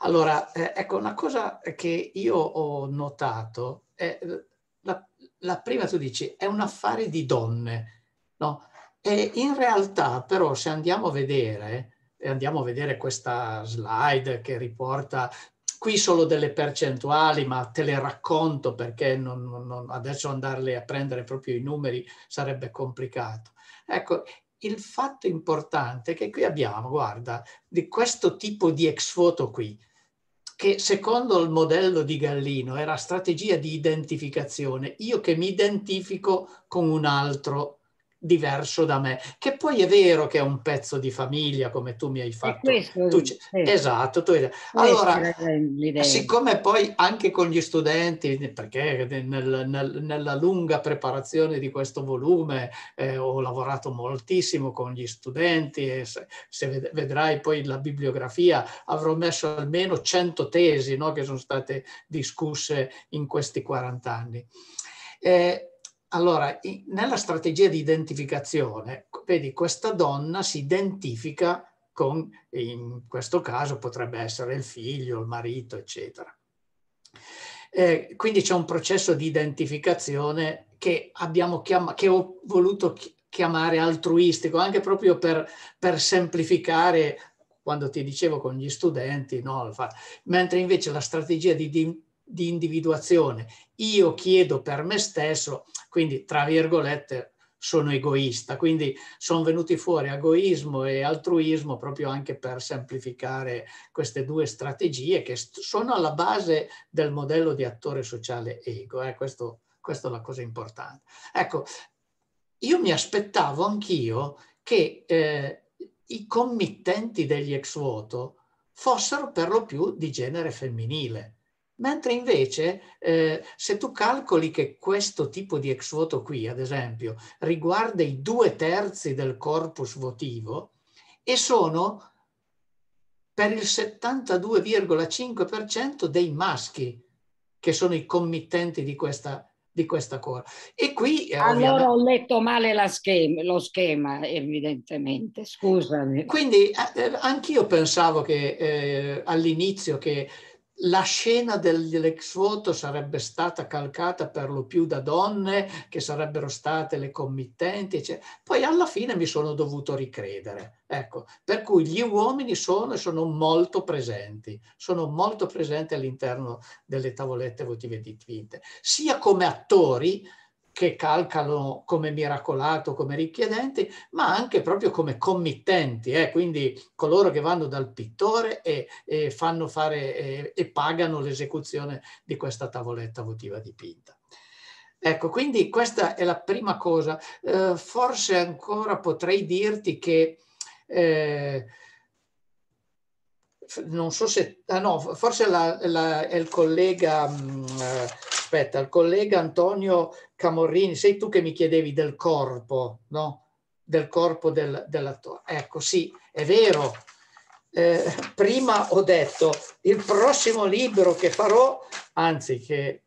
Allora, eh, ecco, una cosa che io ho notato è eh, la, la, prima tu dici è un affare di donne, no? E in realtà però se andiamo a vedere, e andiamo a vedere questa slide che riporta qui solo delle percentuali, ma te le racconto perché non, non, adesso andarle a prendere proprio i numeri sarebbe complicato. Ecco, il fatto importante è che qui abbiamo, guarda, di questo tipo di ex foto qui, che secondo il modello di Gallino era strategia di identificazione, io che mi identifico con un altro diverso da me, che poi è vero che è un pezzo di famiglia come tu mi hai fatto. Questo, tu, sì. Esatto, tu, allora, siccome poi anche con gli studenti, perché nel, nel, nella lunga preparazione di questo volume eh, ho lavorato moltissimo con gli studenti e se, se, vedrai poi la bibliografia avrò messo almeno 100 tesi no, che sono state discusse in questi 40 anni. Eh, allora, nella strategia di identificazione, vedi, questa donna si identifica con, in questo caso potrebbe essere il figlio, il marito, eccetera. Eh, quindi c'è un processo di identificazione che, chiam- che ho voluto chiamare altruistico, anche proprio per, per, semplificare quando ti dicevo con gli studenti, no? mentre invece la strategia di, di di individuazione. Io chiedo per me stesso, quindi tra virgolette sono egoista, quindi sono venuti fuori egoismo e altruismo proprio anche per semplificare queste due strategie che sono alla base del modello di attore sociale ego, eh? questo, questa è la cosa importante. Ecco, io mi aspettavo anch'io che eh, i committenti degli ex voto fossero per lo più di genere femminile, mentre invece eh, se tu calcoli che questo tipo di ex voto qui, ad esempio, riguarda i due terzi del corpus votivo e sono per il 72,5% dei maschi che sono i committenti di questa di questa cosa. E qui eh, allora ho letto male schema, lo schema, evidentemente. Scusami. Quindi eh, eh, anch'io pensavo che eh, all'inizio che la scena dell'ex voto sarebbe stata calcata per lo più da donne che sarebbero state le committenti, eccetera. poi alla fine mi sono dovuto ricredere. Ecco, per cui gli uomini sono e sono molto presenti, sono molto presenti all'interno delle tavolette votive di dipinte, sia come attori, che calcano come miracolato, come richiedenti, ma anche proprio come committenti, eh? quindi coloro che vanno dal pittore e, e fanno fare e, e pagano l'esecuzione di questa tavoletta votiva dipinta. Ecco, quindi questa è la prima cosa. Eh, forse ancora potrei dirti che eh, non so se, ah no, forse la, la, è il collega, mm, eh, aspetta, il collega Antonio Camorrini, sei tu che mi chiedevi del corpo, no? Del corpo del, dell'attore. Ecco, sì, è vero. Eh, prima ho detto, il prossimo libro che farò, anzi che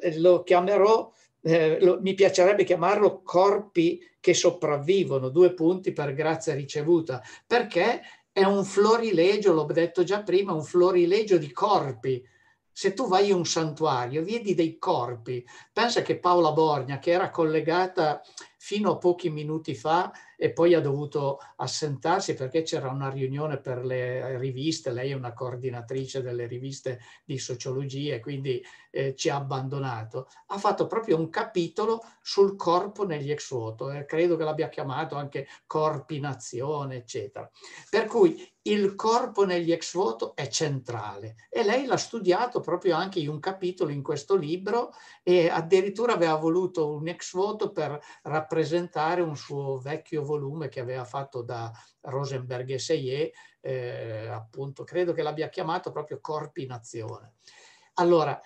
eh, lo chiamerò, eh, lo, mi piacerebbe chiamarlo Corpi che sopravvivono, due punti per grazia ricevuta, perché è un florilegio, l'ho detto già prima, un florilegio di corpi. Se tu vai in un santuario, vedi dei corpi. Pensa che Paola Borgna, che era collegata fino a pochi minuti fa, e poi ha dovuto assentarsi perché c'era una riunione per le riviste, lei è una coordinatrice delle riviste di sociologia e quindi eh, ci ha abbandonato, ha fatto proprio un capitolo sul corpo negli ex voto, eh, credo che l'abbia chiamato anche corpinazione, eccetera. Per cui il corpo negli ex voto è centrale e lei l'ha studiato proprio anche in un capitolo in questo libro e addirittura aveva voluto un ex voto per rappresentare un suo vecchio voto volume che aveva fatto da Rosenberg e Seyé, eh, appunto, credo che l'abbia chiamato proprio Corpi in azione. Allora,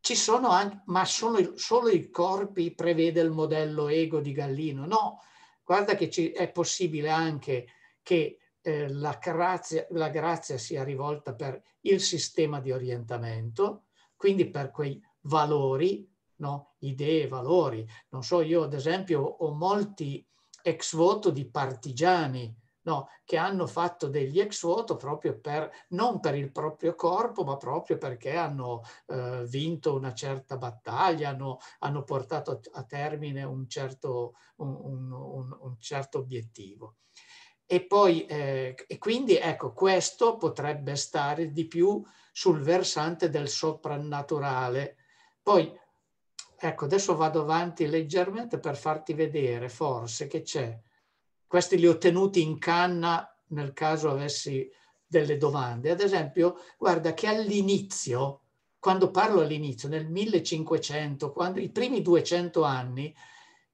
ci sono anche, ma sono solo i corpi prevede il modello ego di Gallino? No, guarda che ci, è possibile anche che eh, la, grazia, la grazia sia rivolta per il sistema di orientamento, quindi per quei valori, no? idee, valori. Non so, io ad esempio ho molti ex voto di partigiani, no? che hanno fatto degli ex voto proprio per, non per il proprio corpo, ma proprio perché hanno eh, vinto una certa battaglia, hanno, hanno portato a termine un certo, un, un, un, certo obiettivo. E poi, eh, e quindi ecco, questo potrebbe stare di più sul versante del soprannaturale. Poi Ecco, adesso vado avanti leggermente per farti vedere forse che c'è. Questi li ho tenuti in canna nel caso avessi delle domande. Ad esempio, guarda che all'inizio, quando parlo all'inizio, nel 1500, quando, i primi 200 anni,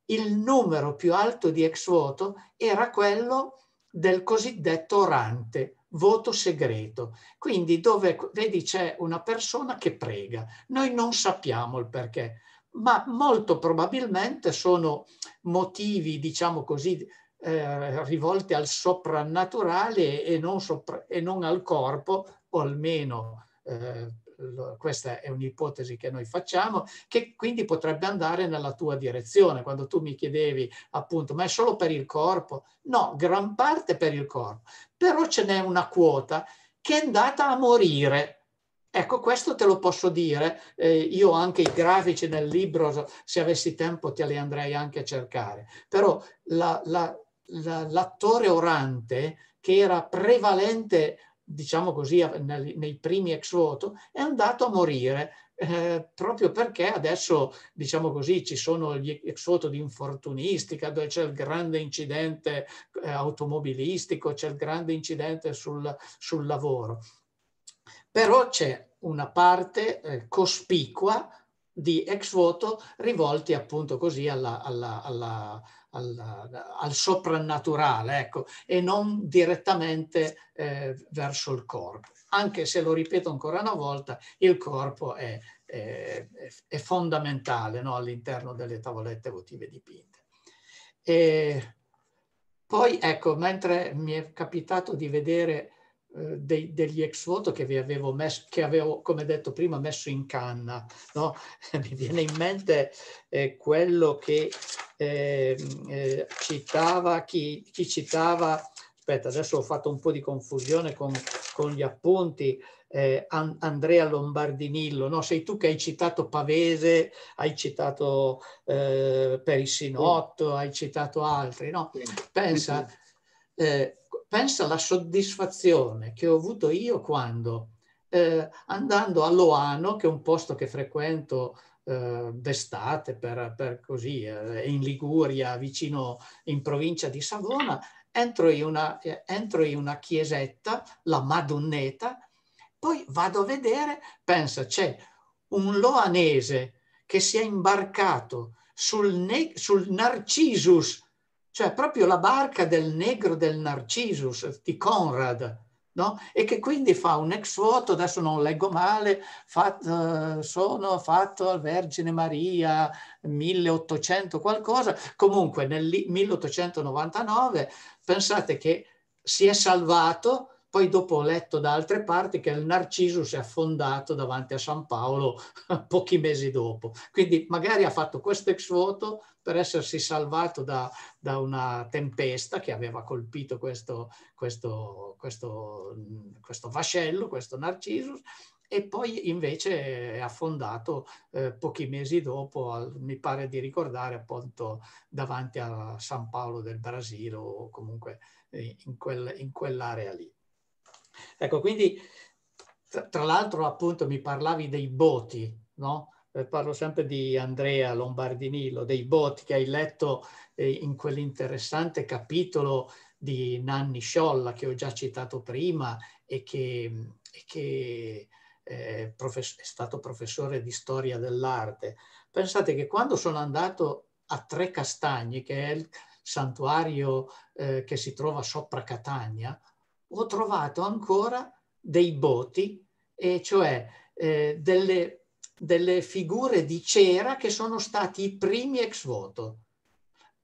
il numero più alto di ex voto era quello del cosiddetto orante, voto segreto. Quindi dove, vedi, c'è una persona che prega. Noi non sappiamo il perché, ma molto probabilmente sono motivi, diciamo così, eh, rivolte al soprannaturale e non, sopra, e non, al corpo, o almeno eh, questa è un'ipotesi che noi facciamo, che quindi potrebbe andare nella tua direzione. Quando tu mi chiedevi appunto, ma è solo per il corpo? No, gran parte per il corpo, però ce n'è una quota che è andata a morire Ecco, questo te lo posso dire. Eh, io anche i grafici nel libro, se avessi tempo, te li andrei anche a cercare. Però la, la, la, l'attore orante, che era prevalente, diciamo così, nei, nei primi ex voto, è andato a morire. Eh, proprio perché adesso, diciamo così, ci sono gli ex voto di infortunistica, dove c'è il grande incidente eh, automobilistico, c'è il grande incidente sul, sul lavoro però c'è una parte eh, cospicua di ex voto rivolti appunto così alla, alla, alla, al soprannaturale, ecco, e non direttamente eh, verso il corpo. Anche se lo ripeto ancora una volta, il corpo è, è, è fondamentale no, all'interno delle tavolette votive dipinte. E poi, ecco, mentre mi è capitato di vedere eh, degli ex voto che vi avevo messo, che avevo, come detto prima, messo in canna. No? Mi viene in mente eh, quello che ehm, eh, citava, chi, chi, citava, aspetta, adesso ho fatto un po' di confusione con, con gli appunti, eh, An Andrea Lombardinillo, no? sei tu che hai citato Pavese, hai citato eh, Perissinotto, sì. hai citato altri, no? Pensa, eh, pensa alla soddisfazione che ho avuto io quando eh, andando a Loano, che è un posto che frequento eh, d'estate per, per così, eh, in Liguria, vicino in provincia di Savona, entro in, una, eh, entro in una chiesetta, la Madonnetta, poi vado a vedere, pensa, c'è un loanese che si è imbarcato sul, ne- sul Narcisus cioè proprio la barca del negro del Narcisus eh, di Conrad, no? e che quindi fa un ex voto, adesso non leggo male, fatto, eh, sono fatto al Vergine Maria 1800 qualcosa, comunque nel 1899 pensate che si è salvato poi dopo ho letto da altre parti che il Narciso si è affondato davanti a San Paolo pochi mesi dopo. Quindi magari ha fatto questo ex voto per essersi salvato da, da una tempesta che aveva colpito questo, questo, questo, questo vascello, questo Narciso, e poi invece è affondato eh, pochi mesi dopo, al, mi pare di ricordare appunto davanti a San Paolo del Brasile o comunque eh, in, quel, in quell'area lì. Ecco, quindi tra, l'altro appunto mi parlavi dei voti, no? Eh, parlo sempre di Andrea Lombardinillo, dei voti che hai letto eh, in quell'interessante capitolo di Nanni Sciolla che ho già citato prima e che, e che eh, è stato professore di storia dell'arte. Pensate che quando sono andato a Tre Castagni, che è il santuario eh, che si trova sopra Catania, ho trovato ancora dei boti, e cioè eh, delle, delle figure di cera che sono stati i primi ex voto.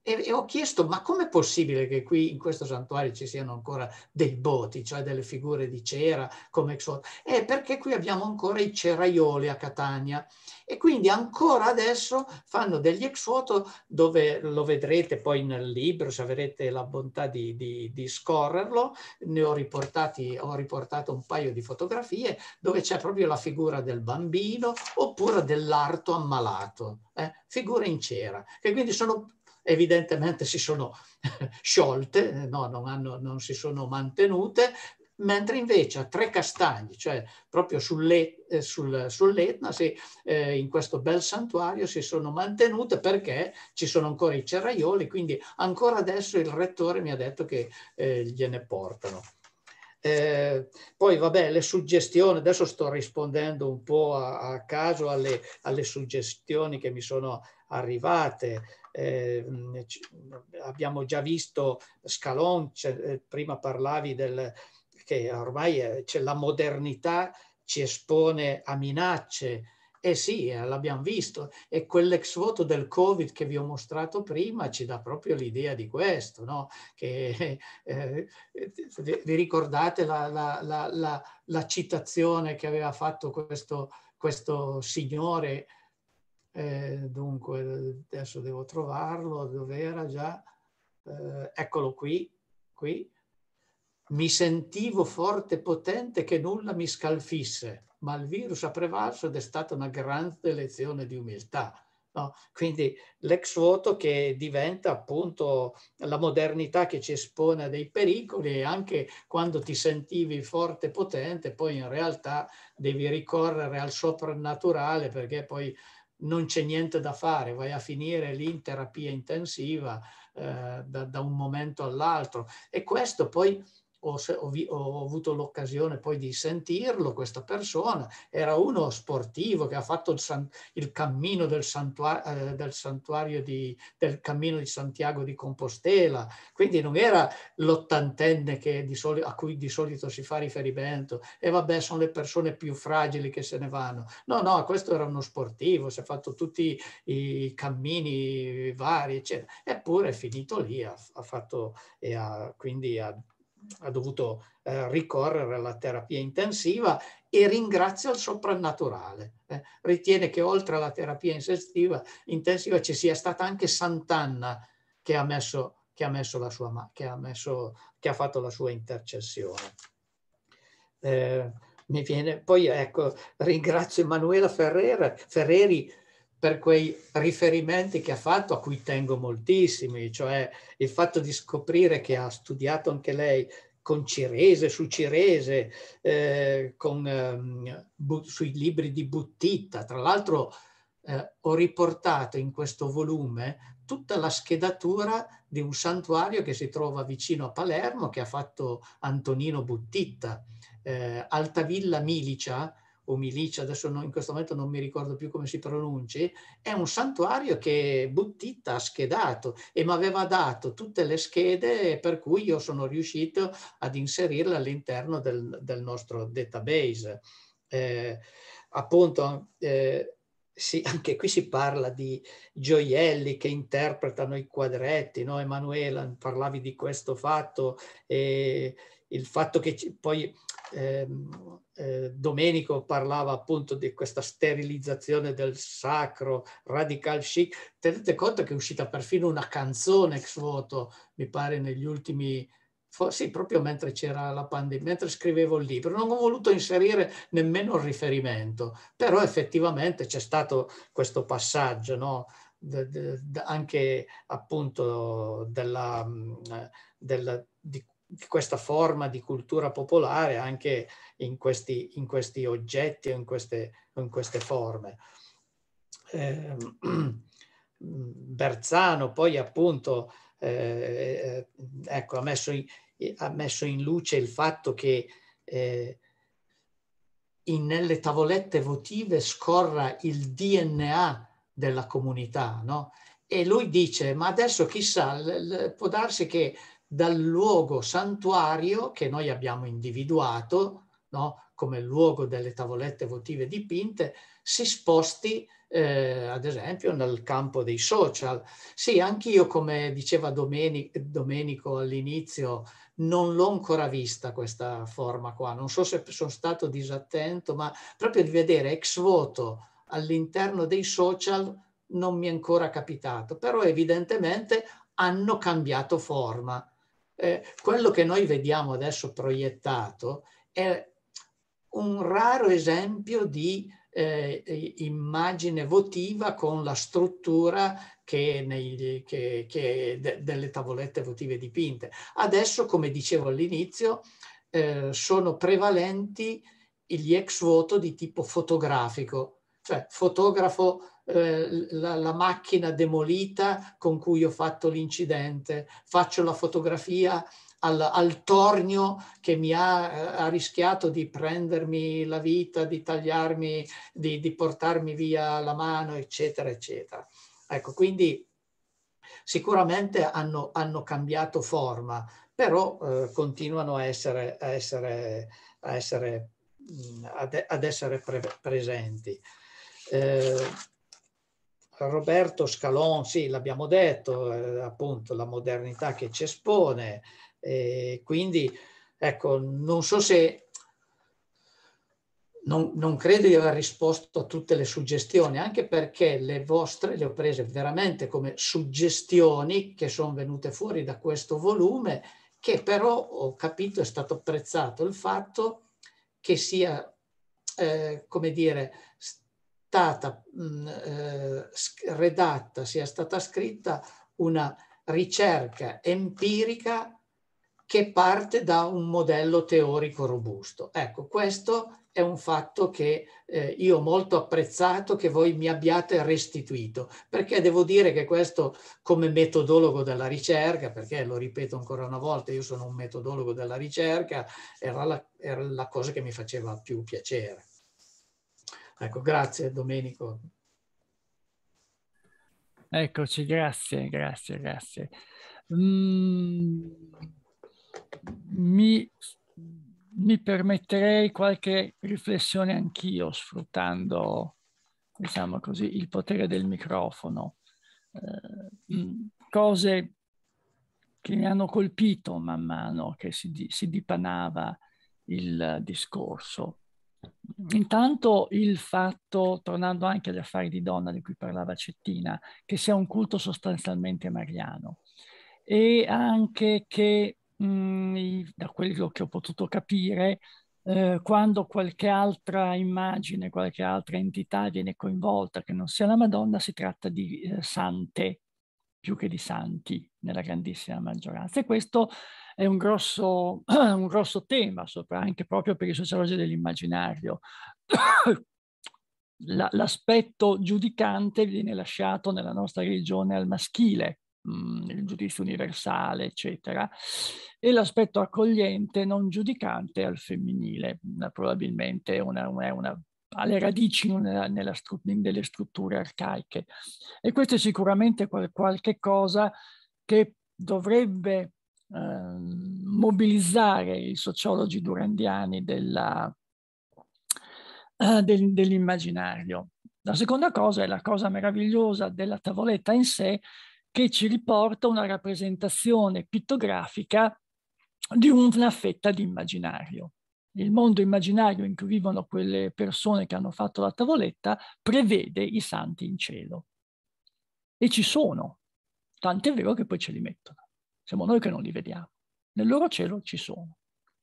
E, e ho chiesto, ma com'è possibile che qui in questo santuario ci siano ancora dei boti, cioè delle figure di cera come Exot? Eh, perché qui abbiamo ancora i ceraioli a Catania e quindi ancora adesso fanno degli ex foto dove lo vedrete poi nel libro se avrete la bontà di, di, di scorrerlo ne ho, ho, riportato un paio di fotografie dove c'è proprio la figura del bambino oppure dell'arto ammalato eh? figure in cera che quindi sono evidentemente si sono sciolte, no, non, hanno, non si sono mantenute, mentre invece a Tre Castagni, cioè proprio eh, sull'Etna, sul, sull sì, eh, in questo bel santuario si sono mantenute perché ci sono ancora i cerraioli, quindi ancora adesso il rettore mi ha detto che eh, gliene portano. Eh, poi vabbè, le suggestioni, adesso sto rispondendo un po' a, a caso alle, alle, suggestioni che mi sono arrivate, eh, abbiamo già visto Scalon, eh, prima parlavi del, che ormai eh, è, la modernità ci espone a minacce, eh sì, eh, l'abbiamo visto. E quell'ex voto del Covid che vi ho mostrato prima ci dà proprio l'idea di questo, no? Che, eh, vi ricordate la, la, la, la, citazione che aveva fatto questo, questo signore eh, dunque, adesso devo trovarlo, dove era già? Eh, eccolo qui, qui. Mi sentivo forte e potente che nulla mi scalfisse, ma il virus ha prevalso ed è stata una grande lezione di umiltà. No? Quindi l'ex voto che diventa appunto la modernità che ci espone a dei pericoli e anche quando ti sentivi forte e potente, poi in realtà devi ricorrere al soprannaturale perché poi non c'è niente da fare, vai a finire lì in terapia intensiva eh, da, da un momento all'altro. E questo poi ho, ho, ho avuto l'occasione poi di sentirlo, questa persona, era uno sportivo che ha fatto il, san, il cammino del santuario, eh, del, santuario di, del cammino di Santiago di Compostela, quindi non era l'ottantenne a cui di solito si fa riferimento e vabbè sono le persone più fragili che se ne vanno. No, no, questo era uno sportivo, si è fatto tutti i cammini vari, eccetera, eppure è finito lì, ha, ha fatto e ha, quindi ha ha dovuto eh, ricorrere alla terapia intensiva e ringrazia il soprannaturale. Eh, ritiene che oltre alla terapia intensiva, intensiva, ci sia stata anche Sant'Anna che ha, messo, che ha, messo la sua, che ha, messo, che ha fatto la sua intercessione. Eh, mi viene, poi ecco, ringrazio Emanuela Ferreri per quei riferimenti che ha fatto, a cui tengo moltissimi, cioè il fatto di scoprire che ha studiato anche lei con Cirese, su Cirese, eh, con, eh, bu- sui libri di Buttitta. Tra l'altro eh, ho riportato in questo volume tutta la schedatura di un santuario che si trova vicino a Palermo che ha fatto Antonino Buttitta, eh, Altavilla Milicia, o Milicia, adesso non, in questo momento non mi ricordo più come si pronunci, è un santuario che Buttitta ha schedato e mi aveva dato tutte le schede per cui io sono riuscito ad inserirle all'interno del, del nostro database. Eh, appunto, eh, sì, anche qui si parla di gioielli che interpretano i quadretti, no? Emanuela, parlavi di questo fatto. Eh, il fatto che poi ehm, eh, Domenico parlava appunto di questa sterilizzazione del sacro, radical chic, tenete conto che è uscita perfino una canzone ex voto, mi pare negli ultimi sì, proprio mentre c'era la pandemia, mentre scrivevo il libro, non ho voluto inserire nemmeno un riferimento, però effettivamente c'è stato questo passaggio, no? de, de, de, anche appunto della, mm, eh, della, di, questa forma di cultura popolare anche in questi, in questi oggetti o in queste, in queste forme. Eh, Berzano poi appunto eh, eh, ecco, ha, messo in, ha, messo in, luce il fatto che eh, in, nelle tavolette votive scorra il DNA della comunità, no? E lui dice, ma adesso chissà, può darsi che dal luogo santuario che noi abbiamo individuato no? come luogo delle tavolette votive dipinte, si sposti eh, ad esempio nel campo dei social. Sì, anch'io come diceva Domenico all'inizio, non l'ho ancora vista questa forma qua, non so se sono stato disattento, ma proprio di vedere ex voto all'interno dei social non mi è ancora capitato, però evidentemente hanno cambiato forma eh, quello che noi vediamo adesso proiettato è un raro esempio di eh, immagine votiva con la struttura che nei, che, che de, delle tavolette votive dipinte. Adesso, come dicevo all'inizio, eh, sono prevalenti gli ex voto di tipo fotografico, cioè fotografo eh, la, la, macchina demolita con cui ho fatto l'incidente, faccio la fotografia al, al tornio che mi ha, eh, ha, rischiato di prendermi la vita, di tagliarmi, di, di portarmi via la mano, eccetera, eccetera. Ecco, quindi sicuramente hanno, hanno cambiato forma, però eh, continuano a essere, a essere, a essere mm, ad, essere pre presenti. Eh, Roberto Scalon, sì, l'abbiamo detto, eh, appunto la modernità che ci espone, eh, quindi ecco, non so se, non, non, credo di aver risposto a tutte le suggestioni, anche perché le vostre le ho prese veramente come suggestioni che sono venute fuori da questo volume, che però ho capito è stato apprezzato il fatto che sia, eh, come dire, stata mh, mm, eh, redatta, sia stata scritta una ricerca empirica che parte da un modello teorico robusto. Ecco, questo è un fatto che eh, io ho molto apprezzato che voi mi abbiate restituito, perché devo dire che questo come metodologo della ricerca, perché lo ripeto ancora una volta, io sono un metodologo della ricerca, era la, era la cosa che mi faceva più piacere. Ecco, grazie Domenico. Eccoci, grazie, grazie, grazie. Mm, mi, mi, permetterei qualche riflessione anch'io sfruttando, diciamo così, il potere del microfono. Eh, mm, cose che mi hanno colpito man mano che si, si dipanava il discorso intanto il fatto, tornando anche agli affari di donna di cui parlava Cettina, che sia un culto sostanzialmente mariano e anche che, mh, mm, da quello che ho potuto capire, eh, quando qualche altra immagine, qualche altra entità viene coinvolta che non sia la Madonna, si tratta di eh, sante più che di santi nella grandissima maggioranza. E questo è un grosso, un grosso tema, sopra, anche proprio per i sociologi dell'immaginario. l'aspetto giudicante viene lasciato nella nostra religione al maschile, il mm, giudizio universale, eccetera, e l'aspetto accogliente, non giudicante, al femminile, mm, probabilmente è una, una, una alle radici nella, nella stru delle strutture arcaiche. E questo è sicuramente qual qualche cosa che dovrebbe Ehm, mobilizzare i sociologi durandiani della, eh, del, dell'immaginario. La seconda cosa è la cosa meravigliosa della tavoletta in sé che ci riporta una rappresentazione pittografica di una fetta di immaginario. Il mondo immaginario in cui vivono quelle persone che hanno fatto la tavoletta prevede i santi in cielo. E ci sono, tant'è vero che poi ce li mettono. Siamo noi che non li vediamo. Nel loro cielo ci sono.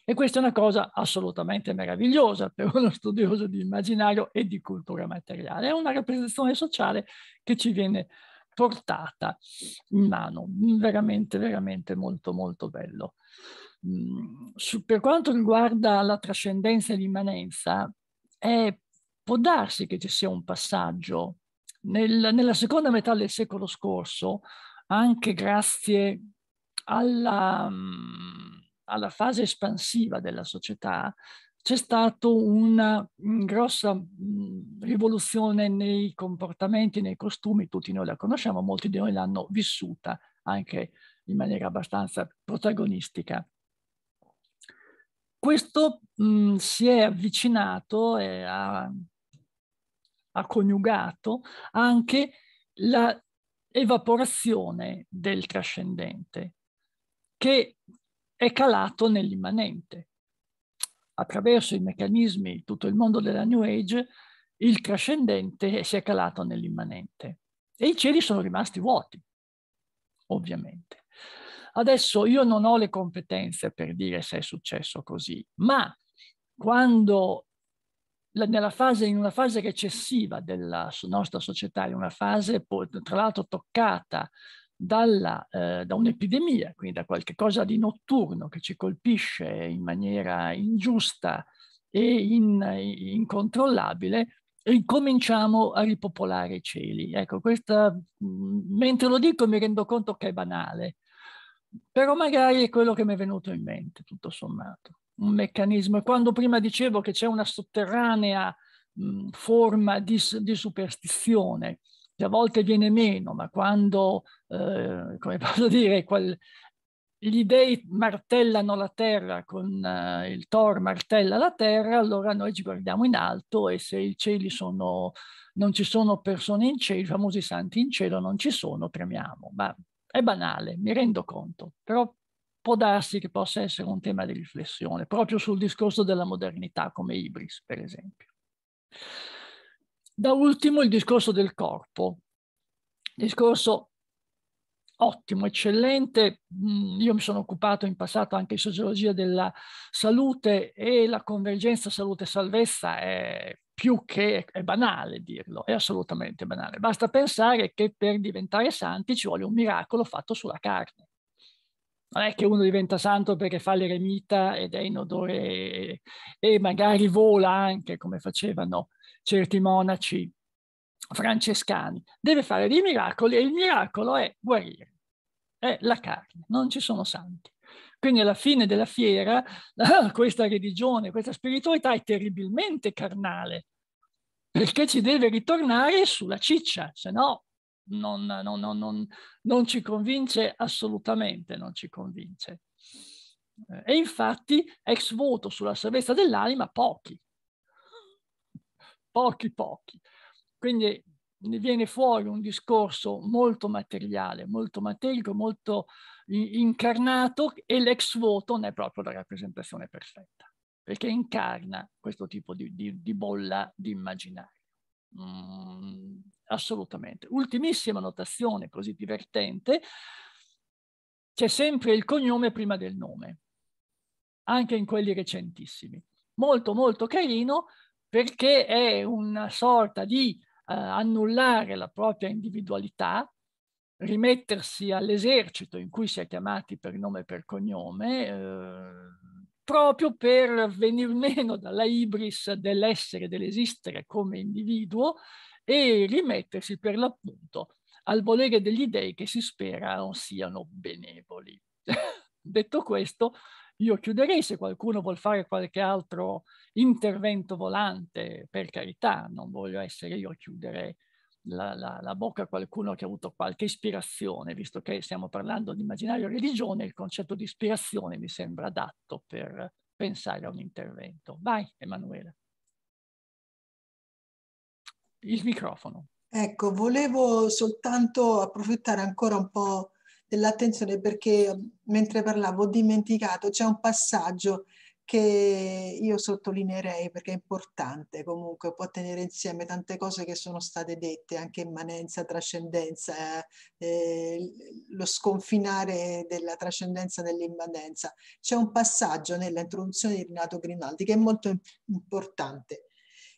E questa è una cosa assolutamente meravigliosa per uno studioso di immaginario e di cultura materiale. È una rappresentazione sociale che ci viene portata in mano. Veramente, veramente molto, molto bello. Mm, su, per quanto riguarda la trascendenza e l'immanenza, può darsi che ci sia un passaggio. Nel, nella seconda metà del secolo scorso, anche grazie alla, mm, alla fase espansiva della società c'è stata una mm, grossa mm, rivoluzione nei comportamenti, nei costumi, tutti noi la conosciamo, molti di noi l'hanno vissuta anche in maniera abbastanza protagonistica. Questo mh, si è avvicinato e ha, ha coniugato anche l'evaporazione del trascendente, che è calato nell'immanente. Attraverso i meccanismi, tutto il mondo della New Age, il trascendente si è calato nell'immanente e i cieli sono rimasti vuoti, ovviamente. Adesso io non ho le competenze per dire se è successo così, ma quando Fase, in una fase recessiva della nostra società, in una fase tra l'altro toccata dalla, eh, da mm. un'epidemia, quindi da qualcosa di notturno che ci colpisce in maniera ingiusta e in, incontrollabile, ricominciamo a ripopolare i cieli. Ecco, questa, mm, mentre lo dico mi rendo conto che è banale, però magari è quello che mi è venuto in mente, tutto sommato. Un meccanismo. E quando prima dicevo che c'è una sotterranea mh, mm, forma di, di superstizione che cioè, a volte viene meno, ma quando, eh, come posso dire, quel, gli dei martellano la terra con eh, il Thor martella la terra, allora noi ci guardiamo in alto e se i cieli sono, non ci sono persone in cielo, i famosi santi in cielo non ci sono, tremiamo. Ma è banale, mi rendo conto, però può darsi che possa essere un tema di riflessione, proprio sul discorso della modernità come Ibris, per esempio. Da ultimo il discorso del corpo, discorso ottimo, eccellente. Mm, io mi sono occupato in passato anche di sociologia della salute e la convergenza salute-salvezza è più che è banale dirlo, è assolutamente banale. Basta pensare che per diventare santi ci vuole un miracolo fatto sulla carne. Non è che uno diventa santo perché fa l'eremita ed è in odore e magari vola anche come facevano certi monaci francescani, deve fare dei miracoli e il miracolo è guarire, è la carne, non ci sono santi. Quindi alla fine della fiera questa religione, questa spiritualità è terribilmente carnale, perché ci deve ritornare sulla ciccia, se no non, non, non, non ci convince assolutamente, non ci convince. Eh, e infatti ex voto sulla salvezza dell'anima pochi, pochi pochi. Quindi ne viene fuori un discorso molto materiale, molto materico, molto incarnato e l'ex voto ne è proprio la rappresentazione perfetta, perché incarna questo tipo di, di, di bolla di immaginario. Mm, assolutamente. Ultimissima notazione così divertente, c'è sempre il cognome prima del nome, anche in quelli recentissimi. Molto molto carino, perché è una sorta di eh, annullare la propria individualità, rimettersi all'esercito in cui si è chiamati per nome e per cognome, eh, proprio per venir meno dalla ibris dell'essere, dell'esistere come individuo e rimettersi per l'appunto al volere degli dei che si spera non siano benevoli. Detto questo, io chiuderei se qualcuno vuol fare qualche altro intervento volante, per carità, non voglio essere io a chiudere la, la, la bocca a qualcuno che ha avuto qualche ispirazione, visto che stiamo parlando di immaginario religione, il concetto di ispirazione mi sembra adatto per pensare a un intervento. Vai, Emanuela. Il microfono. Ecco, volevo soltanto approfittare ancora un po' dell'attenzione perché mentre parlavo ho dimenticato, c'è un passaggio che io sottolineerei perché è importante comunque, può tenere insieme tante cose che sono state dette, anche immanenza, trascendenza, eh, eh lo sconfinare della trascendenza nell'immanenza. C'è un passaggio nella introduzione di Renato Grimaldi che è molto importante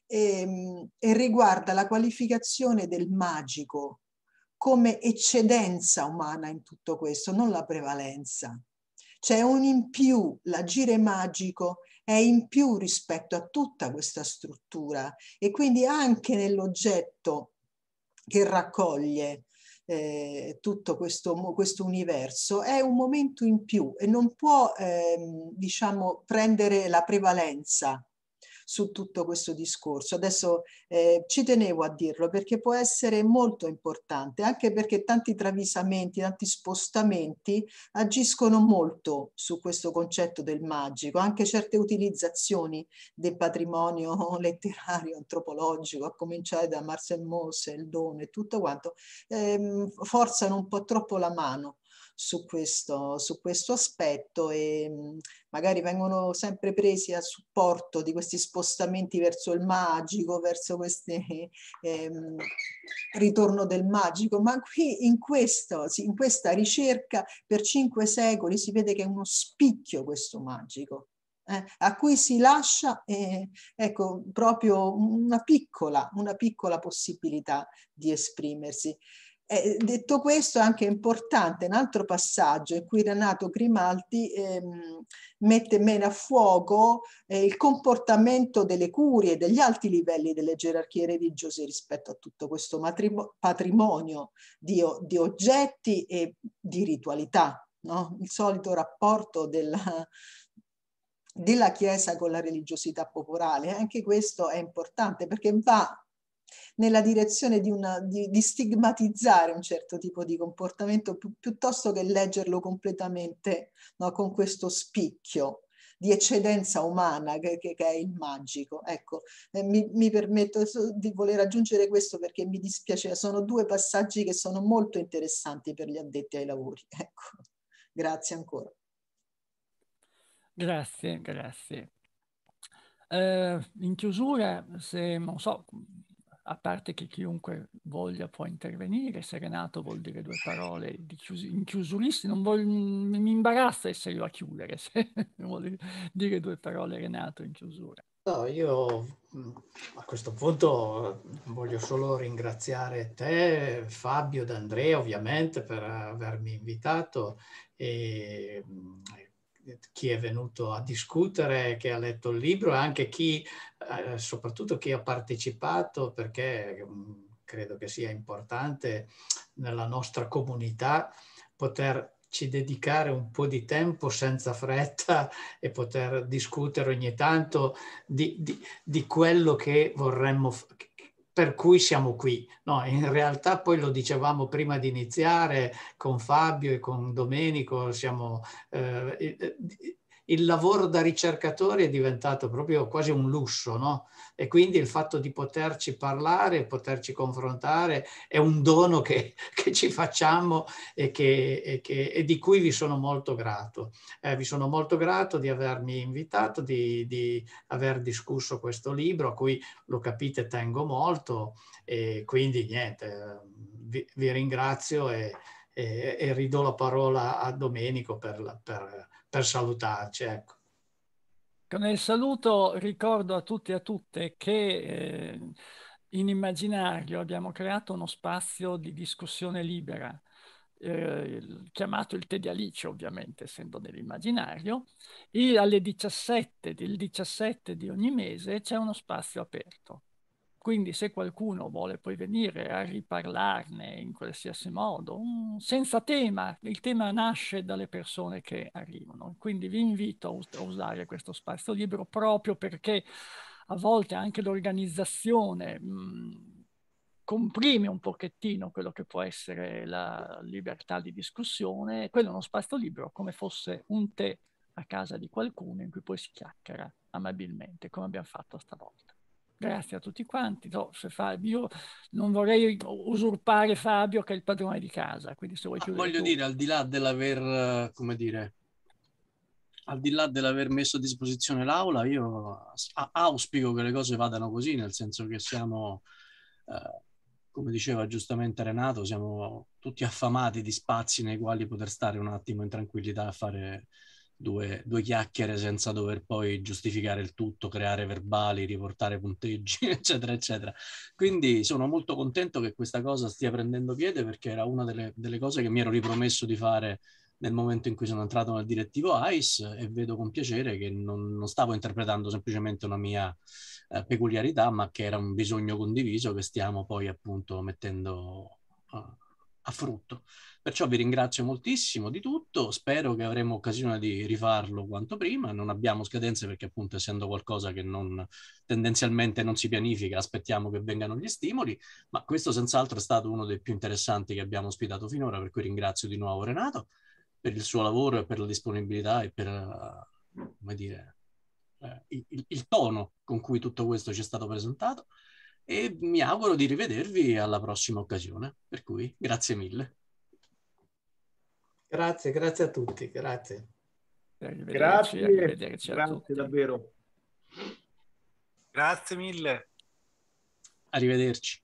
e, ehm, e riguarda la qualificazione del magico come eccedenza umana in tutto questo, non la prevalenza. C'è un in più, l'agire magico è in più rispetto a tutta questa struttura e quindi anche nell'oggetto che raccoglie eh, tutto questo, questo, universo è un momento in più e non può ehm, diciamo prendere la prevalenza su tutto questo discorso. Adesso eh, ci tenevo a dirlo perché può essere molto importante, anche perché tanti travisamenti, tanti spostamenti agiscono molto su questo concetto del magico, anche certe utilizzazioni del patrimonio letterario, antropologico, a cominciare da Marcel Mose, il Eldone e tutto quanto, ehm, forzano un po' troppo la mano su questo, su questo aspetto e mm, magari vengono sempre presi a supporto di questi spostamenti verso il magico, verso questo ehm, ritorno del magico, ma qui in, questo, in questa ricerca per cinque secoli si vede che è uno spicchio questo magico. Eh, a cui si lascia eh, ecco, proprio una piccola, una piccola possibilità di esprimersi. Eh, detto questo, è anche importante un altro passaggio in cui Renato Grimaldi ehm, mette meno a fuoco eh, il comportamento delle curie e degli alti livelli delle gerarchie religiose rispetto a tutto questo patrimonio di, di, oggetti e di ritualità, no? il solito rapporto della, della Chiesa con la religiosità popolare. Anche questo è importante perché va nella direzione di, una, di, di stigmatizzare un certo tipo di comportamento pi- piuttosto che leggerlo completamente no, con questo spicchio di eccedenza umana che, che, che, è il magico. Ecco, eh, mi, mi, permetto di voler aggiungere questo perché mi dispiace, sono due passaggi che sono molto interessanti per gli addetti ai lavori. Ecco, grazie ancora. Grazie, grazie. Eh, in chiusura, se non so, a parte che chiunque voglia può intervenire, serenato vuol dire due parole di chius- in chiusuristi, non voglio, mi imbarazza essere io a chiudere, se vuol dire due parole Renato in chiusura. No, io mm, a questo punto voglio solo ringraziare te, Fabio D'Andrea ovviamente per avermi invitato e mm, chi è venuto a discutere, che ha letto il libro, e anche chi, eh, soprattutto chi ha partecipato, perché mm, credo che sia importante nella nostra comunità poterci dedicare un po' di tempo senza fretta e poter discutere ogni tanto di, di, di quello che vorremmo, per cui siamo qui. No, in realtà poi lo dicevamo prima di iniziare con Fabio e con Domenico, siamo, eh, eh il lavoro da ricercatori è diventato proprio quasi un lusso, no? E quindi il fatto di poterci parlare, poterci confrontare, è un dono che, che ci facciamo e, che, e, che, e, di cui vi sono molto grato. Eh, vi sono molto grato di avermi invitato, di, di, aver discusso questo libro, a cui lo capite tengo molto, e quindi niente, vi, vi ringrazio e, e, ridò la parola a Domenico per... La, per per salutarci. Ecco. Nel saluto ricordo a tutti e a tutte che eh, in immaginario abbiamo creato uno spazio di discussione libera, eh, chiamato il Tedi Alice ovviamente, essendo nell'immaginario, e alle 17 del 17 di ogni mese c'è uno spazio aperto. Quindi se qualcuno vuole poi venire a riparlarne in qualsiasi modo, mm, senza tema, il tema nasce dalle persone che arrivano. Quindi vi invito a, usare questo spazio libero proprio perché a volte anche l'organizzazione mm, comprime un pochettino quello che può essere la libertà di discussione, quello è uno spazio libero come fosse un tè a casa di qualcuno in cui poi si chiacchiera amabilmente, come abbiamo fatto stavolta. Grazie a tutti quanti. No, Fabio, non vorrei usurpare Fabio che è il padrone di casa, quindi se vuoi ah, Voglio tu. dire, al di là dell'aver, come dire, al di là dell'aver messo a disposizione l'aula, io auspico che le cose vadano così, nel senso che siamo, eh, come diceva giustamente Renato, siamo tutti affamati di spazi nei quali poter stare un attimo in tranquillità a fare due, due chiacchiere senza dover poi giustificare il tutto, creare verbali, riportare punteggi, eccetera, eccetera. Quindi sono molto contento che questa cosa stia prendendo piede perché era una delle, delle cose che mi ero ripromesso di fare nel momento in cui sono entrato nel direttivo ICE e vedo con piacere che non, non stavo interpretando semplicemente una mia eh, peculiarità, ma che era un bisogno condiviso che stiamo poi appunto mettendo uh, a frutto. Perciò vi ringrazio moltissimo di tutto, spero che avremo occasione di rifarlo quanto prima, non abbiamo scadenze perché appunto essendo qualcosa che non, tendenzialmente non si pianifica, aspettiamo che vengano gli stimoli, ma questo senz'altro è stato uno dei più interessanti che abbiamo ospitato finora, per cui ringrazio di nuovo Renato per il suo lavoro e per la disponibilità e per, eh, come dire, eh, il, il, il tono con cui tutto questo ci è stato presentato e mi auguro di rivedervi alla prossima occasione. Per cui grazie mille. Grazie, grazie a tutti, grazie. Eh, arrivederci, grazie, arrivederci tutti. davvero. Grazie mille. Arrivederci.